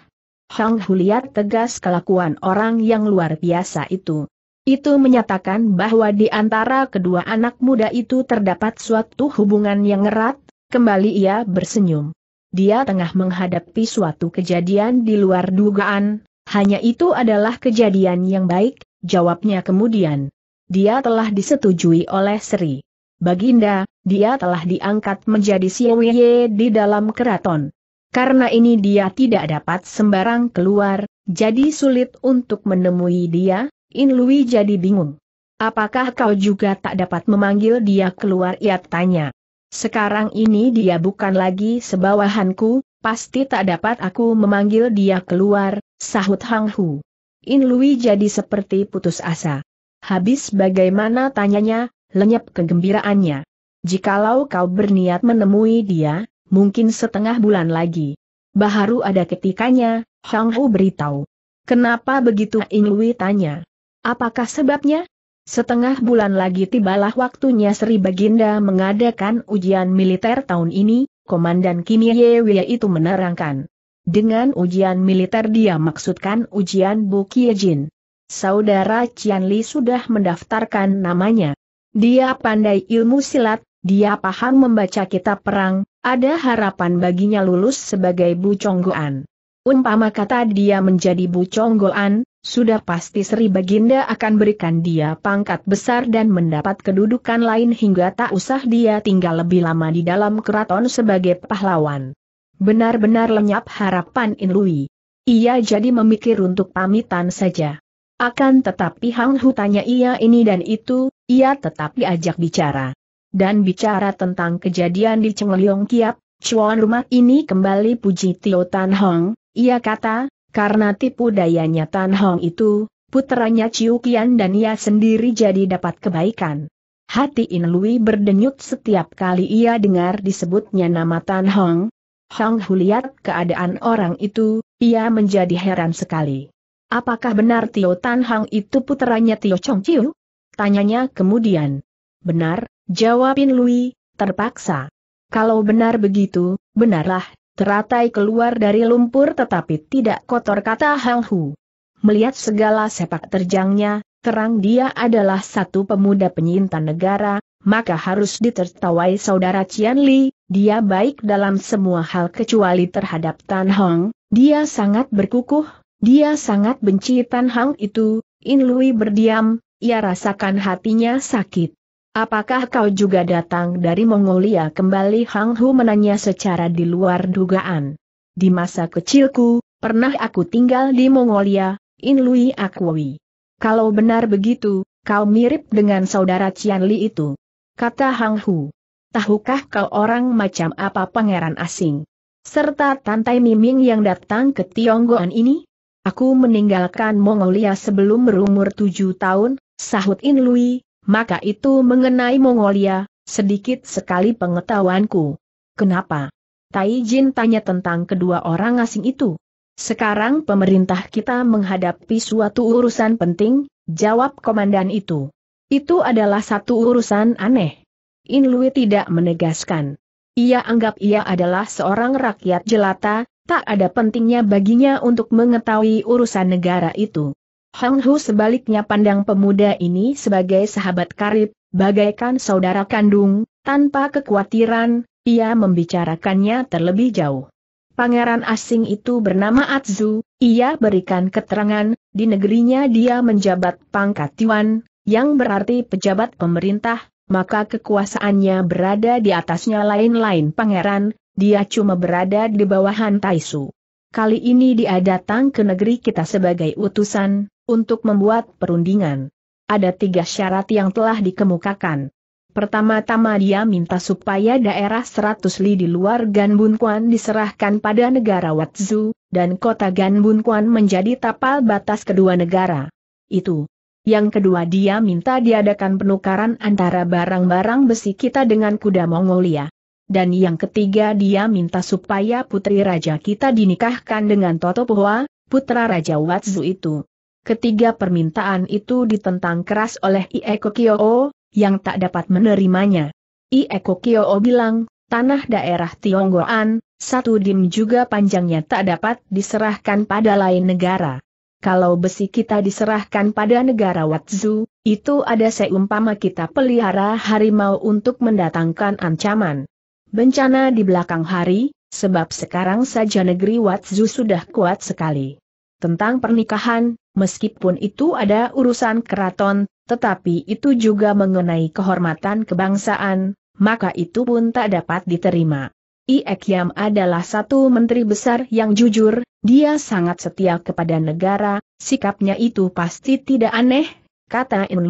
Hang Hu lihat tegas kelakuan orang yang luar biasa itu. Itu menyatakan bahwa di antara kedua anak muda itu terdapat suatu hubungan yang erat, kembali ia bersenyum. Dia tengah menghadapi suatu kejadian di luar dugaan, hanya itu adalah kejadian yang baik, jawabnya kemudian. Dia telah disetujui oleh Sri. Baginda, dia telah diangkat menjadi Siwiye di dalam keraton. Karena ini dia tidak dapat sembarang keluar, jadi sulit untuk menemui dia, In Lui jadi bingung. Apakah kau juga tak dapat memanggil dia keluar ia tanya. Sekarang ini dia bukan lagi sebawahanku, pasti tak dapat aku memanggil dia keluar, sahut Hang Hu. In Lui jadi seperti putus asa. Habis bagaimana tanyanya, lenyap kegembiraannya. Jikalau kau berniat menemui dia, mungkin setengah bulan lagi. Baharu ada ketikanya, Shang Hu beritahu. Kenapa begitu Lui tanya. Apakah sebabnya? Setengah bulan lagi tibalah waktunya Sri Baginda mengadakan ujian militer tahun ini, Komandan Kim Ye Wei itu menerangkan. Dengan ujian militer dia maksudkan ujian Jin. Saudara Cian Li sudah mendaftarkan namanya. Dia pandai ilmu silat, dia paham membaca kitab perang, ada harapan baginya lulus sebagai bucongguan. Umpama kata dia menjadi bucongguan, sudah pasti Sri Baginda akan berikan dia pangkat besar dan mendapat kedudukan lain hingga tak usah dia tinggal lebih lama di dalam keraton sebagai pahlawan. Benar-benar lenyap harapan Inlui. Ia jadi memikir untuk pamitan saja. Akan tetapi Hang Hu tanya ia ini dan itu, ia tetap diajak bicara dan bicara tentang kejadian di Chengliong Kiap, Chuan rumah ini kembali puji Tio Tan Hong, ia kata, karena tipu dayanya Tan Hong itu, putranya Chiu Kian dan ia sendiri jadi dapat kebaikan. Hati In Lui berdenyut setiap kali ia dengar disebutnya nama Tan Hong. Hong Hu lihat keadaan orang itu, ia menjadi heran sekali. Apakah benar Tio Tan Hong itu putranya Tio Chong Chiu? Tanyanya kemudian. Benar, jawabin Lui, terpaksa. Kalau benar begitu, benarlah, teratai keluar dari lumpur tetapi tidak kotor kata Hang Hu. Melihat segala sepak terjangnya, terang dia adalah satu pemuda penyintan negara, maka harus ditertawai saudara Cian Li, dia baik dalam semua hal kecuali terhadap Tan Hong, dia sangat berkukuh, dia sangat benci Tan Hong itu, In Lui berdiam, ia rasakan hatinya sakit. Apakah kau juga datang dari Mongolia kembali Hang Hu menanya secara di luar dugaan. Di masa kecilku, pernah aku tinggal di Mongolia, In Lui Akui. Kalau benar begitu, kau mirip dengan saudara Cian Li itu. Kata Hang Hu. Tahukah kau orang macam apa pangeran asing? Serta Tantai Miming yang datang ke Tionggoan ini? Aku meninggalkan Mongolia sebelum berumur tujuh tahun, sahut In Lui, maka itu mengenai Mongolia, sedikit sekali pengetahuanku. Kenapa? Tai Jin tanya tentang kedua orang asing itu. Sekarang pemerintah kita menghadapi suatu urusan penting, jawab komandan itu. Itu adalah satu urusan aneh. In Lui tidak menegaskan. Ia anggap ia adalah seorang rakyat jelata, tak ada pentingnya baginya untuk mengetahui urusan negara itu. Hong Hu sebaliknya pandang pemuda ini sebagai sahabat karib, bagaikan saudara kandung, tanpa kekhawatiran, ia membicarakannya terlebih jauh. Pangeran asing itu bernama Atzu, ia berikan keterangan, di negerinya dia menjabat pangkat tuan, yang berarti pejabat pemerintah, maka kekuasaannya berada di atasnya lain-lain pangeran, dia cuma berada di bawahan Taisu. Kali ini dia datang ke negeri kita sebagai utusan, untuk membuat perundingan. Ada tiga syarat yang telah dikemukakan. Pertama-tama dia minta supaya daerah 100 li di luar Ganbunkuan diserahkan pada negara Watzu, dan kota Ganbunkuan menjadi tapal batas kedua negara. Itu. Yang kedua dia minta diadakan penukaran antara barang-barang besi kita dengan kuda Mongolia. Dan yang ketiga dia minta supaya putri raja kita dinikahkan dengan Toto Pohua, putra Raja Watzu itu. Ketiga permintaan itu ditentang keras oleh Ieko Kyo, yang tak dapat menerimanya. Ieko Kyo bilang, tanah daerah Tionggoan, satu dim juga panjangnya tak dapat diserahkan pada lain negara. Kalau besi kita diserahkan pada negara Watzu, itu ada seumpama kita pelihara harimau untuk mendatangkan ancaman. Bencana di belakang hari, sebab sekarang saja negeri Watzu sudah kuat sekali. Tentang pernikahan, meskipun itu ada urusan keraton, tetapi itu juga mengenai kehormatan kebangsaan, maka itu pun tak dapat diterima. Iek adalah satu menteri besar yang jujur, dia sangat setia kepada negara, sikapnya itu pasti tidak aneh, kata In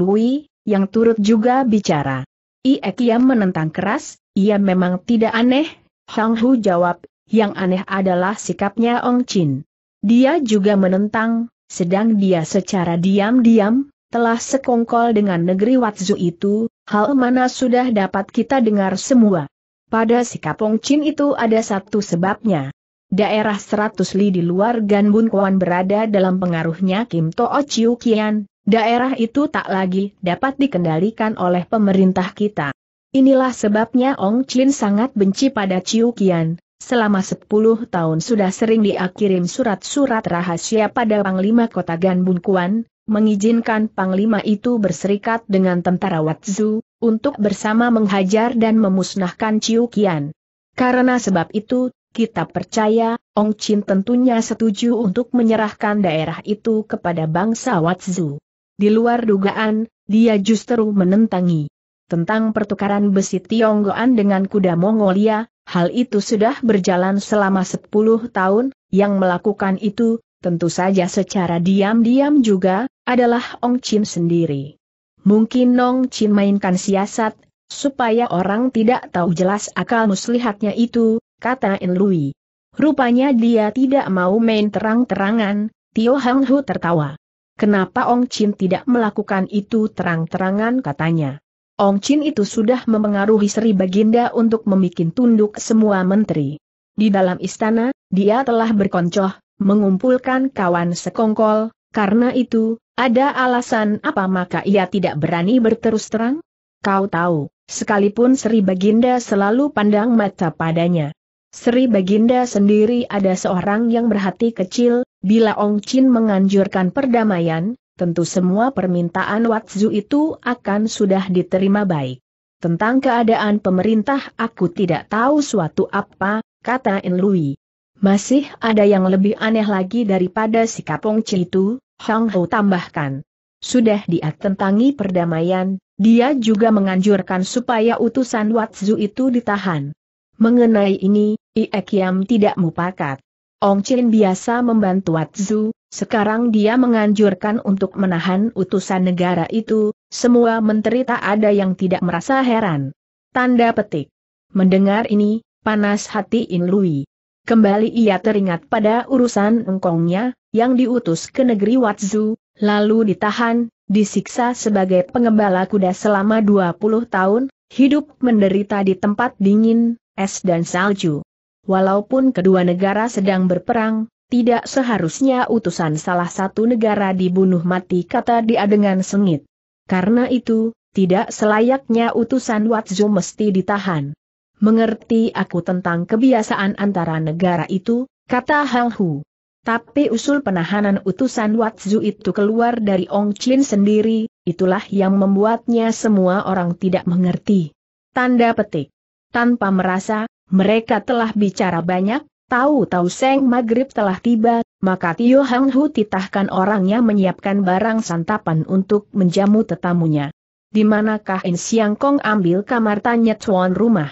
yang turut juga bicara. Iek menentang keras, ia memang tidak aneh, Hang Hu jawab, yang aneh adalah sikapnya Ong Chin. Dia juga menentang, sedang dia secara diam-diam, telah sekongkol dengan negeri Watzu itu, hal mana sudah dapat kita dengar semua. Pada sikap Ong Chin itu ada satu sebabnya. Daerah 100 li di luar Ganbun Kuan berada dalam pengaruhnya Kim Too Chiu Kian, daerah itu tak lagi dapat dikendalikan oleh pemerintah kita. Inilah sebabnya Ong Chin sangat benci pada Chiu Kian, Selama 10 tahun sudah sering dia kirim surat-surat rahasia pada Panglima Kota Ganbunkuan, mengizinkan Panglima itu berserikat dengan tentara Watzu, untuk bersama menghajar dan memusnahkan Chiu Qian. Karena sebab itu, kita percaya, Ong Chin tentunya setuju untuk menyerahkan daerah itu kepada bangsa Watzu. Di luar dugaan, dia justru menentangi. Tentang pertukaran besi Tionggoan dengan kuda Mongolia, Hal itu sudah berjalan selama 10 tahun, yang melakukan itu, tentu saja secara diam-diam juga, adalah Ong Chin sendiri. Mungkin Ong Chin mainkan siasat, supaya orang tidak tahu jelas akal muslihatnya itu, kata In Lui. Rupanya dia tidak mau main terang-terangan, Tio Hang Hu tertawa. Kenapa Ong Chin tidak melakukan itu terang-terangan katanya. Ong Chin itu sudah memengaruhi Sri Baginda untuk membuat tunduk semua menteri. Di dalam istana, dia telah berkoncoh, mengumpulkan kawan sekongkol, karena itu, ada alasan apa maka ia tidak berani berterus terang? Kau tahu, sekalipun Sri Baginda selalu pandang mata padanya. Sri Baginda sendiri ada seorang yang berhati kecil, bila Ong Chin menganjurkan perdamaian, tentu semua permintaan Watsu itu akan sudah diterima baik. Tentang keadaan pemerintah aku tidak tahu suatu apa, kata Enlui. Masih ada yang lebih aneh lagi daripada sikap Wongci itu, Hang Ho tambahkan. Sudah dia tentangi perdamaian, dia juga menganjurkan supaya utusan Watsu itu ditahan. Mengenai ini, Iekiam tidak mupakat. Ong Chin biasa membantu Watzu, sekarang dia menganjurkan untuk menahan utusan negara itu, semua menteri tak ada yang tidak merasa heran. Tanda petik. Mendengar ini, panas hati In Lui. Kembali ia teringat pada urusan engkongnya, yang diutus ke negeri Watzu, lalu ditahan, disiksa sebagai pengembala kuda selama 20 tahun, hidup menderita di tempat dingin, es dan salju. Walaupun kedua negara sedang berperang, tidak seharusnya utusan salah satu negara dibunuh mati kata dia dengan sengit. Karena itu, tidak selayaknya utusan Watzo mesti ditahan. Mengerti aku tentang kebiasaan antara negara itu, kata Hang Hu. Tapi usul penahanan utusan Watzu itu keluar dari Ong Chin sendiri, itulah yang membuatnya semua orang tidak mengerti. Tanda petik. Tanpa merasa, mereka telah bicara banyak, Tahu-tahu Seng Maghrib telah tiba, maka Tio Hang Hu titahkan orangnya menyiapkan barang santapan untuk menjamu tetamunya. Di manakah In Siang Kong ambil kamar tanya tuan rumah?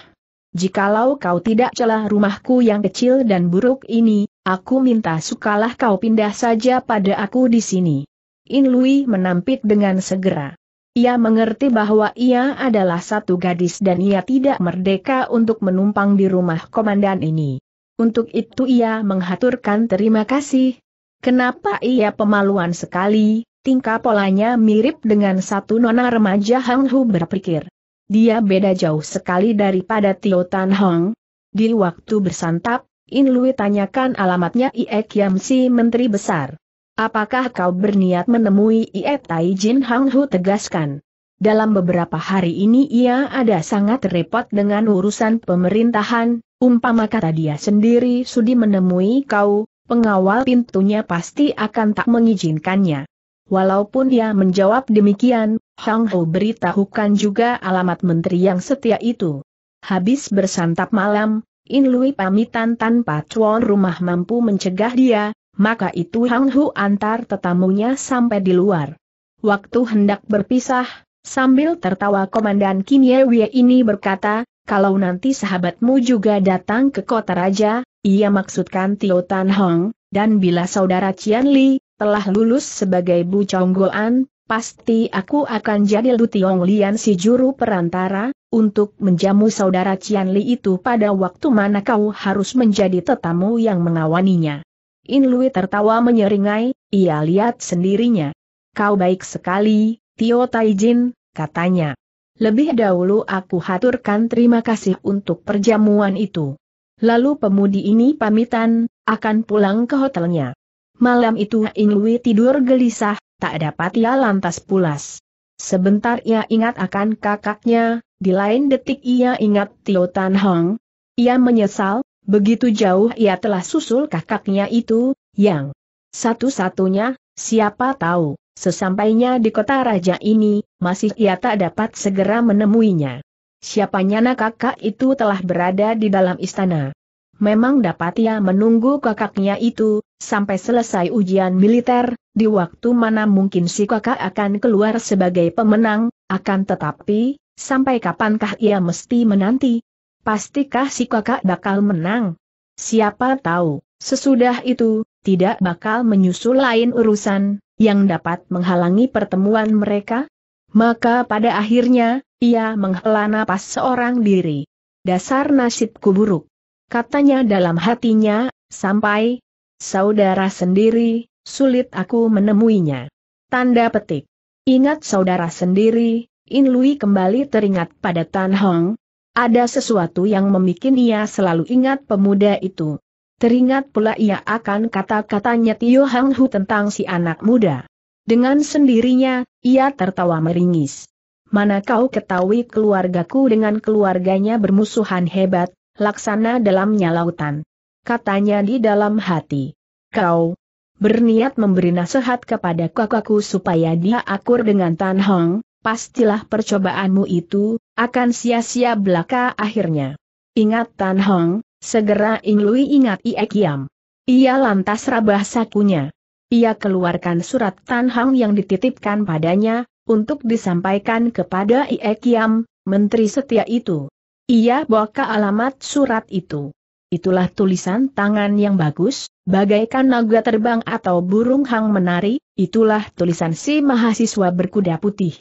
Jikalau kau tidak celah rumahku yang kecil dan buruk ini, aku minta sukalah kau pindah saja pada aku di sini. In Lui menampik dengan segera. Ia mengerti bahwa ia adalah satu gadis dan ia tidak merdeka untuk menumpang di rumah komandan ini. Untuk itu ia menghaturkan terima kasih. Kenapa ia pemaluan sekali, tingkah polanya mirip dengan satu nona remaja Hang Hu berpikir. Dia beda jauh sekali daripada Tio Tan Hong. Di waktu bersantap, In Lui tanyakan alamatnya Ie Kiam si Menteri Besar. Apakah kau berniat menemui Ie Tai Jin Hang Hu tegaskan? Dalam beberapa hari ini ia ada sangat repot dengan urusan pemerintahan, Umpama kata dia sendiri sudi menemui kau, pengawal pintunya pasti akan tak mengizinkannya. Walaupun dia menjawab demikian, Hang Ho beritahukan juga alamat menteri yang setia itu. Habis bersantap malam, In Lui pamitan tanpa tuan rumah mampu mencegah dia, maka itu Hang Hu antar tetamunya sampai di luar. Waktu hendak berpisah, sambil tertawa Komandan Kim Ye Wei ini berkata, kalau nanti sahabatmu juga datang ke kota raja, ia maksudkan Tio Tan Hong, dan bila saudara Cian Li, telah lulus sebagai Bu Chonggoan, pasti aku akan jadi Lu Tiong Lian si juru perantara, untuk menjamu saudara Cian Li itu pada waktu mana kau harus menjadi tetamu yang mengawaninya. In Lui tertawa menyeringai, ia lihat sendirinya. Kau baik sekali, Tio Taijin, katanya. Lebih dahulu aku haturkan terima kasih untuk perjamuan itu. Lalu pemudi ini pamitan, akan pulang ke hotelnya. Malam itu Ing Lui tidur gelisah, tak dapat ia lantas pulas. Sebentar ia ingat akan kakaknya, di lain detik ia ingat Tio Tan Hong. Ia menyesal, begitu jauh ia telah susul kakaknya itu, yang satu-satunya, siapa tahu. Sesampainya di kota raja ini, masih ia tak dapat segera menemuinya. Siapanya nak kakak itu telah berada di dalam istana. Memang dapat ia menunggu kakaknya itu, sampai selesai ujian militer, di waktu mana mungkin si kakak akan keluar sebagai pemenang, akan tetapi, sampai kapankah ia mesti menanti? Pastikah si kakak bakal menang? Siapa tahu, sesudah itu, tidak bakal menyusul lain urusan, yang dapat menghalangi pertemuan mereka? Maka pada akhirnya, ia menghela napas seorang diri. Dasar nasibku buruk. Katanya dalam hatinya, sampai saudara sendiri, sulit aku menemuinya. Tanda petik. Ingat saudara sendiri, In Lui kembali teringat pada Tan Hong. Ada sesuatu yang membuat ia selalu ingat pemuda itu. Teringat pula ia akan kata-katanya Tio Hang Hu tentang si anak muda. Dengan sendirinya, ia tertawa meringis. Mana kau ketahui keluargaku dengan keluarganya bermusuhan hebat, laksana dalamnya lautan. Katanya di dalam hati. Kau berniat memberi nasihat kepada kakakku supaya dia akur dengan Tan Hong, pastilah percobaanmu itu, akan sia-sia belaka akhirnya. Ingat Tan Hong, Segera Ing Lui ingat Ie Kiam. Ia lantas rabah sakunya. Ia keluarkan surat Tan Hang yang dititipkan padanya, untuk disampaikan kepada Ie Kiam, menteri setia itu. Ia bawa ke alamat surat itu. Itulah tulisan tangan yang bagus, bagaikan naga terbang atau burung hang menari, itulah tulisan si mahasiswa berkuda putih.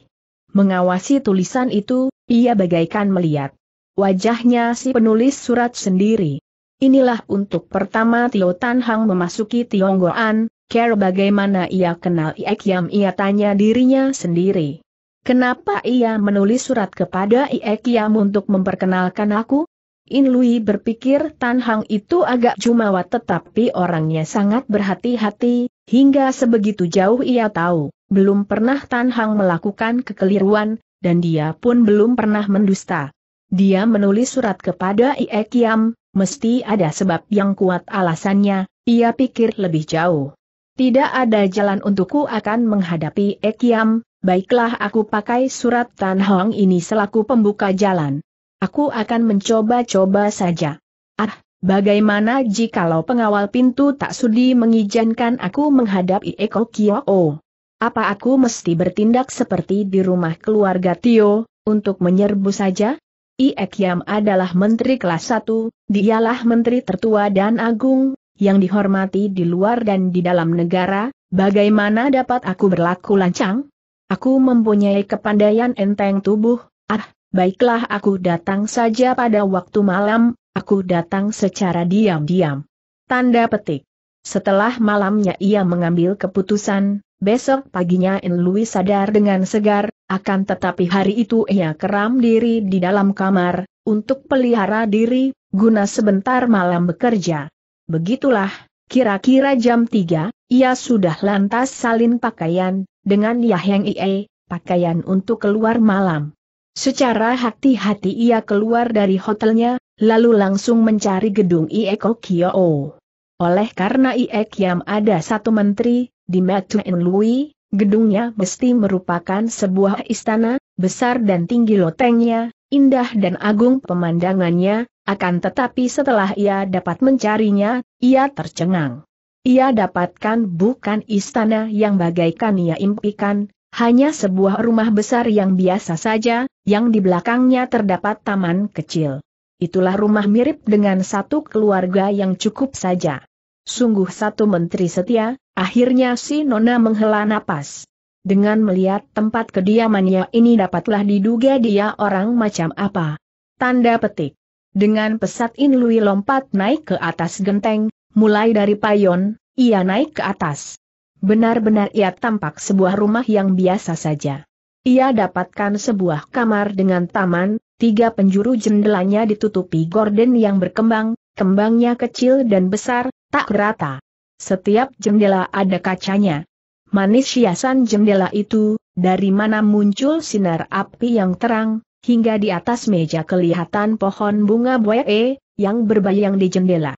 Mengawasi tulisan itu, ia bagaikan melihat Wajahnya si penulis surat sendiri. Inilah untuk pertama Tio Tan Hang memasuki Tionggoan, care bagaimana ia kenal Iek Yam ia tanya dirinya sendiri. Kenapa ia menulis surat kepada Iek Yam untuk memperkenalkan aku? In Lui berpikir Tan Hang itu agak jumawa tetapi orangnya sangat berhati-hati, hingga sebegitu jauh ia tahu, belum pernah Tan Hang melakukan kekeliruan, dan dia pun belum pernah mendusta. Dia menulis surat kepada Ie Kiam, mesti ada sebab yang kuat alasannya, ia pikir lebih jauh. Tidak ada jalan untukku akan menghadapi Ekiam, baiklah aku pakai surat Tan Hong ini selaku pembuka jalan. Aku akan mencoba-coba saja. Ah, bagaimana jika jikalau pengawal pintu tak sudi mengizinkan aku menghadapi Eko Kyo? Apa aku mesti bertindak seperti di rumah keluarga Tio, untuk menyerbu saja? Iek Yam adalah menteri kelas 1, dialah menteri tertua dan agung, yang dihormati di luar dan di dalam negara, bagaimana dapat aku berlaku lancang? Aku mempunyai kepandaian enteng tubuh, ah, baiklah aku datang saja pada waktu malam, aku datang secara diam-diam. Tanda petik. Setelah malamnya ia mengambil keputusan, besok paginya In Louis sadar dengan segar, akan tetapi hari itu ia keram diri di dalam kamar, untuk pelihara diri, guna sebentar malam bekerja. Begitulah, kira-kira jam 3, ia sudah lantas salin pakaian, dengan Yahyang Ie, pakaian untuk keluar malam. Secara hati-hati ia keluar dari hotelnya, lalu langsung mencari gedung Ieko Kyo. Oleh karena Iek yang ada satu menteri, di Matuen Lui, Gedungnya mesti merupakan sebuah istana, besar dan tinggi lotengnya, indah dan agung pemandangannya, akan tetapi setelah ia dapat mencarinya, ia tercengang. Ia dapatkan bukan istana yang bagaikan ia impikan, hanya sebuah rumah besar yang biasa saja, yang di belakangnya terdapat taman kecil. Itulah rumah mirip dengan satu keluarga yang cukup saja. Sungguh satu menteri setia, Akhirnya si Nona menghela napas. Dengan melihat tempat kediamannya ini dapatlah diduga dia orang macam apa. Tanda petik. Dengan pesat In Inlui lompat naik ke atas genteng, mulai dari payon, ia naik ke atas. Benar-benar ia tampak sebuah rumah yang biasa saja. Ia dapatkan sebuah kamar dengan taman, tiga penjuru jendelanya ditutupi gorden yang berkembang, kembangnya kecil dan besar, tak rata. Setiap jendela ada kacanya. Manis hiasan jendela itu, dari mana muncul sinar api yang terang, hingga di atas meja kelihatan pohon bunga buae, yang berbayang di jendela.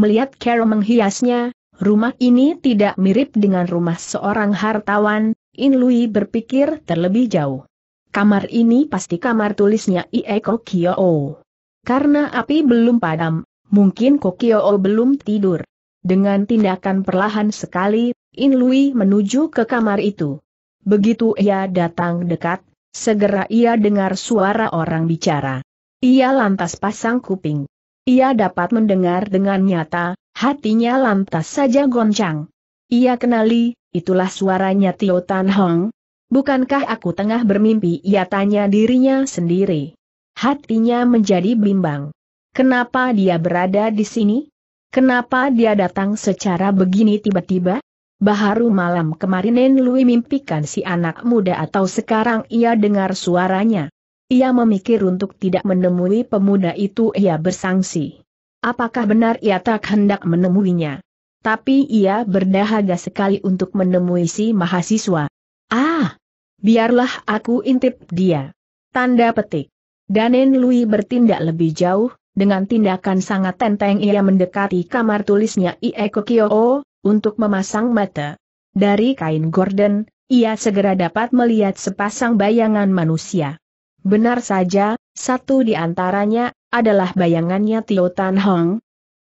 Melihat Carol menghiasnya, rumah ini tidak mirip dengan rumah seorang hartawan, In Lui berpikir terlebih jauh. Kamar ini pasti kamar tulisnya Ieko Kyo. Karena api belum padam, mungkin o belum tidur. Dengan tindakan perlahan sekali, In Lui menuju ke kamar itu. Begitu ia datang dekat, segera ia dengar suara orang bicara. Ia lantas pasang kuping. Ia dapat mendengar dengan nyata, hatinya lantas saja goncang. Ia kenali, itulah suaranya Tio Tan Hong. Bukankah aku tengah bermimpi? Ia tanya dirinya sendiri. Hatinya menjadi bimbang. Kenapa dia berada di sini? Kenapa dia datang secara begini tiba-tiba? Baharu malam kemarin Lui mimpikan si anak muda atau sekarang ia dengar suaranya. Ia memikir untuk tidak menemui pemuda itu ia bersangsi. Apakah benar ia tak hendak menemuinya? Tapi ia berdahaga sekali untuk menemui si mahasiswa. Ah! Biarlah aku intip dia. Tanda petik. Danen Lui bertindak lebih jauh, dengan tindakan sangat tenteng ia mendekati kamar tulisnya Ie Kokyo untuk memasang mata. Dari kain gorden, ia segera dapat melihat sepasang bayangan manusia. Benar saja, satu di antaranya adalah bayangannya Tio Tan Hong,